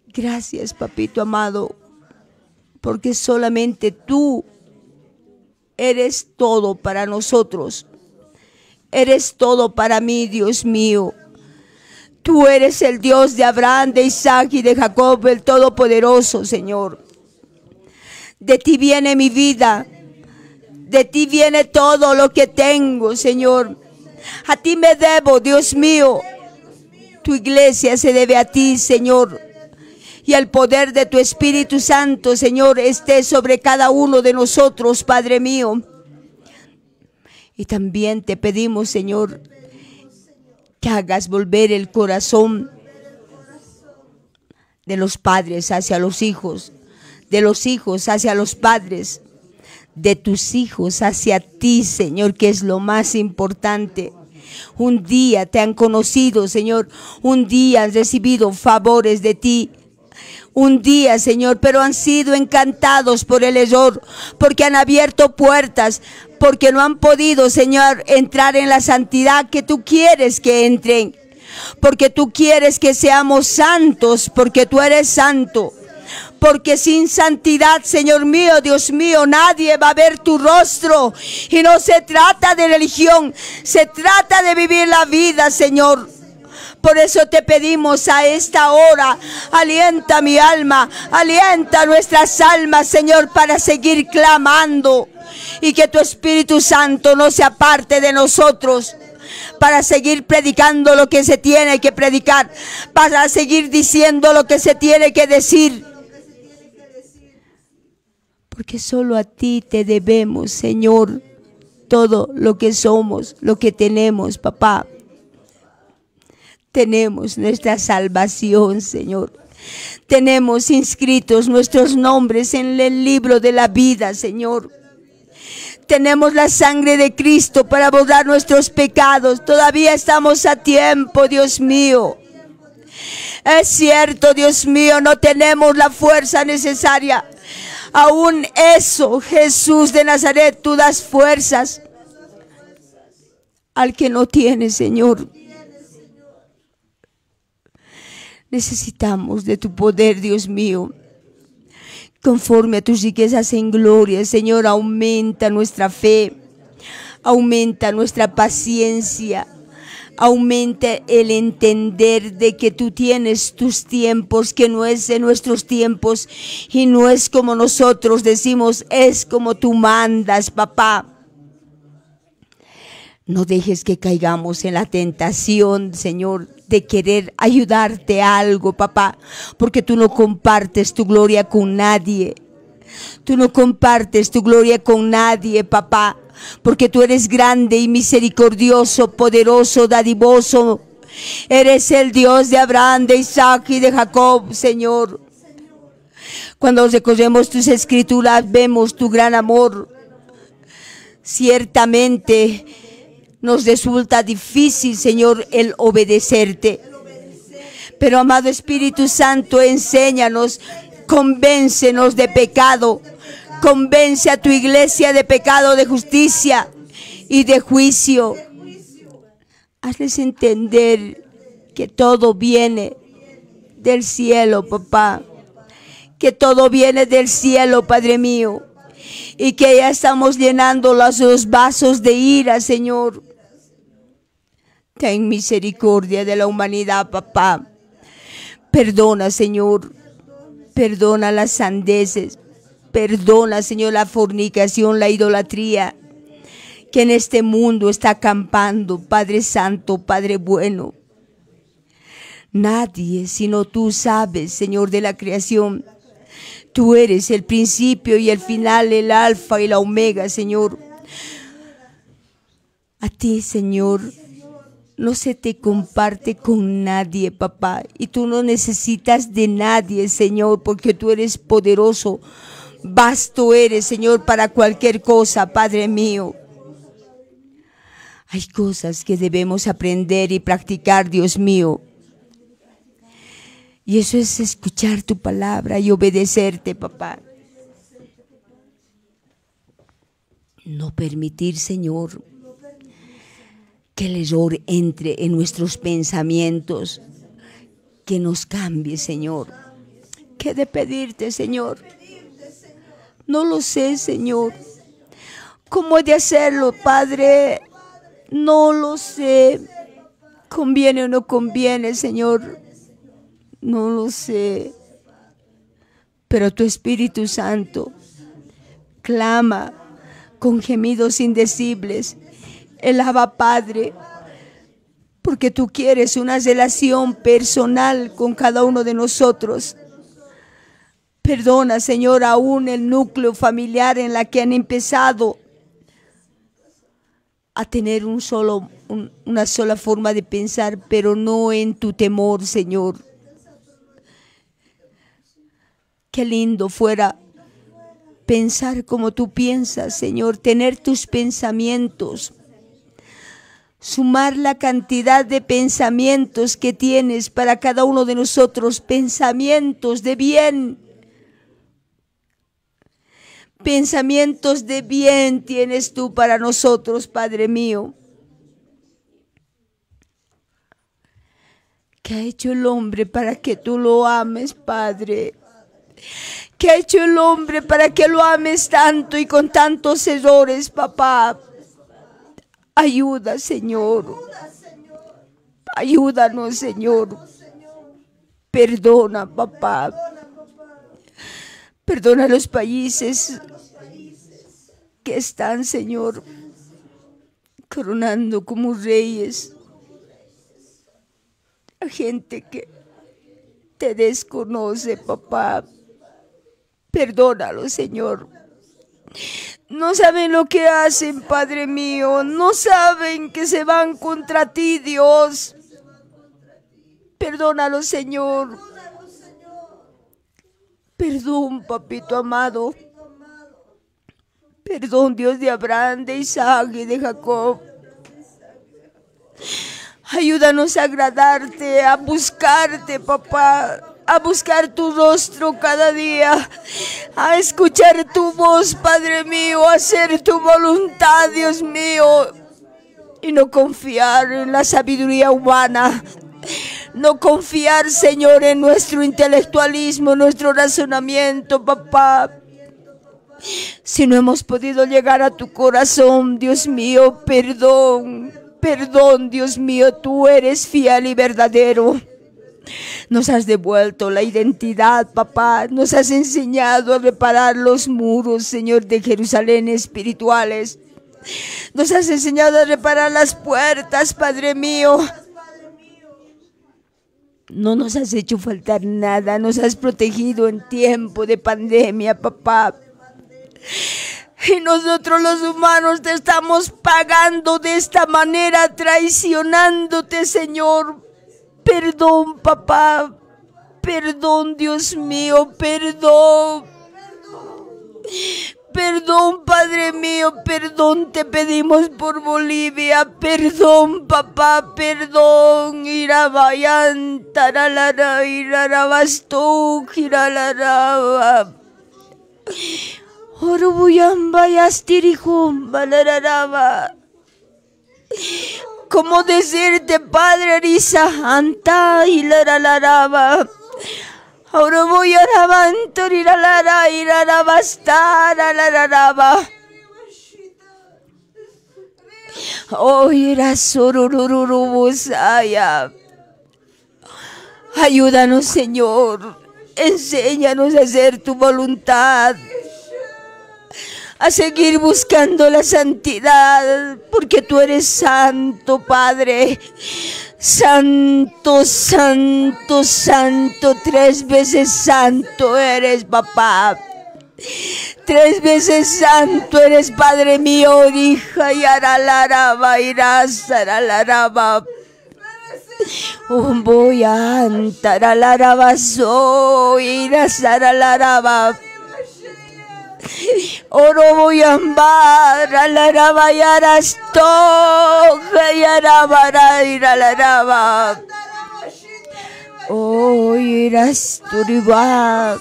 gracias, papito amado, porque solamente tú eres todo para nosotros. Eres todo para mí, Dios mío. Tú eres el Dios de Abraham, de Isaac y de Jacob, el Todopoderoso, Señor. De ti viene mi vida. De ti viene todo lo que tengo, Señor. A ti me debo, Dios mío. Tu iglesia se debe a ti, Señor. Y el poder de tu Espíritu Santo, Señor, esté sobre cada uno de nosotros, Padre mío. Y también te pedimos, Señor, que hagas volver el corazón de los padres hacia los hijos, de los hijos hacia los padres, de tus hijos hacia ti, Señor, que es lo más importante. Un día te han conocido, Señor, un día han recibido favores de ti. Un día, Señor, pero han sido encantados por el error, porque han abierto puertas porque no han podido, Señor, entrar en la santidad que tú quieres que entren. Porque tú quieres que seamos santos, porque tú eres santo. Porque sin santidad, Señor mío, Dios mío, nadie va a ver tu rostro. Y no se trata de religión, se trata de vivir la vida, Señor. Por eso te pedimos a esta hora, alienta mi alma, alienta nuestras almas, Señor, para seguir clamando y que tu Espíritu Santo no se aparte de nosotros para seguir predicando lo que se tiene que predicar, para seguir diciendo lo que se tiene que decir. Porque solo a ti te debemos, Señor, todo lo que somos, lo que tenemos, papá. Tenemos nuestra salvación, Señor. Tenemos inscritos nuestros nombres en el libro de la vida, Señor tenemos la sangre de Cristo para borrar nuestros pecados. Todavía estamos a tiempo, Dios mío. Es cierto, Dios mío, no tenemos la fuerza necesaria. Aún eso, Jesús de Nazaret, tú das fuerzas al que no tiene, Señor. Necesitamos de tu poder, Dios mío. Conforme a tus riquezas en gloria, Señor, aumenta nuestra fe, aumenta nuestra paciencia, aumenta el entender de que tú tienes tus tiempos, que no es de nuestros tiempos y no es como nosotros decimos, es como tú mandas, papá. No dejes que caigamos en la tentación, Señor, de querer ayudarte a algo, papá, porque tú no compartes tu gloria con nadie. Tú no compartes tu gloria con nadie, papá, porque tú eres grande y misericordioso, poderoso, dadivoso. Eres el Dios de Abraham, de Isaac y de Jacob, Señor. Cuando recogemos tus escrituras, vemos tu gran amor. Ciertamente, nos resulta difícil, Señor, el obedecerte. Pero amado Espíritu Santo, enséñanos, convéncenos de pecado. Convence a tu iglesia de pecado, de justicia y de juicio. Hazles entender que todo viene del cielo, papá. Que todo viene del cielo, Padre mío. Y que ya estamos llenando los, los vasos de ira, Señor. Ten misericordia de la humanidad, papá. Perdona, Señor. Perdona las sandeces. Perdona, Señor, la fornicación, la idolatría que en este mundo está acampando, Padre Santo, Padre bueno. Nadie sino tú sabes, Señor de la creación. Tú eres el principio y el final, el alfa y la omega, Señor. A ti, Señor, no se te comparte con nadie, papá. Y tú no necesitas de nadie, Señor, porque tú eres poderoso. Basto eres, Señor, para cualquier cosa, Padre mío. Hay cosas que debemos aprender y practicar, Dios mío. Y eso es escuchar tu palabra y obedecerte, papá. No permitir, Señor, que el error entre en nuestros pensamientos, que nos cambie, Señor. ¿Qué de pedirte, Señor? No lo sé, Señor. ¿Cómo de hacerlo, Padre? No lo sé. ¿Conviene o no conviene, Señor? No lo sé. Pero tu Espíritu Santo clama con gemidos indecibles el Padre, porque tú quieres una relación personal con cada uno de nosotros. Perdona, Señor, aún el núcleo familiar en la que han empezado a tener una sola forma de pensar, pero no en tu temor, Señor. Qué lindo fuera pensar como tú piensas, Señor, tener tus pensamientos sumar la cantidad de pensamientos que tienes para cada uno de nosotros, pensamientos de bien. Pensamientos de bien tienes tú para nosotros, Padre mío. ¿Qué ha hecho el hombre para que tú lo ames, Padre? ¿Qué ha hecho el hombre para que lo ames tanto y con tantos errores, papá? Ayuda, Señor. Ayúdanos, Señor. Perdona, papá. Perdona a los países que están, Señor, coronando como reyes a gente que te desconoce, papá. Perdónalo, Señor. No saben lo que hacen, Padre mío. No saben que se van contra ti, Dios. Perdónalo, Señor. Perdón, papito amado. Perdón, Dios de Abraham, de Isaac y de Jacob. Ayúdanos a agradarte, a buscarte, papá a buscar tu rostro cada día, a escuchar tu voz, Padre mío, a hacer tu voluntad, Dios mío, y no confiar en la sabiduría humana. No confiar, Señor, en nuestro intelectualismo, nuestro razonamiento, papá. Si no hemos podido llegar a tu corazón, Dios mío, perdón, perdón, Dios mío, tú eres fiel y verdadero. Nos has devuelto la identidad, papá. Nos has enseñado a reparar los muros, Señor, de Jerusalén espirituales. Nos has enseñado a reparar las puertas, Padre mío. No nos has hecho faltar nada, nos has protegido en tiempo de pandemia, papá. Y nosotros los humanos te estamos pagando de esta manera, traicionándote, Señor, Perdón, papá. Perdón, Dios mío, perdón. Perdón, Padre mío, perdón te pedimos por Bolivia. Perdón, papá, perdón. Irabayan, taralara, irarabastú, giralaraba. Orubuyan, bayastirihum, balararaba como decirte, Padre Arisa Anta y la Ahora voy a y la la y la la Oh, Ayúdanos, Señor. Enséñanos a hacer tu voluntad a seguir buscando la santidad, porque tú eres santo, Padre. Santo, santo, santo, tres veces santo eres, papá. Tres veces santo eres, Padre mío, hija, y aralaraba, irás, aralaraba. la raba soy, irás, aralaraba voy a Oroboyambara, la raba yarasto, y ira la raba. Oh, irasturiba.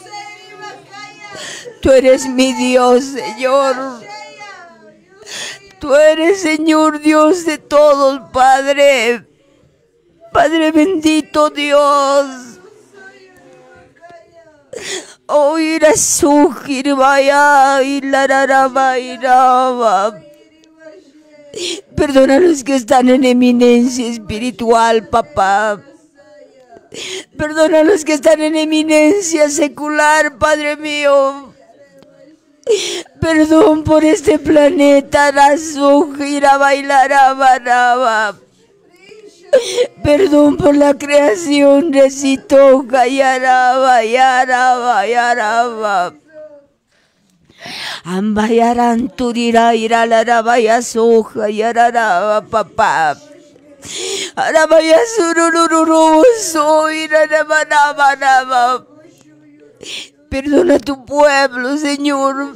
Tú eres mi Dios, Señor. Tú eres, Señor, Dios de todos, Padre. Padre bendito, Dios. Perdón Perdona a los que están en eminencia espiritual, papá. Perdona a los que están en eminencia secular, Padre mío. Perdón por este planeta, por este planeta. Perdón por la creación, recitó Gayaraba, Yaraba, Yaraba. Ambayaran turira la rabaya soja, araba papá. Arabaya y soy, naba. Perdona a tu pueblo, Señor.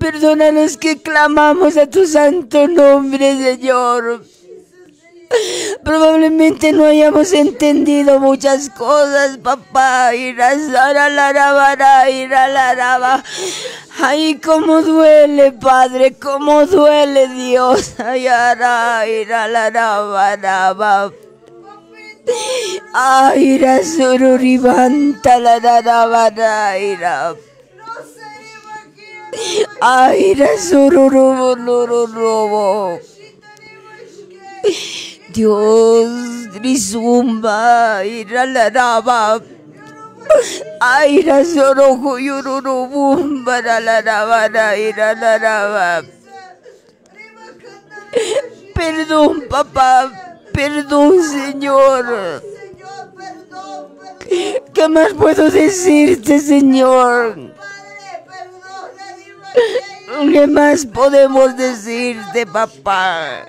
Perdona a los que clamamos a tu santo nombre, Señor. Probablemente no hayamos entendido muchas cosas, papá. la Ay, cómo duele, padre, cómo duele, Dios. Ay, Ay, sururibanta la la Ay, sururubulurulubu. Dios Rizumba Iralaraba Aira ir Yururubumba la Iralaraba Perdón papá, perdón Señor ¿Qué más puedo decirte Señor? ¿Qué más podemos decirte papá?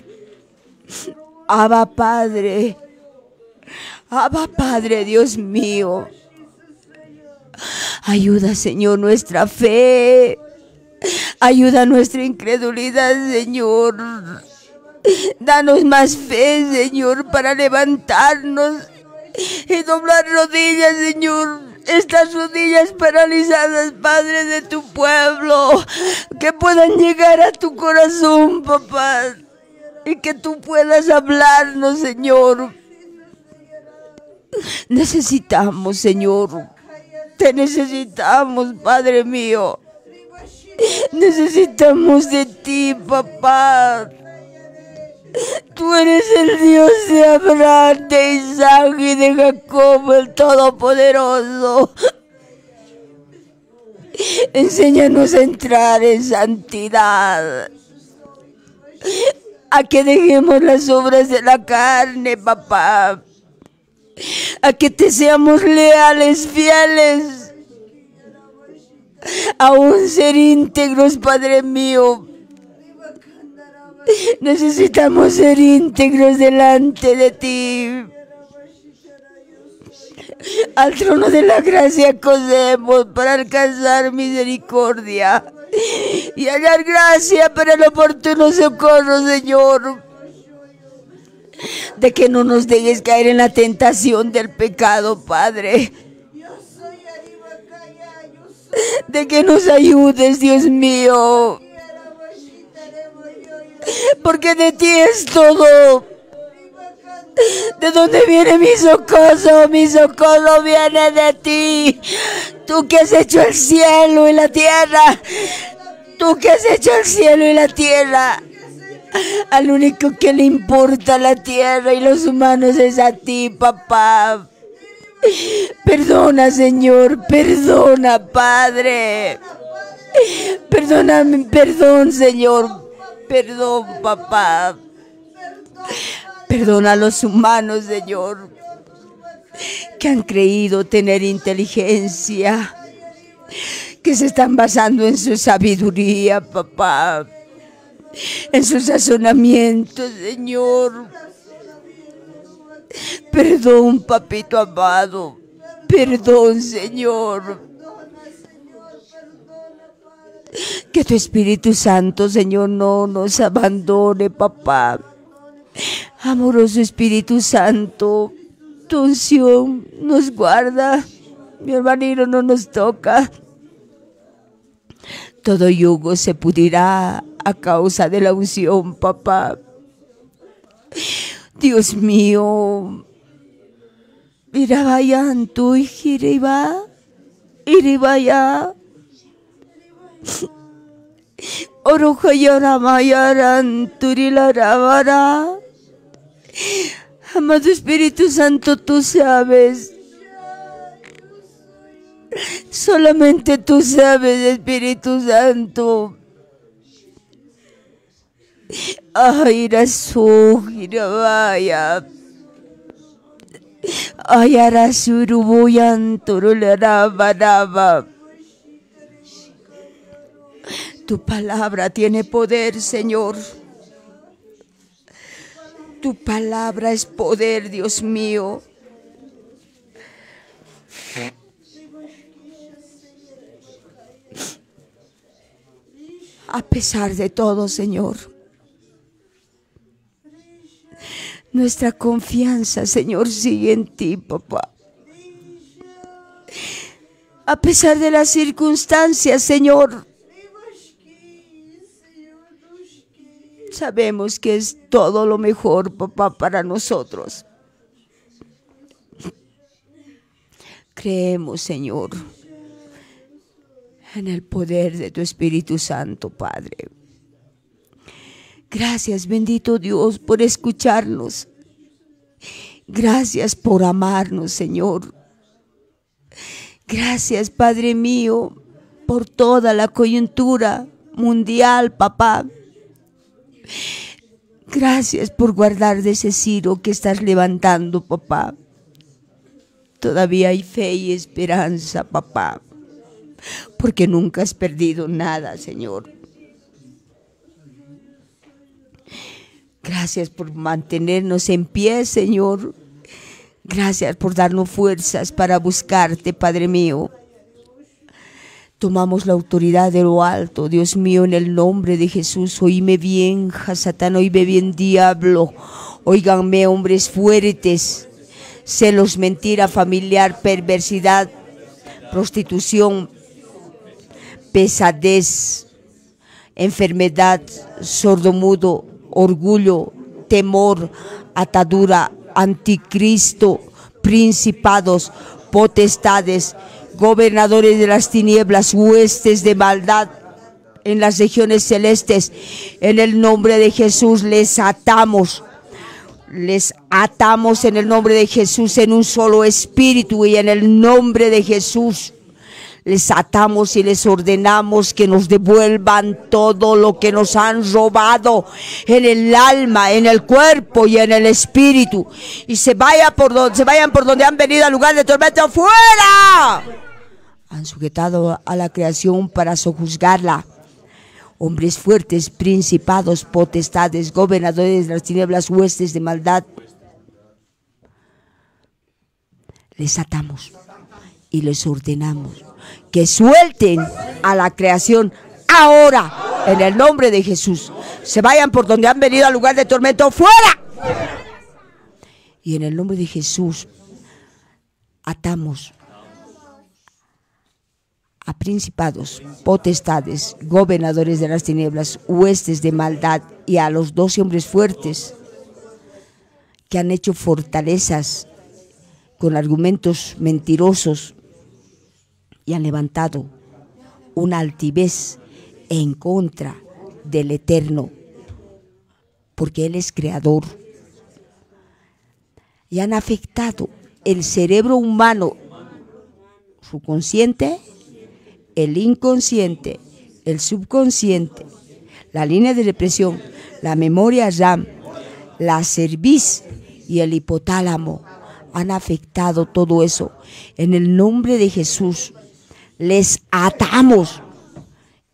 Abba Padre, Abba Padre, Dios mío. Ayuda, Señor, nuestra fe. Ayuda nuestra incredulidad, Señor. Danos más fe, Señor, para levantarnos y doblar rodillas, Señor estas rodillas paralizadas, Padre de tu pueblo, que puedan llegar a tu corazón, papá y que tú puedas hablarnos, Señor. Necesitamos, Señor. Te necesitamos, Padre mío. Necesitamos de ti, papá. Tú eres el Dios de Abraham, de Isaac y de Jacob, el Todopoderoso. Enséñanos a entrar en santidad a que dejemos las obras de la carne, papá. A que te seamos leales, fieles. A un ser íntegros, Padre mío. Necesitamos ser íntegros delante de ti. Al trono de la gracia cosemos para alcanzar misericordia y a gracia para el oportuno socorro, Señor. De que no nos dejes caer en la tentación del pecado, Padre. De que nos ayudes, Dios mío. Porque de ti es todo. ¿De dónde viene mi socorro? Mi socorro viene de ti. Tú que has hecho el cielo y la tierra, tú que has hecho el cielo y la tierra. Al único que le importa la tierra y los humanos es a ti, papá. Perdona, Señor, perdona, Padre. Perdóname, perdón, Señor. Perdón, papá. Perdona a los humanos, Señor, que han creído tener inteligencia que se están basando en su sabiduría, papá, en sus sazonamiento, Señor. Perdón, papito amado. Perdón, Señor. Que tu Espíritu Santo, Señor, no nos abandone, papá. Amoroso Espíritu Santo, tu unción nos guarda. Mi hermanito no nos toca. Todo yugo se pudrirá a causa de la unción, papá. Dios mío. Mira, vayan tú y Jiriba. Iribaya. ya. la Turilarabara. Amado Espíritu Santo, tú sabes Solamente tú sabes, Espíritu Santo. Ay, Rasu, vaya. Ay, Rasu, Rubuyan, daba Raba. Tu palabra tiene poder, Señor. Tu palabra es poder, Dios mío. a pesar de todo, Señor. Nuestra confianza, Señor, sigue en ti, papá. A pesar de las circunstancias, Señor. Sabemos que es todo lo mejor, papá, para nosotros. Creemos, Señor en el poder de tu Espíritu Santo, Padre. Gracias, bendito Dios, por escucharnos. Gracias por amarnos, Señor. Gracias, Padre mío, por toda la coyuntura mundial, papá. Gracias por guardar de ese ciro que estás levantando, papá. Todavía hay fe y esperanza, papá porque nunca has perdido nada, Señor. Gracias por mantenernos en pie, Señor. Gracias por darnos fuerzas para buscarte, Padre mío. Tomamos la autoridad de lo alto, Dios mío, en el nombre de Jesús. Oíme bien, Satán, oíme bien, diablo. Óiganme, hombres fuertes. Celos, mentira familiar, perversidad, prostitución, pesadez, enfermedad, sordomudo, orgullo, temor, atadura, anticristo, principados, potestades, gobernadores de las tinieblas, huestes de maldad en las regiones celestes. En el nombre de Jesús les atamos. Les atamos en el nombre de Jesús en un solo espíritu y en el nombre de Jesús les atamos y les ordenamos que nos devuelvan todo lo que nos han robado en el alma, en el cuerpo y en el espíritu. Y se, vaya por se vayan por donde han venido al lugar de tormento fuera. Han sujetado a la creación para sojuzgarla. Hombres fuertes, principados, potestades, gobernadores de las tinieblas, huestes de maldad. Les atamos y les ordenamos que suelten a la creación ahora, en el nombre de Jesús. Se vayan por donde han venido al lugar de tormento, fuera. Y en el nombre de Jesús atamos a principados, potestades, gobernadores de las tinieblas, huestes de maldad y a los dos hombres fuertes que han hecho fortalezas con argumentos mentirosos y han levantado una altivez en contra del Eterno, porque Él es creador. Y han afectado el cerebro humano, su consciente, el inconsciente, el subconsciente, la línea de represión, la memoria RAM, la cerviz y el hipotálamo. Han afectado todo eso. En el nombre de Jesús, les atamos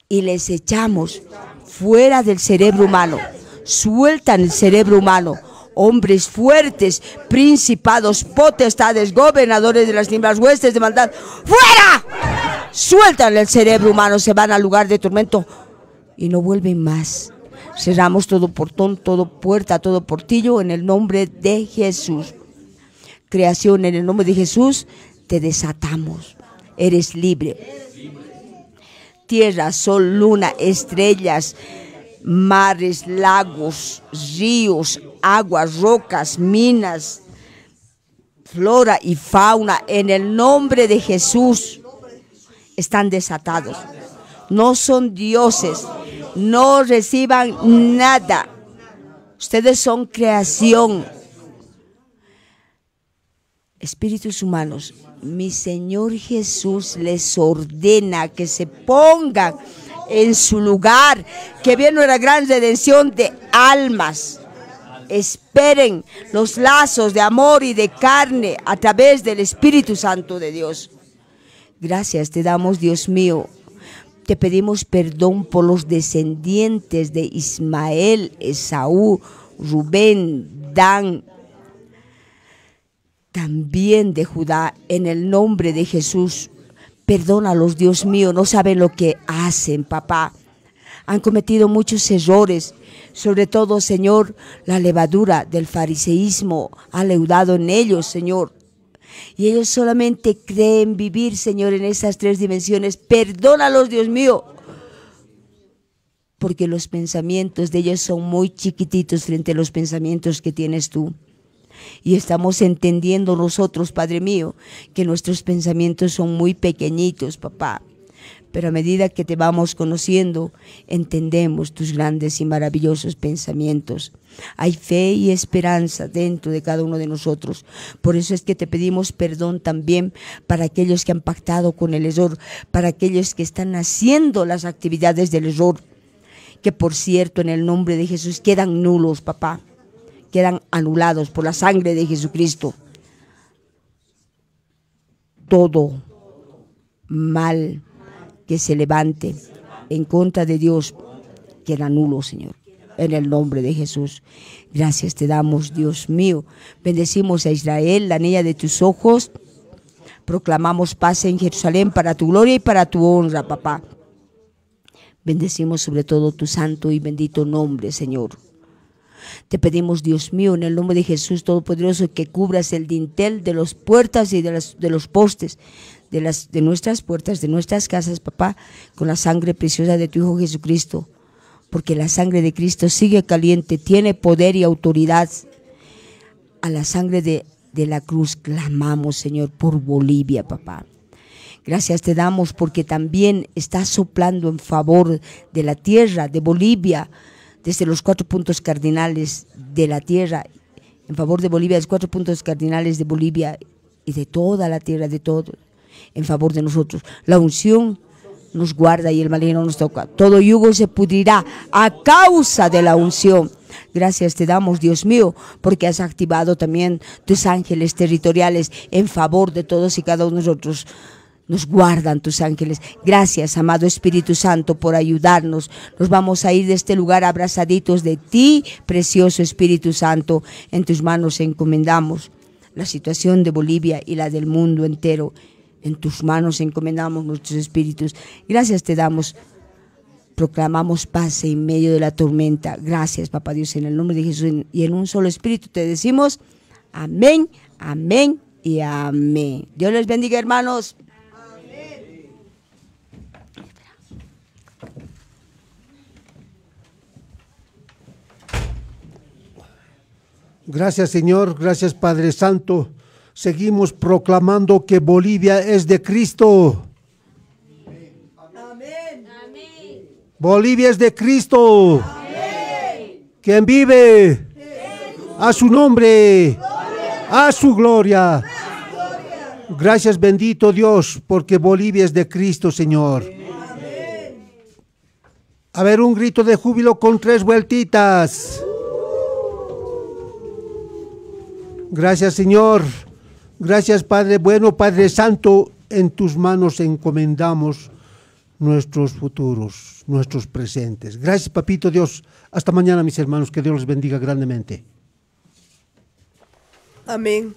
y les echamos fuera del cerebro humano. Sueltan el cerebro humano. Hombres fuertes, principados, potestades, gobernadores de las tinieblas, huestes de maldad. ¡Fuera! Sueltan el cerebro humano, se van al lugar de tormento y no vuelven más. Cerramos todo portón, todo puerta, todo portillo en el nombre de Jesús. Creación, en el nombre de Jesús, te desatamos eres libre. Tierra, sol, luna, estrellas, mares, lagos, ríos, aguas, rocas, minas, flora y fauna, en el nombre de Jesús, están desatados. No son dioses, no reciban nada. Ustedes son creación. Espíritus humanos, mi Señor Jesús les ordena que se pongan en su lugar, que viene una gran redención de almas. Esperen los lazos de amor y de carne a través del Espíritu Santo de Dios. Gracias te damos, Dios mío. Te pedimos perdón por los descendientes de Ismael, Esaú, Rubén, Dan, también de Judá en el nombre de Jesús. Perdónalos, Dios mío, no saben lo que hacen, papá. Han cometido muchos errores, sobre todo, Señor, la levadura del fariseísmo ha leudado en ellos, Señor. Y ellos solamente creen vivir, Señor, en esas tres dimensiones. Perdónalos, Dios mío, porque los pensamientos de ellos son muy chiquititos frente a los pensamientos que tienes tú. Y estamos entendiendo nosotros, Padre mío, que nuestros pensamientos son muy pequeñitos, papá. Pero a medida que te vamos conociendo, entendemos tus grandes y maravillosos pensamientos. Hay fe y esperanza dentro de cada uno de nosotros. Por eso es que te pedimos perdón también para aquellos que han pactado con el error, para aquellos que están haciendo las actividades del error, que por cierto en el nombre de Jesús quedan nulos, papá quedan anulados por la sangre de Jesucristo. Todo mal que se levante en contra de Dios queda nulo, Señor. En el nombre de Jesús. Gracias te damos, Dios mío. Bendecimos a Israel, la niña de tus ojos. Proclamamos paz en Jerusalén para tu gloria y para tu honra, papá. Bendecimos sobre todo tu santo y bendito nombre, Señor. Te pedimos, Dios mío, en el nombre de Jesús Todopoderoso, que cubras el dintel de las puertas y de, los postes, de, nuestras puertas, de nuestras casas, papá, con la sangre preciosa de tu Hijo Jesucristo. Porque la sangre de Cristo sigue caliente, tiene poder y autoridad. A la sangre de, de la cruz clamamos, Señor, por Bolivia, papá. Gracias te damos porque también está soplando en favor de la tierra, de Bolivia, desde los cuatro puntos cardinales de la tierra en favor de Bolivia, los cuatro puntos cardinales de Bolivia y de toda la tierra, de todo, en favor de nosotros. La unción nos guarda y el maligno nos toca. Todo yugo se pudrirá a causa de la unción. Gracias te damos, Dios mío, porque has activado también tus ángeles territoriales en favor de todos y cada uno de nosotros. Nos guardan tus ángeles. Gracias, amado Espíritu Santo, por ayudarnos. Nos vamos a ir de este lugar abrazaditos de ti, precioso Espíritu Santo. En tus manos encomendamos la situación de Bolivia y la del mundo entero. En tus manos encomendamos nuestros espíritus. Gracias te damos. Proclamamos paz en medio de la tormenta. Gracias, Papá Dios, en el nombre de Jesús y en un solo espíritu te decimos amén, amén y amén. Dios les bendiga, hermanos. Gracias Señor, gracias Padre Santo. Seguimos proclamando que Bolivia es de Cristo. Amén. Bolivia es de Cristo. Amén. Quien vive a su nombre, a su gloria. Gracias bendito Dios, porque Bolivia es de Cristo, Señor. A ver, un grito de júbilo con tres vueltitas. Gracias Señor, gracias Padre bueno, Padre Santo, en tus manos encomendamos nuestros futuros, nuestros presentes. Gracias Papito Dios, hasta mañana mis hermanos, que Dios les bendiga grandemente. Amén.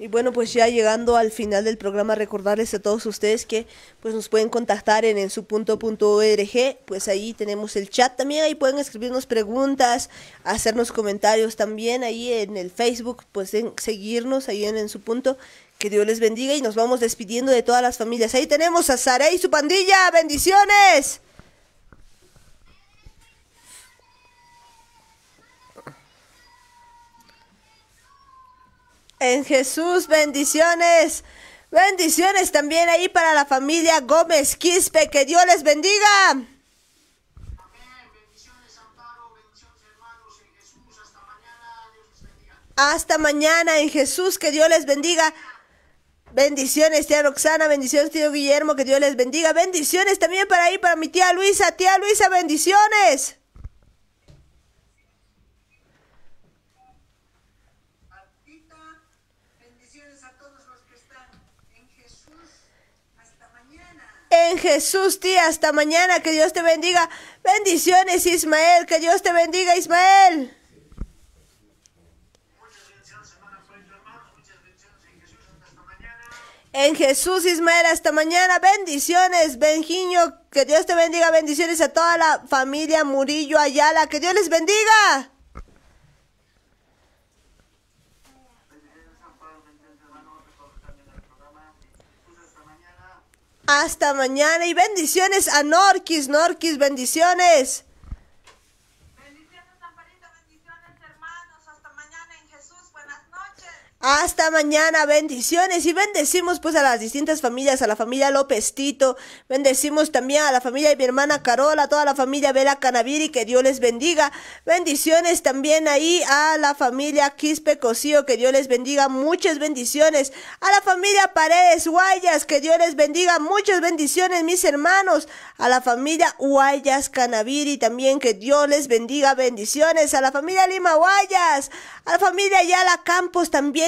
Y bueno, pues ya llegando al final del programa, recordarles a todos ustedes que pues nos pueden contactar en en su punto punto org, pues ahí tenemos el chat también, ahí pueden escribirnos preguntas, hacernos comentarios también ahí en el Facebook, pues seguirnos ahí en en su punto. Que Dios les bendiga y nos vamos despidiendo de todas las familias. Ahí tenemos a Sara y su pandilla. Bendiciones. En Jesús, bendiciones. Bendiciones también ahí para la familia Gómez Quispe. Que Dios les bendiga. Bendiciones, Bendiciones, hermanos, en Jesús. Hasta mañana. Dios les bendiga. Hasta mañana en Jesús. Que Dios les bendiga. Bendiciones, tía Roxana, bendiciones, tío Guillermo, que Dios les bendiga. Bendiciones también para ahí, para mi tía Luisa. Tía Luisa, bendiciones. en Jesús, tía. Hasta mañana, que Dios te bendiga. Bendiciones, Ismael, que Dios te bendiga, Ismael. En Jesús, Ismael, hasta mañana. Bendiciones, Benjiño. Que Dios te bendiga. Bendiciones a toda la familia Murillo Ayala. Que Dios les bendiga. Hasta mañana y bendiciones a Norquis, Norquis, bendiciones. Hasta mañana, bendiciones y bendecimos pues a las distintas familias, a la familia López Tito, bendecimos también a la familia de mi hermana Carola, a toda la familia Vela Canaviri, que Dios les bendiga. Bendiciones también ahí a la familia Quispe Cocío, que Dios les bendiga, muchas bendiciones. A la familia Paredes Guayas, que Dios les bendiga, muchas bendiciones, mis hermanos. A la familia Guayas Canaviri también, que Dios les bendiga, bendiciones. A la familia Lima Guayas, a la familia Yala Campos también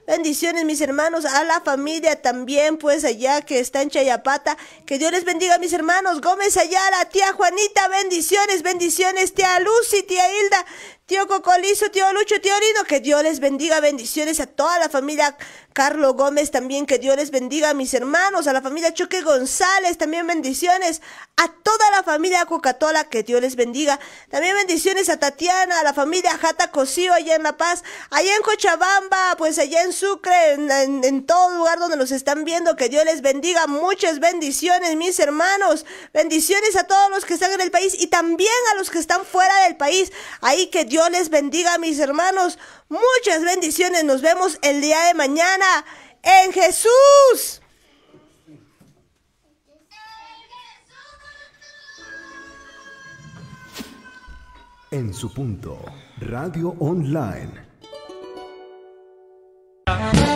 Bendiciones, mis hermanos, a la familia también, pues allá que está en Chayapata. Que Dios les bendiga, mis hermanos. Gómez allá la tía Juanita, bendiciones, bendiciones, tía Lucy, tía Hilda, tío Cocolizo, tío Lucho, tío Nino que Dios les bendiga, bendiciones a toda la familia Carlos Gómez también, que Dios les bendiga a mis hermanos, a la familia Choque González, también bendiciones a toda la familia Cocatola, que Dios les bendiga, también bendiciones a Tatiana, a la familia Jata Cosío allá en La Paz, allá en Cochabamba, pues allá en Sucre, en, todo lugar donde nos están viendo. Que Dios les bendiga. Muchas bendiciones, mis hermanos. Bendiciones a todos los que están en el país y también a los que están fuera del país. Ahí que Dios les bendiga, mis hermanos. Muchas bendiciones. Nos vemos el día de mañana en Jesús. En su punto, Radio Online America.